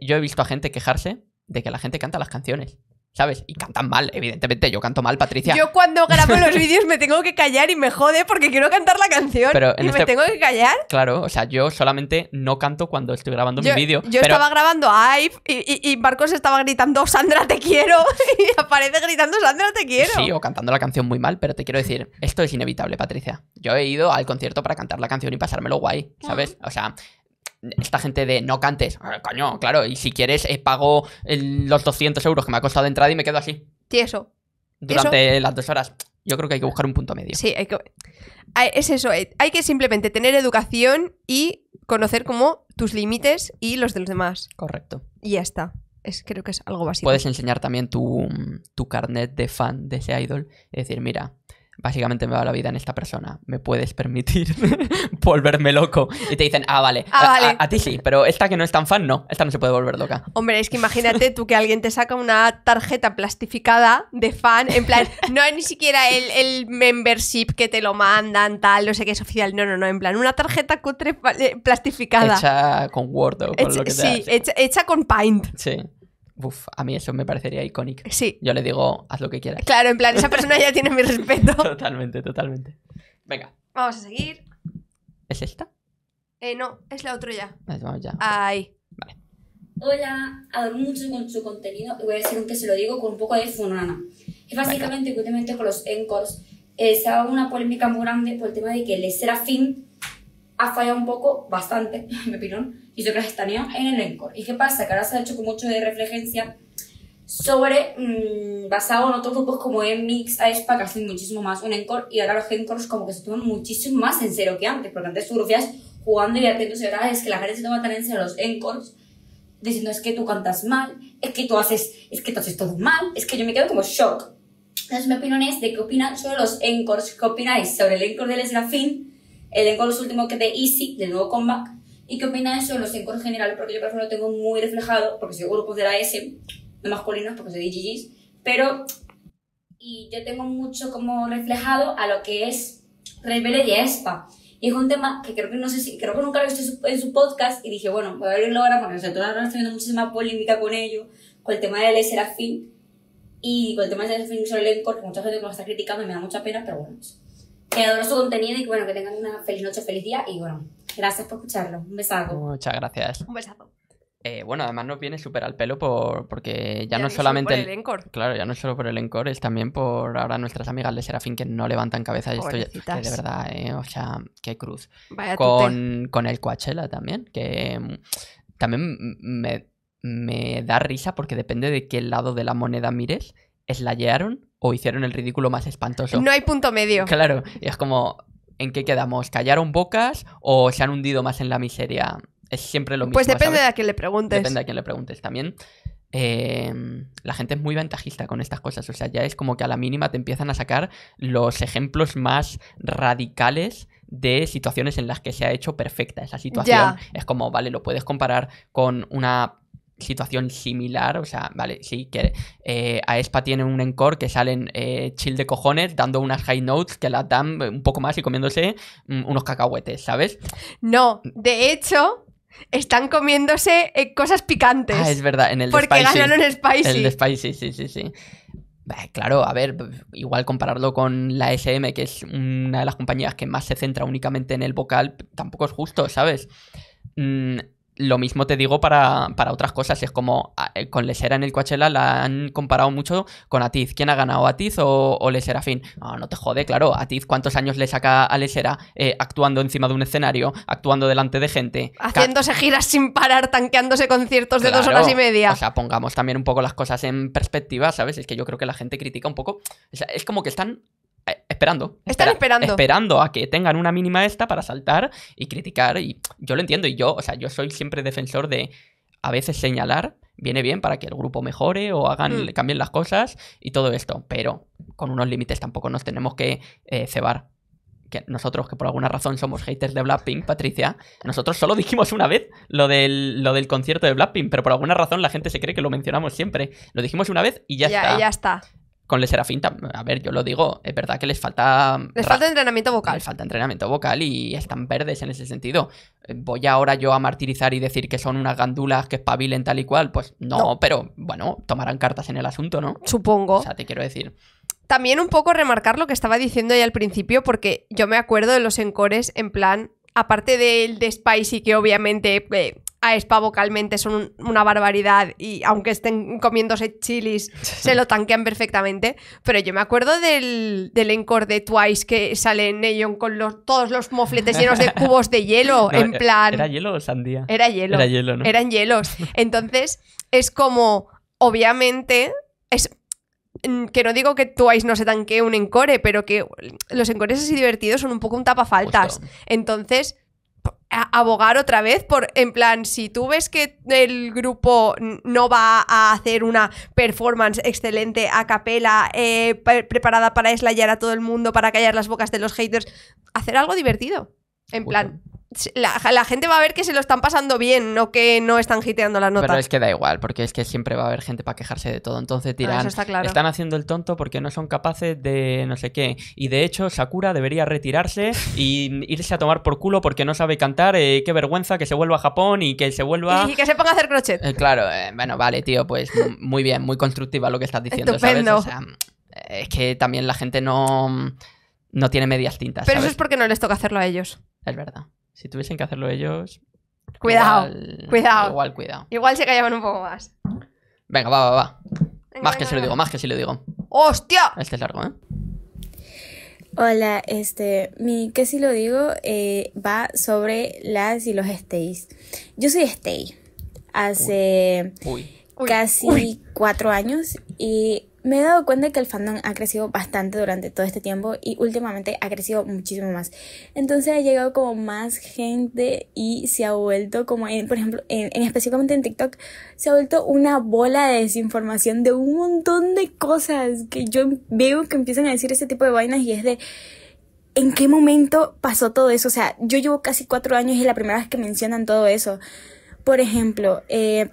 yo he visto a gente quejarse de que la gente canta las canciones. ¿sabes? Y cantan mal, evidentemente. Yo canto mal, Patricia. Yo cuando grabo los vídeos me tengo que callar y me jode porque quiero cantar la canción. y me este tengo que callar. Claro, o sea, yo solamente no canto cuando estoy grabando mi vídeo. Yo estaba grabando a y, y, Marcos estaba gritando Sandra te quiero y aparece gritando Sandra te quiero. Sí, o cantando la canción muy mal, pero te quiero decir, esto es inevitable, Patricia. Yo he ido al concierto para cantar la canción y pasármelo guay, ¿sabes? O sea, esta gente de no cantes, ah, coño, claro, y si quieres eh, pago los 200 euros que me ha costado de entrada y me quedo así. sí eso Durante las dos horas. Yo creo que hay que buscar un punto medio. Sí, hay que... Ah, es eso. Eh, hay que simplemente tener educación y conocer como tus límites y los de los demás. Correcto. Y ya está. Es, creo que es algo básico. Puedes enseñar también tu, mm, tu carnet de fan de ese idol y decir, mira, básicamente me va la vida en esta persona, ¿me puedes permitir volverme loco? Y te dicen, ah, ah vale, A, ti sí, pero esta que no es tan fan, no, esta no se puede volver loca. Hombre, es que imagínate tú que alguien te saca una tarjeta plastificada de fan, en plan, no es ni siquiera el, membership que te lo mandan, tal, no sé qué es oficial, no, no, no, en plan, una tarjeta cutre eh, plastificada. Hecha con Word o con lo que sea. Sí, hecha, hecha con Paint. Sí a mí eso me parecería icónico. Sí. Yo le digo, haz lo que quieras. Claro, en plan, esa persona ya tiene mi respeto. Totalmente, totalmente. Venga. Vamos a seguir. ¿Es esta? Eh, no, es la otra ya. Ah, vamos ya. Ahí. Vale. Hola, adoro mucho con su contenido y voy a decir un que se lo digo con un poco de funana. Es básicamente, últimamente con los encores, estaba eh, se ha dado una polémica muy grande por el tema de que el serafín ha fallado un poco, bastante, opinión, y yo creo que estaría en el encore. ¿Y qué pasa? Que ahora se ha hecho con mucho de reflejencia sobre, mm, basado en otros grupos como Mix, Aespa, que hacen muchísimo más un encore, y ahora los encores como que se toman muchísimo más en serio que antes, porque antes surfías jugando y atentos y ahora es que la gente se toma tan en serio los encores, diciendo es que tú cantas mal, es que tú haces, es que tú haces todo mal, es que yo me quedo como shock. Entonces mi opinión es de qué opinan sobre los encores, qué opináis sobre el encore de Les Elenco los últimos que es de Easy, del nuevo comeback. ¿Y qué opina eso de los encores generales? Porque yo, por ejemplo, lo tengo muy reflejado, porque soy grupos de la S, de masculinos, porque soy de GGs, pero. Y yo tengo mucho como reflejado a lo que es Rebelde y Espa. Y es un tema que creo que no sé si, creo que nunca lo he visto en su podcast y dije, bueno, voy a abrirlo ahora porque o sea, toda la estoy viendo muchísima polémica con ello, con el tema de Ley Serafín y con el tema de Serafín sobre el encore, que mucha gente me lo está criticando y me da mucha pena, pero bueno que adoro su contenido y bueno, que tengan una feliz noche, feliz día y bueno, gracias por escucharlo. Un besazo. Muchas gracias. Un besazo. Eh, bueno, además nos viene súper al pelo por, porque ya, no solamente. Por el encor. Claro, ya no es solo por el encor, es también por ahora nuestras amigas de Serafín que no levantan cabeza. Y esto de verdad, eh, o sea, qué cruz. con, con el Coachella también, que mm, también me, da risa porque depende de qué lado de la moneda mires. ¿slayaron o hicieron el ridículo más espantoso. No hay punto medio. Claro, y es como, ¿en qué quedamos? ¿Callaron bocas o se han hundido más en la miseria? Es siempre lo pues mismo. Pues depende de a quién le preguntes. Depende a quién le preguntes también. Em, la gente es muy ventajista con estas cosas. O sea, ya es como que a la mínima te empiezan a sacar los ejemplos más radicales de situaciones en las que se ha hecho perfecta esa situación. Es como, vale, lo puedes comparar con una situación similar, o sea, vale, sí, que a eh, Aespa tiene un encore que salen eh, chill de cojones dando unas high notes que la dan eh, un poco más y comiéndose mm, unos cacahuetes, ¿sabes? No, de hecho, están comiéndose cosas picantes. Ah, es verdad, en el Porque ganaron el Spicy. El Spicy, sí, sí, sí. claro, a ver, igual compararlo con la SM, que es una de las compañías que más se centra únicamente en el vocal, tampoco es justo, ¿sabes? Mm, lo mismo te digo para, otras cosas. Es como ah, eh, con Lesera en el Coachella la han comparado mucho con Atiz. ¿Quién ha ganado, Atiz o, o Lesera Fin? No, no, te jode, claro. Atiz, ¿cuántos años le saca a Lesera eh, actuando encima de un escenario, actuando delante de gente? Haciéndose giras sin parar, tanqueándose conciertos de dos horas y media. O sea, pongamos también un poco las cosas en perspectiva, ¿sabes? Es que yo creo que la gente critica un poco. es como que están eh, esperando. Están esperando. Esperando a que tengan una mínima esta para saltar y criticar. Y yo lo entiendo. Y yo, o sea, yo soy siempre defensor de a veces señalar viene bien para que el grupo mejore o hagan, mm. cambien las cosas y todo esto. Pero con unos límites tampoco nos tenemos que eh, cebar. Que nosotros, que por alguna razón somos haters de Blackpink, Patricia, nosotros solo dijimos una vez lo del, lo del concierto de Blackpink, pero por alguna razón la gente se cree que lo mencionamos siempre. Lo dijimos una vez y ya, está. Y ya está con Le Serafín, a ver, yo lo digo, es verdad que les falta... Les falta entrenamiento vocal. Les falta entrenamiento vocal y están verdes en ese sentido. Eh, ¿Voy ahora yo a martirizar y decir que son unas gandulas que espabilen tal y cual? Pues no, pero bueno, tomarán cartas en el asunto, ¿no? Supongo. O sea, te quiero decir también un poco remarcar lo que estaba diciendo ya al principio, porque yo me acuerdo de los encores en plan, aparte del de Spicy, que obviamente eh, spa vocalmente son una barbaridad y aunque estén comiéndose chilis, se lo tanquean perfectamente. Pero yo me acuerdo del, del encore de Twice que sale en Neon con todos los mofletes llenos de cubos de hielo, en eh, plan... ¿Era hielo o sandía? Era hielo. Era hielo ¿no? Eran hielos. Entonces, es como, obviamente, es... Mm, que no digo que Twice no se tanquee un encore, pero que los encores así divertidos son un poco un tapafaltas. faltas Entonces, abogar otra vez por, en plan, si tú ves que el grupo no va a hacer una performance excelente a capela, eh, preparada para eslayar a todo el mundo, para callar las bocas de los haters, hacer algo divertido. En plan, la, gente va a ver que se lo están pasando bien, no que no están giteando las notas Pero es que da igual, porque es que siempre va a haber gente para quejarse de todo. Entonces tiran está claro. están haciendo el tonto porque no son capaces de no sé qué. Y de hecho, Sakura debería retirarse y irse a tomar por culo porque no sabe cantar. Eh, qué vergüenza que se vuelva a Japón y que se vuelva... Y que se ponga a hacer crochet. Eh, claro, eh, bueno, vale, tío, pues muy bien, muy constructiva lo que estás diciendo. Mm, es que también la gente no, mm, no tiene medias tintas. Pero eso es porque no les toca hacerlo a ellos. Es verdad. Si tuviesen que hacerlo ellos. Cuidado, igual, cuidado. Igual, cuidado. Igual se callaban un poco más. Venga, va, va, va. más que se lo digo, más que si lo digo. ¡Hostia! Este es largo, ¿eh? Hola, este, mi que si lo digo eh, va sobre las y los stays. Yo soy stay hace casi cuatro años y me he dado cuenta que el fandom ha crecido bastante durante todo este tiempo y últimamente ha crecido muchísimo más. Entonces ha llegado como más gente y se ha vuelto como en, por ejemplo, en, específicamente en TikTok, se ha vuelto una bola de desinformación de un montón de cosas que yo veo que empiezan a decir ese tipo de vainas y es de... ¿En qué momento pasó todo eso? O sea, yo llevo casi cuatro años y es la primera vez que mencionan todo eso. Por ejemplo, eh,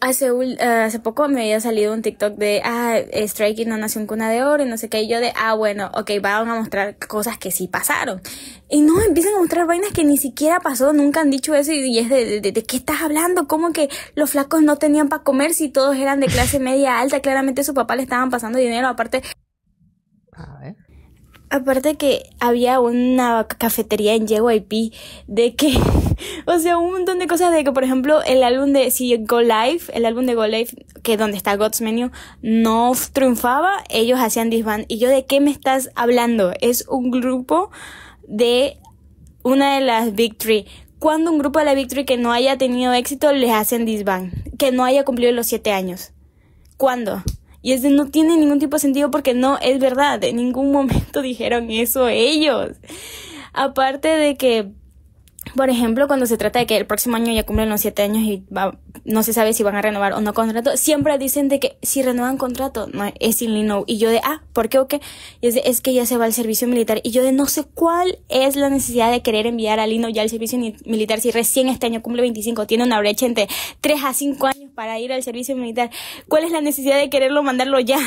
hace, un, eh, hace poco me había salido un TikTok de, ah, striking no nació en cuna de oro y no sé qué, y yo de, ah, bueno, ok, van a mostrar cosas que sí pasaron. Y no, empiezan a mostrar vainas que ni siquiera pasó, nunca han dicho eso y es de, de, qué estás hablando, como que los flacos no tenían para comer si todos eran de clase media alta, claramente su papá le estaban pasando dinero, aparte... A ver. Aparte que había una cafetería en JYP de que, o sea, un montón de cosas de que, por ejemplo, el álbum de, si Go Live, el álbum de Go Live, que donde está God's Menu, no triunfaba, ellos hacían disband. Y yo, ¿de qué me estás hablando? Es un grupo de una de las Victory, ¿cuándo un grupo de la Victory que no haya tenido éxito les hacen disband, que no haya cumplido los siete años. ¿Cuándo? Y es de no tiene ningún tipo de sentido porque no es verdad. En ningún momento dijeron eso ellos. Aparte de que por ejemplo, cuando se trata de que el próximo año ya cumple los siete años y no se sabe si van a renovar o no contrato, siempre dicen de que si renuevan contrato es sin Lino, Y yo de, ah, ¿por qué o qué? Y es que ya se va al servicio militar. Y yo de, no sé cuál es la necesidad de querer enviar a Lino ya al servicio militar si recién este año cumple 25, tiene una brecha entre 3 a 5 años para ir al servicio militar. ¿Cuál es la necesidad de quererlo mandarlo ya?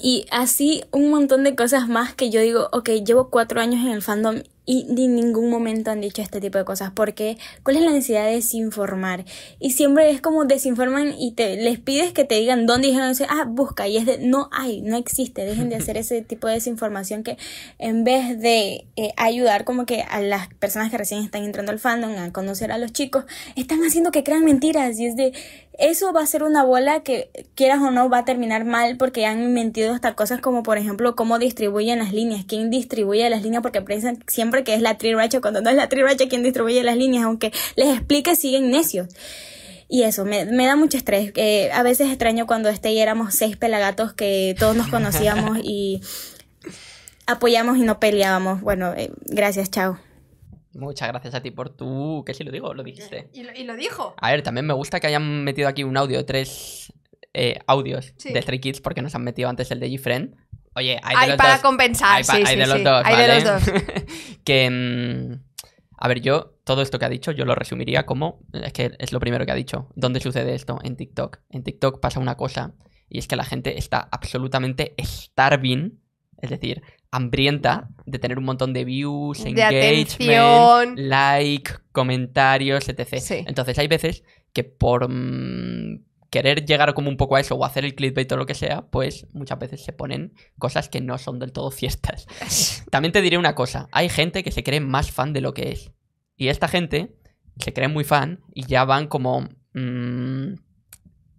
Y así un montón de cosas más que yo digo, ok, llevo cuatro años en el fandom y en ningún momento han dicho este tipo de cosas porque ¿cuál es la necesidad de desinformar? Y siempre es como desinforman y te, les pides que te digan dónde dijeron eso, ah, busca y es de no hay, no existe, dejen de hacer ese tipo de desinformación que en vez de eh, ayudar como que a las personas que recién están entrando al fandom a conocer a los chicos, están haciendo que crean mentiras y es de eso va a ser una bola que quieras o no va a terminar mal porque han mentido hasta cosas como por ejemplo cómo distribuyen las líneas, quién distribuye las líneas porque piensan siempre que es la tri-racha cuando no es la tri-racha quien distribuye las líneas, aunque les explique, siguen necios. Y eso, me, da mucho estrés. Eh, a veces extraño cuando este y éramos seis pelagatos que todos nos conocíamos y apoyamos y no peleábamos. Bueno, eh, gracias, chao. Muchas gracias a ti por tu... ¿Qué si lo digo? Lo dijiste. Y lo, dijo. A ver, también me gusta que hayan metido aquí un audio, tres eh, audios de Stray Kids, porque nos han metido antes el de G-Friend. Oye, hay, de para compensar. Hay, sí, de los dos. Hay de los dos. que. Mm, a ver, yo todo esto que ha dicho, yo lo resumiría como. Es que es lo primero que ha dicho. ¿Dónde sucede esto? En TikTok. En TikTok pasa una cosa. Y es que la gente está absolutamente starving. Es decir, hambrienta de tener un montón de views, engagement, like, comentarios, etc. Entonces hay veces que por, mm, querer llegar como un poco a eso o hacer el clickbait o lo que sea, pues muchas veces se ponen cosas que no son del todo ciertas. También te diré una cosa, hay gente que se cree más fan de lo que es. Y esta gente se cree muy fan y ya van como mm,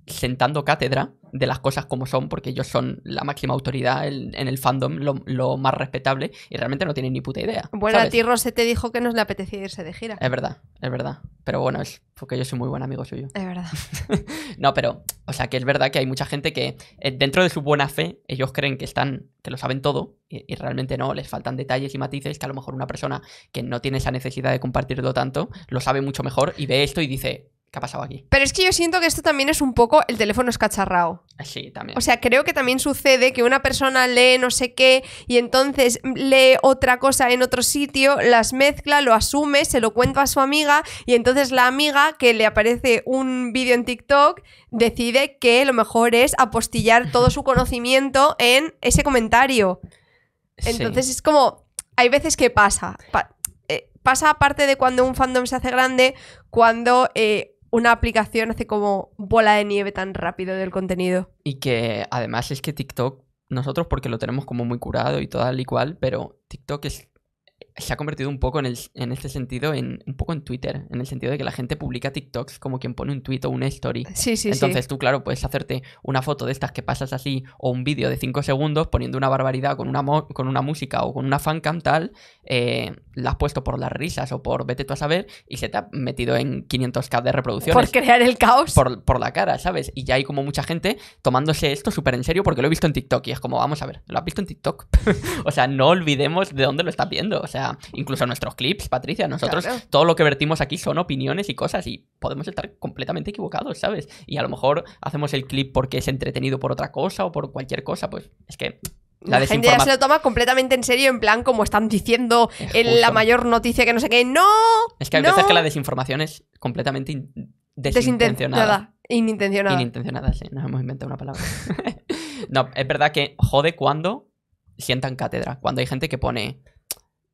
sentando cátedra de las cosas como son, porque ellos son la máxima autoridad en, el fandom, lo, más respetable, y realmente no tienen ni puta idea. Bueno, a ti Rose te dijo que no le apetecía irse de gira. Es verdad, es verdad. Pero bueno, es porque yo soy muy buen amigo suyo. Es verdad. no, pero, o sea, que es verdad que hay mucha gente que eh, dentro de su buena fe, ellos creen que están, que lo saben todo, y realmente no, les faltan detalles y matices que a lo mejor una persona que no tiene esa necesidad de compartirlo tanto, lo sabe mucho mejor y ve esto y dice, ¿qué ha pasado aquí? Pero es que yo siento que esto también es un poco el teléfono escacharrao. Sí, también. O sea, creo que también sucede que una persona lee no sé qué y entonces lee otra cosa en otro sitio, las mezcla, lo asume, se lo cuenta a su amiga y entonces la amiga que le aparece un vídeo en TikTok decide que lo mejor es apostillar todo su conocimiento en ese comentario. Entonces es como, hay veces que pasa. Eh, pasa aparte de cuando un fandom se hace grande, cuando eh, una aplicación hace como bola de nieve tan rápido del contenido. Y que además es que TikTok, nosotros porque lo tenemos como muy curado y tal y cual, pero TikTok es se ha convertido un poco en, el, en este sentido, en, un poco en Twitter, en el sentido de que la gente publica TikToks como quien pone un tweet o una story. Sí, sí, Entonces tú, claro, puedes hacerte una foto de estas que pasas así o un vídeo de 5 segundos poniendo una barbaridad con una, con una música o con una fancam tal, eh, la has puesto por las risas o por vete tú a saber y se te ha metido en 500k de reproducciones. Por crear el caos. Por, por la cara, ¿sabes? Y ya hay como mucha gente tomándose esto súper en serio porque lo he visto en TikTok y es como, vamos a ver, ¿lo has visto en TikTok? o sea, no olvidemos de dónde lo estás viendo. O sea, incluso nuestros clips, Patricia, nosotros todo lo que vertimos aquí son opiniones y cosas y podemos estar completamente equivocados, ¿sabes? Y a lo mejor hacemos el clip porque es entretenido por otra cosa o por cualquier cosa, pues es que la, la gente ya se lo toma completamente en serio, en plan, como están diciendo en la mayor noticia que no sé qué. ¡No! Es que a veces que la desinformación es completamente desintencionada. Inintencionada. Inintencionada, sí. Nos hemos inventado una palabra. no, es verdad que jode cuando sientan cátedra. Cuando hay gente que pone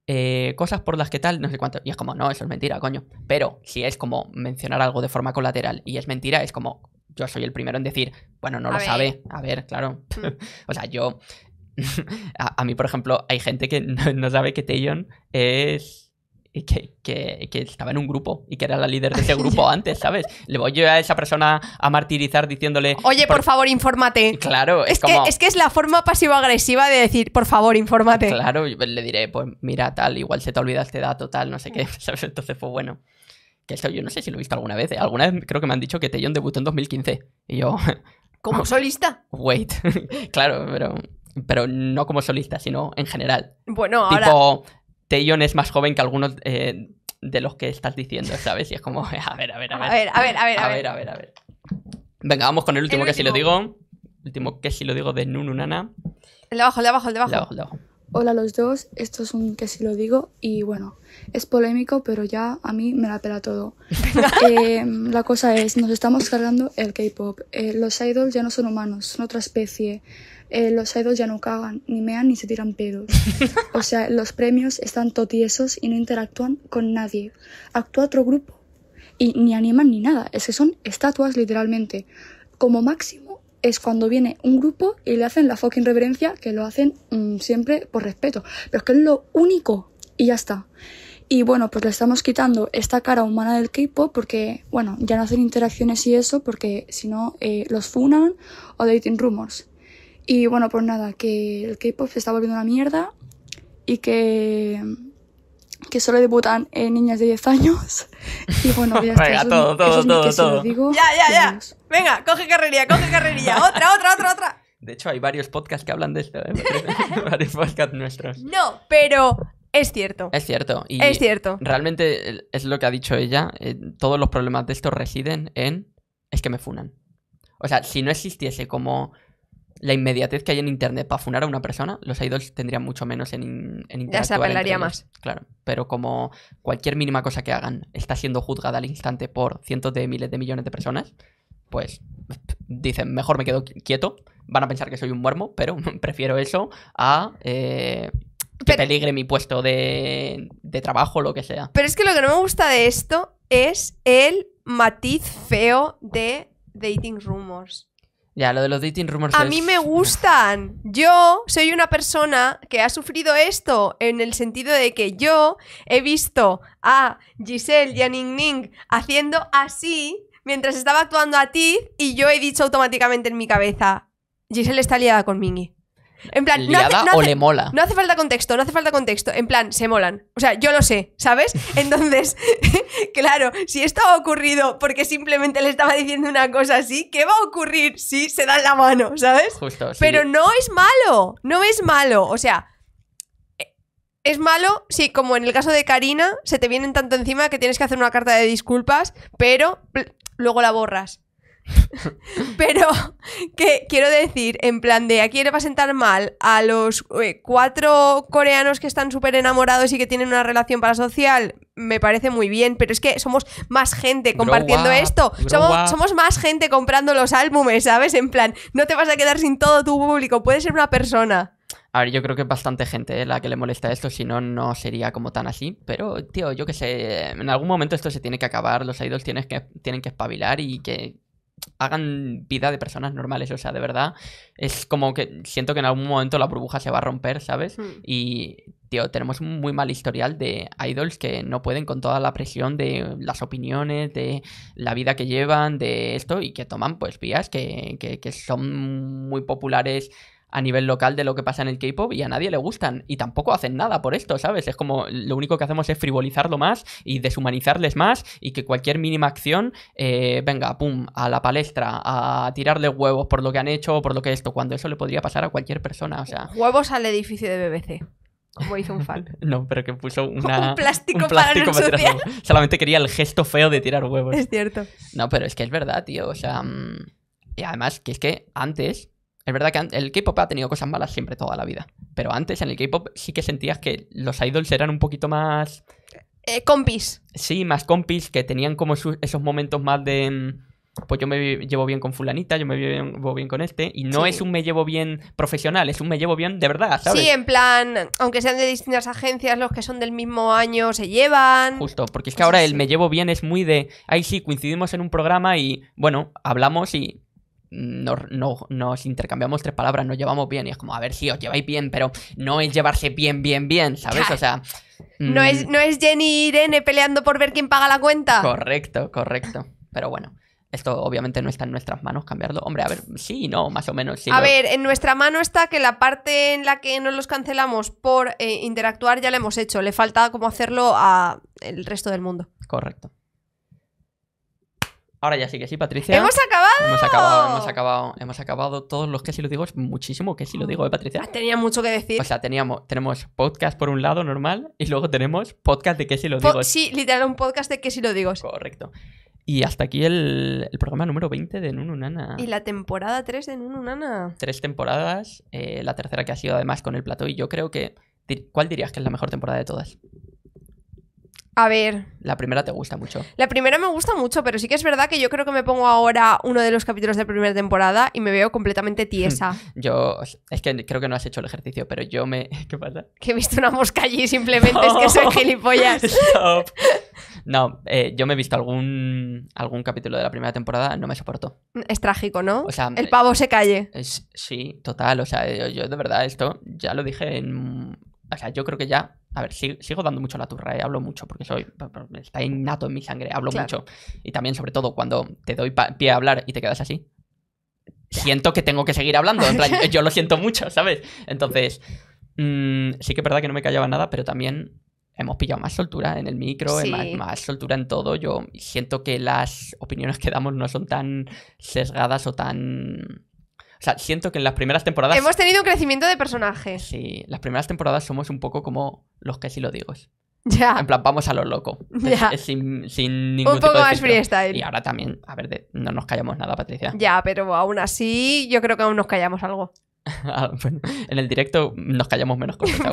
eh, cosas por las que tal, no sé cuánto. Y es como, no, eso es mentira, coño. Pero si es como mencionar algo de forma colateral y es mentira, es como, yo soy el primero en decir, bueno, no lo sabe. A ver, claro. Mm. o sea, yo. a, mí, por ejemplo, hay gente que no, sabe que Taeyeon es que, estaba en un grupo y que era la líder de ese grupo antes, ¿sabes? Le voy yo a esa persona a martirizar diciéndole. Oye, por, favor, infórmate. Claro, es, que, como... es que es la forma pasivo-agresiva de decir, por favor, infórmate. Claro, le diré, pues mira, tal, igual se te olvida este dato, tal, no sé qué, ¿sabes? Entonces, fue pues bueno. Que eso yo no sé si lo he visto alguna vez. ¿eh? Alguna vez creo que me han dicho que Tellón debutó en 2015. Y yo. ¿Como solista? Wait. claro, pero pero no como solista, sino en general. Bueno, ahora. Tipo, Taeyeon es más joven que algunos eh, de los que estás diciendo, ¿sabes? Y es como, a ver, a ver, a ver. A ver, a ver, a ver. A ver, Venga, vamos con el último, que si lo digo. Último que si lo digo de Nununana. El de abajo, el de abajo, el de abajo. El de Hola los dos, esto es un que si lo digo y bueno, es polémico, pero ya a mí me la pela todo. Eh, la cosa es, nos estamos cargando el K-pop. Eh, los idols ya no son humanos, son otra especie. Eh, los idols ya no cagan, ni mean, ni se tiran pedos. O sea, los premios están totiesos y no interactúan con nadie. Actúa otro grupo y ni animan ni nada. Es que son estatuas, literalmente. Como máximo es cuando viene un grupo y le hacen la fucking reverencia, que lo hacen mm, siempre por respeto. Pero es que es lo único y ya está. Y bueno, pues le estamos quitando esta cara humana del K-pop porque, bueno, ya no hacen interacciones y eso porque si no eh, los funan o dating rumors. Y bueno, pues nada, que el K-pop se está volviendo una mierda y que, que solo debutan en eh, niñas de 10 años. Y bueno, ya está. Venga, todo, todo, todo, ya, ya, ya. Venga, coge carrería, coge carrería. otra, otra, otra, otra. De hecho, hay varios podcasts que hablan de esto, ¿eh? varios podcasts nuestros. No, pero es cierto. Es cierto. es cierto. Realmente es lo que ha dicho ella. Eh, todos los problemas de esto residen en. Es que me funan. O sea, si no existiese como la inmediatez que hay en internet para funar a una persona, los idols tendrían mucho menos en, internet. Ya se apelaría más. Claro, pero como cualquier mínima cosa que hagan está siendo juzgada al instante por cientos de miles de millones de personas, pues dicen, mejor me quedo quieto, van a pensar que soy un muermo, pero prefiero eso a... Eh, que peligre mi puesto de, de trabajo, lo que sea. Pero es que lo que no me gusta de esto es el matiz feo de dating rumors. Ya, lo de los dating rumors. A mí me gustan. Yo soy una persona que ha sufrido esto en el sentido de que yo he visto a Giselle y a Ning Ning haciendo así mientras estaba actuando a ti y yo he dicho automáticamente en mi cabeza, Giselle está liada con Mingy. En plan, no le mola. No hace falta contexto, no hace falta contexto. En plan, se molan. O sea, yo lo sé, ¿sabes? Entonces, claro, si esto ha ocurrido porque simplemente le estaba diciendo una cosa así, ¿qué va a ocurrir si se dan la mano, ¿sabes? Pero no es malo, no es malo. O sea, e, es malo sí, como en el caso de Karina, se te vienen tanto encima que tienes que hacer una carta de disculpas, pero luego la borras. Pero que quiero decir, en plan de aquí a sentar mal a los eh, cuatro coreanos que están súper enamorados y que tienen una relación parasocial, me parece muy bien, pero es que somos más gente compartiendo esto. Somos, más gente comprando los álbumes, ¿sabes? En plan, no te vas a quedar sin todo tu público, puede ser una persona. A ver, yo creo que es bastante gente eh, la que le molesta esto, si no, no sería como tan así. Pero, tío, yo que sé, en algún momento esto se tiene que acabar, los idols tienen que, tienen que espabilar y que hagan vida de personas normales. O sea, de verdad, es como que siento que en algún momento la burbuja se va a romper, ¿sabes? Hmm. Y, tío, tenemos un muy mal historial de idols que no pueden con toda la presión de las opiniones, de la vida que llevan, de esto, y que toman, pues, vías que, que, que son muy populares a nivel local de lo que pasa en el K-pop y a nadie le gustan y tampoco hacen nada por esto, ¿sabes? Es como lo único que hacemos es frivolizarlo más y deshumanizarles más y que cualquier mínima acción eh, venga, pum, a la palestra, a tirarle huevos por lo que han hecho o por lo que esto, cuando eso le podría pasar a cualquier persona, o sea... Huevos al edificio de BBC. Como hizo un fan. no, pero que puso una, un plástico, un plástico para no Solamente quería el gesto feo de tirar huevos. Es cierto. No, pero es que es verdad, tío. O sea. Mm, y además, que es que antes es verdad que el K-pop ha tenido cosas malas siempre toda la vida. Pero antes en el K-pop sí que sentías que los idols eran un poquito más. Eh, compis. Sí, más compis, que tenían como esos momentos más de. Mm, pues yo me llevo bien con Fulanita, yo me llevo bien con este. Y no es un me llevo bien profesional, es un me llevo bien de verdad, ¿sabes? Sí, en plan, aunque sean de distintas agencias, los que son del mismo año se llevan. Justo, porque es que ahora el me llevo bien es muy de. Ahí sí, coincidimos en un programa y, bueno, hablamos y nos, no, nos intercambiamos tres palabras, nos llevamos bien. Y es como, a ver si os lleváis bien, pero no es llevarse bien, bien, bien, ¿sabes? O sea. No, es, mm. no es Jenny y Irene peleando por ver quién paga la cuenta. Correcto, correcto. Pero bueno. Esto obviamente no está en nuestras manos cambiarlo. Hombre, a ver, sí, no, más o menos. Sí, a ver, en nuestra mano está que la parte en la que nos los cancelamos por eh, interactuar ya la hemos hecho. Le falta como hacerlo al resto del mundo. Correcto. Ahora ya sí que sí, Patricia. ¡Hemos acabado! Hemos acabado, hemos acabado, hemos acabado todos los que si lo digo. Es muchísimo que si lo digo, ¿eh, Patricia? Ah, tenía mucho que decir. O sea, teníamos, tenemos podcast por un lado, normal, y luego tenemos podcast de que si lo digo. sí, literal, un podcast de que si lo digo. Correcto. Y hasta aquí el, programa número 20 de Nununana. Y la temporada 3 de Nununana. Tres temporadas, eh, la tercera que ha sido además con el plató. Y yo creo que. ¿Cuál dirías que es la mejor temporada de todas? A ver. La primera te gusta mucho. La primera me gusta mucho, pero sí que es verdad que yo creo que me pongo ahora uno de los capítulos de la primera temporada y me veo completamente tiesa. yo. Es que creo que no has hecho el ejercicio, pero yo me. ¿Qué pasa? Que he visto una mosca allí simplemente, es que soy gilipollas. No, eh, yo me he visto algún, algún capítulo de la primera temporada, no me soporto. Es trágico, ¿no? O sea, el eh, pavo se calle. sí, total. O sea, yo de verdad esto ya lo dije en. O sea, yo creo que ya a ver, sigo, dando mucho la turra, ¿eh? hablo mucho porque soy está innato en mi sangre, hablo mucho. Y también, sobre todo, cuando te doy pie a hablar y te quedas así, siento que tengo que seguir hablando. En plan, yo lo siento mucho, ¿sabes? Entonces, mm, sí que es verdad que no me callaba nada, pero también hemos pillado más soltura en el micro, más, más, soltura en todo. Yo siento que las opiniones que damos no son tan sesgadas o tan o sea, siento que en las primeras temporadas. Hemos tenido un crecimiento de personajes. Sí, las primeras temporadas somos un poco como los que sí lo digo. Ya. En plan, vamos a lo loco. Ya. sin, sin, ningún Un poco más freestyle. Y ahora también, a ver, no nos callamos nada, Patricia. Ya, pero aún así, yo creo que aún nos callamos algo. Ah, en el directo nos callamos menos cosas. no,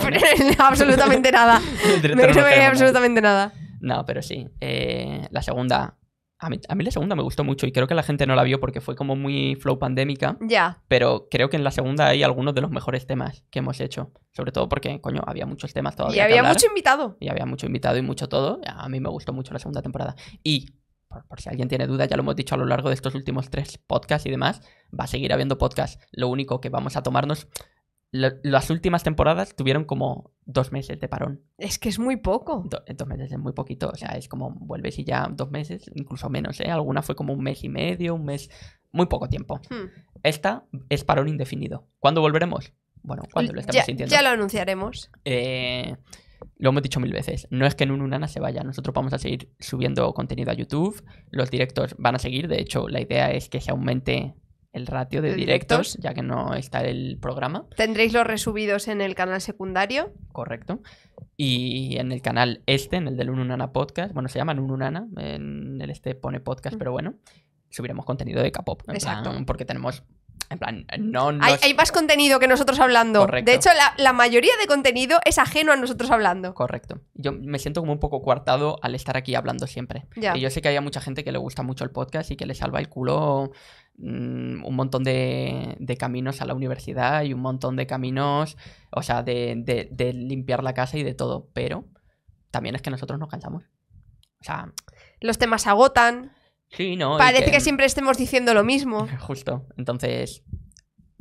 absolutamente nada. no, absolutamente nada. No, pero sí. Eh, la segunda a mí, la segunda me gustó mucho y creo que la gente no la vio porque fue como muy flow pandémica. Ya. Pero creo que en la segunda hay algunos de los mejores temas que hemos hecho. Sobre todo porque, coño, había muchos temas todavía. Y había mucho invitado. Y había mucho invitado y mucho todo. A mí me gustó mucho la segunda temporada. Y, por, por si alguien tiene duda, ya lo hemos dicho a lo largo de estos últimos tres podcasts y demás, va a seguir habiendo podcasts. Lo único que vamos a tomarnos las últimas temporadas tuvieron como dos meses de parón. Es que es muy poco. Eh, dos meses es muy poquito. O sea, es como vuelves y ya dos meses, incluso menos, ¿eh? Alguna fue como un mes y medio, un mes. Muy poco tiempo. Hmm. Esta es parón indefinido. ¿Cuándo volveremos? Bueno, cuando lo estemos sintiendo. Ya lo anunciaremos. Eh, lo hemos dicho mil veces. No es que en un Unana se vaya. Nosotros vamos a seguir subiendo contenido a YouTube. Los directos van a seguir. De hecho, la idea es que se aumente el ratio de directos, ya que no está el programa. Tendréis los resubidos en el canal secundario. Correcto. Y en el canal este, en el del Ununana Podcast. Bueno, se llama Ununana, en el este pone podcast, mm. pero bueno, subiremos contenido de K-pop. Exacto. porque tenemos en plan, no. no Hay, más contenido que nosotros hablando. Correcto. De hecho, la, mayoría de contenido es ajeno a nosotros hablando. Correcto. Yo me siento como un poco coartado al estar aquí hablando siempre. Y yo sé que hay mucha gente que le gusta mucho el podcast y que le salva el culo Mm, un montón de, caminos a la universidad y un montón de caminos, o sea, de, de, limpiar la casa y de todo, pero también es que nosotros nos cansamos. O sea... Los temas agotan. Sí, no. Parece que... siempre estemos diciendo lo mismo. Justo. Entonces,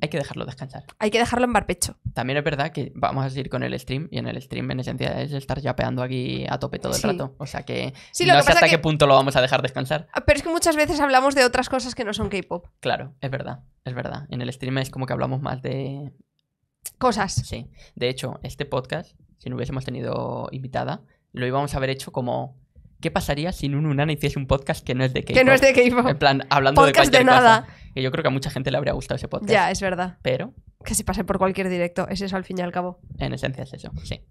hay que dejarlo descansar. Hay que dejarlo en barpecho. También es verdad que vamos a seguir con el stream y en el stream en esencia es estar yapeando aquí a tope todo el rato. O sea que sí, no sé hasta qué punto lo vamos a dejar descansar. Ah, pero es que muchas veces hablamos de otras cosas que no son K-pop. Claro, es verdad, es verdad. En el stream es como que hablamos más de... Cosas. Sí. De hecho, este podcast, si no hubiésemos tenido invitada, lo íbamos a haber hecho como ¿Qué pasaría si un Nana hiciese un podcast que no es de K-pop? Que no es de K-pop. En plan, hablando podcast de cualquier de nada. Que yo creo que a mucha gente le habría gustado ese podcast. Ya, es verdad. Pero... Que se pase por cualquier directo. Es eso al fin y al cabo. En esencia es eso, sí.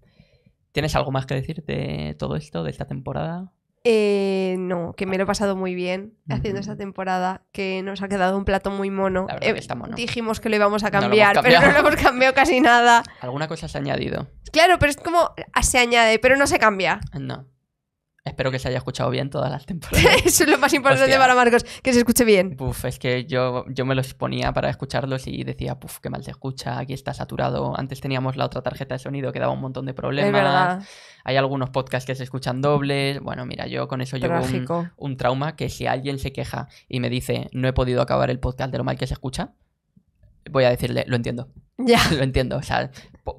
¿Tienes algo más que decir de todo esto, de esta temporada? Eh, no, que me lo he pasado muy bien haciendo esta mm. temporada, que nos ha quedado un plato muy mono. La eh, está mono. Dijimos que lo íbamos a cambiar, pero no hemos cambiado casi nada. Alguna cosa se ha añadido. Claro, pero es como se añade, pero no se cambia. No. Espero que se haya escuchado bien todas las temporadas. Eso es lo más importante para Marcos, que se escuche bien. Puf, es que yo, yo me los ponía para escucharlos y decía, puf, qué mal se escucha, aquí está saturado. Antes teníamos la otra tarjeta de sonido que daba un montón de problemas. Hay algunos podcasts que se escuchan dobles. Bueno, mira, yo con eso llevo un, un trauma que si alguien se queja y me dice, no he podido acabar el podcast de lo mal que se escucha, voy a decirle, lo entiendo. Ya. Lo entiendo. O sea,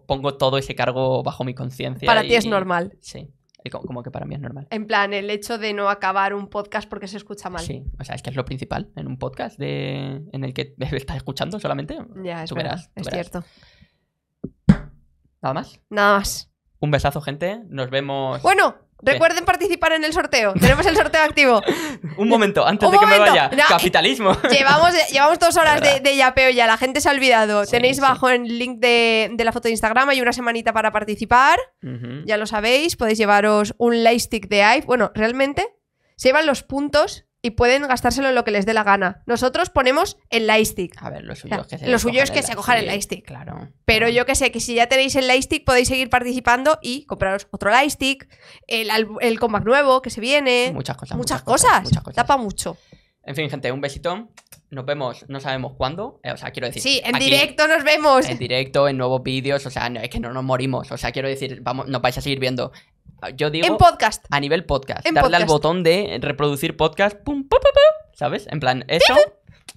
pongo todo ese cargo bajo mi conciencia. Para ti es normal. Sí. Como, que para mí es normal. En plan, el hecho de no acabar un podcast porque se escucha mal. Sí, o sea, es que es lo principal en un podcast en el que estás escuchando solamente. Ya, es, es cierto. ¿Nada más? Nada más. Un besazo, gente. Nos vemos. Bueno, Recuerden participar en el sorteo. Tenemos el sorteo activo. Un momento, antes de que me vaya. Capitalismo. Llevamos, llevamos dos horas de, yapeo ya. La gente se ha olvidado. Tenéis bajo el link de, la foto de Instagram. Hay una semanita para participar. Ya lo sabéis. Podéis llevaros un lightstick de IVE. Bueno, realmente se llevan los puntos y pueden gastárselo en lo que les dé la gana. Nosotros ponemos el lightstick. A ver, los suyo que se, Los que se cojan el lightstick. Claro. Pero yo que sé, que si ya tenéis el lightstick podéis seguir participando y compraros otro lightstick, el, el nuevo que se viene. Muchas cosas. Muchas, cosas, Tapa mucho. En fin, gente, un besito. Nos vemos, no sabemos cuándo. Eh, o sea, quiero decir. Sí, en directo nos vemos. En directo, en nuevos vídeos. O sea, es que no nos morimos. O sea, quiero decir, vamos, nos vais a seguir viendo yo digo. En podcast. A nivel podcast. darle al botón de reproducir podcast. ¿Sabes? En plan, eso.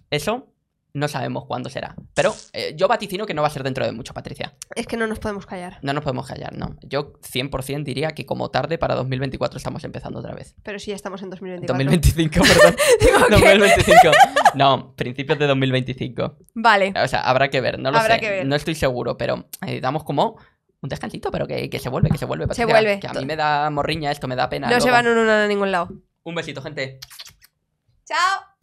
Eso. No sabemos cuándo será. Pero eh, yo vaticino que no va a ser dentro de mucho, Patricia. Es que no nos podemos callar. No nos podemos callar, no. Yo 100% diría que como tarde para 2024 estamos empezando otra vez. Pero si ya estamos en 2024. 2025, perdón. 2025. No, principios de 2025. Vale. O sea, habrá que ver, no lo sé. No estoy seguro, pero eh, damos como un descansito, pero que, se vuelve, que se vuelve. Se vuelve. Que a mí me da morriña esto, me da pena. No se van a ningún lado. Un besito, gente. Chao.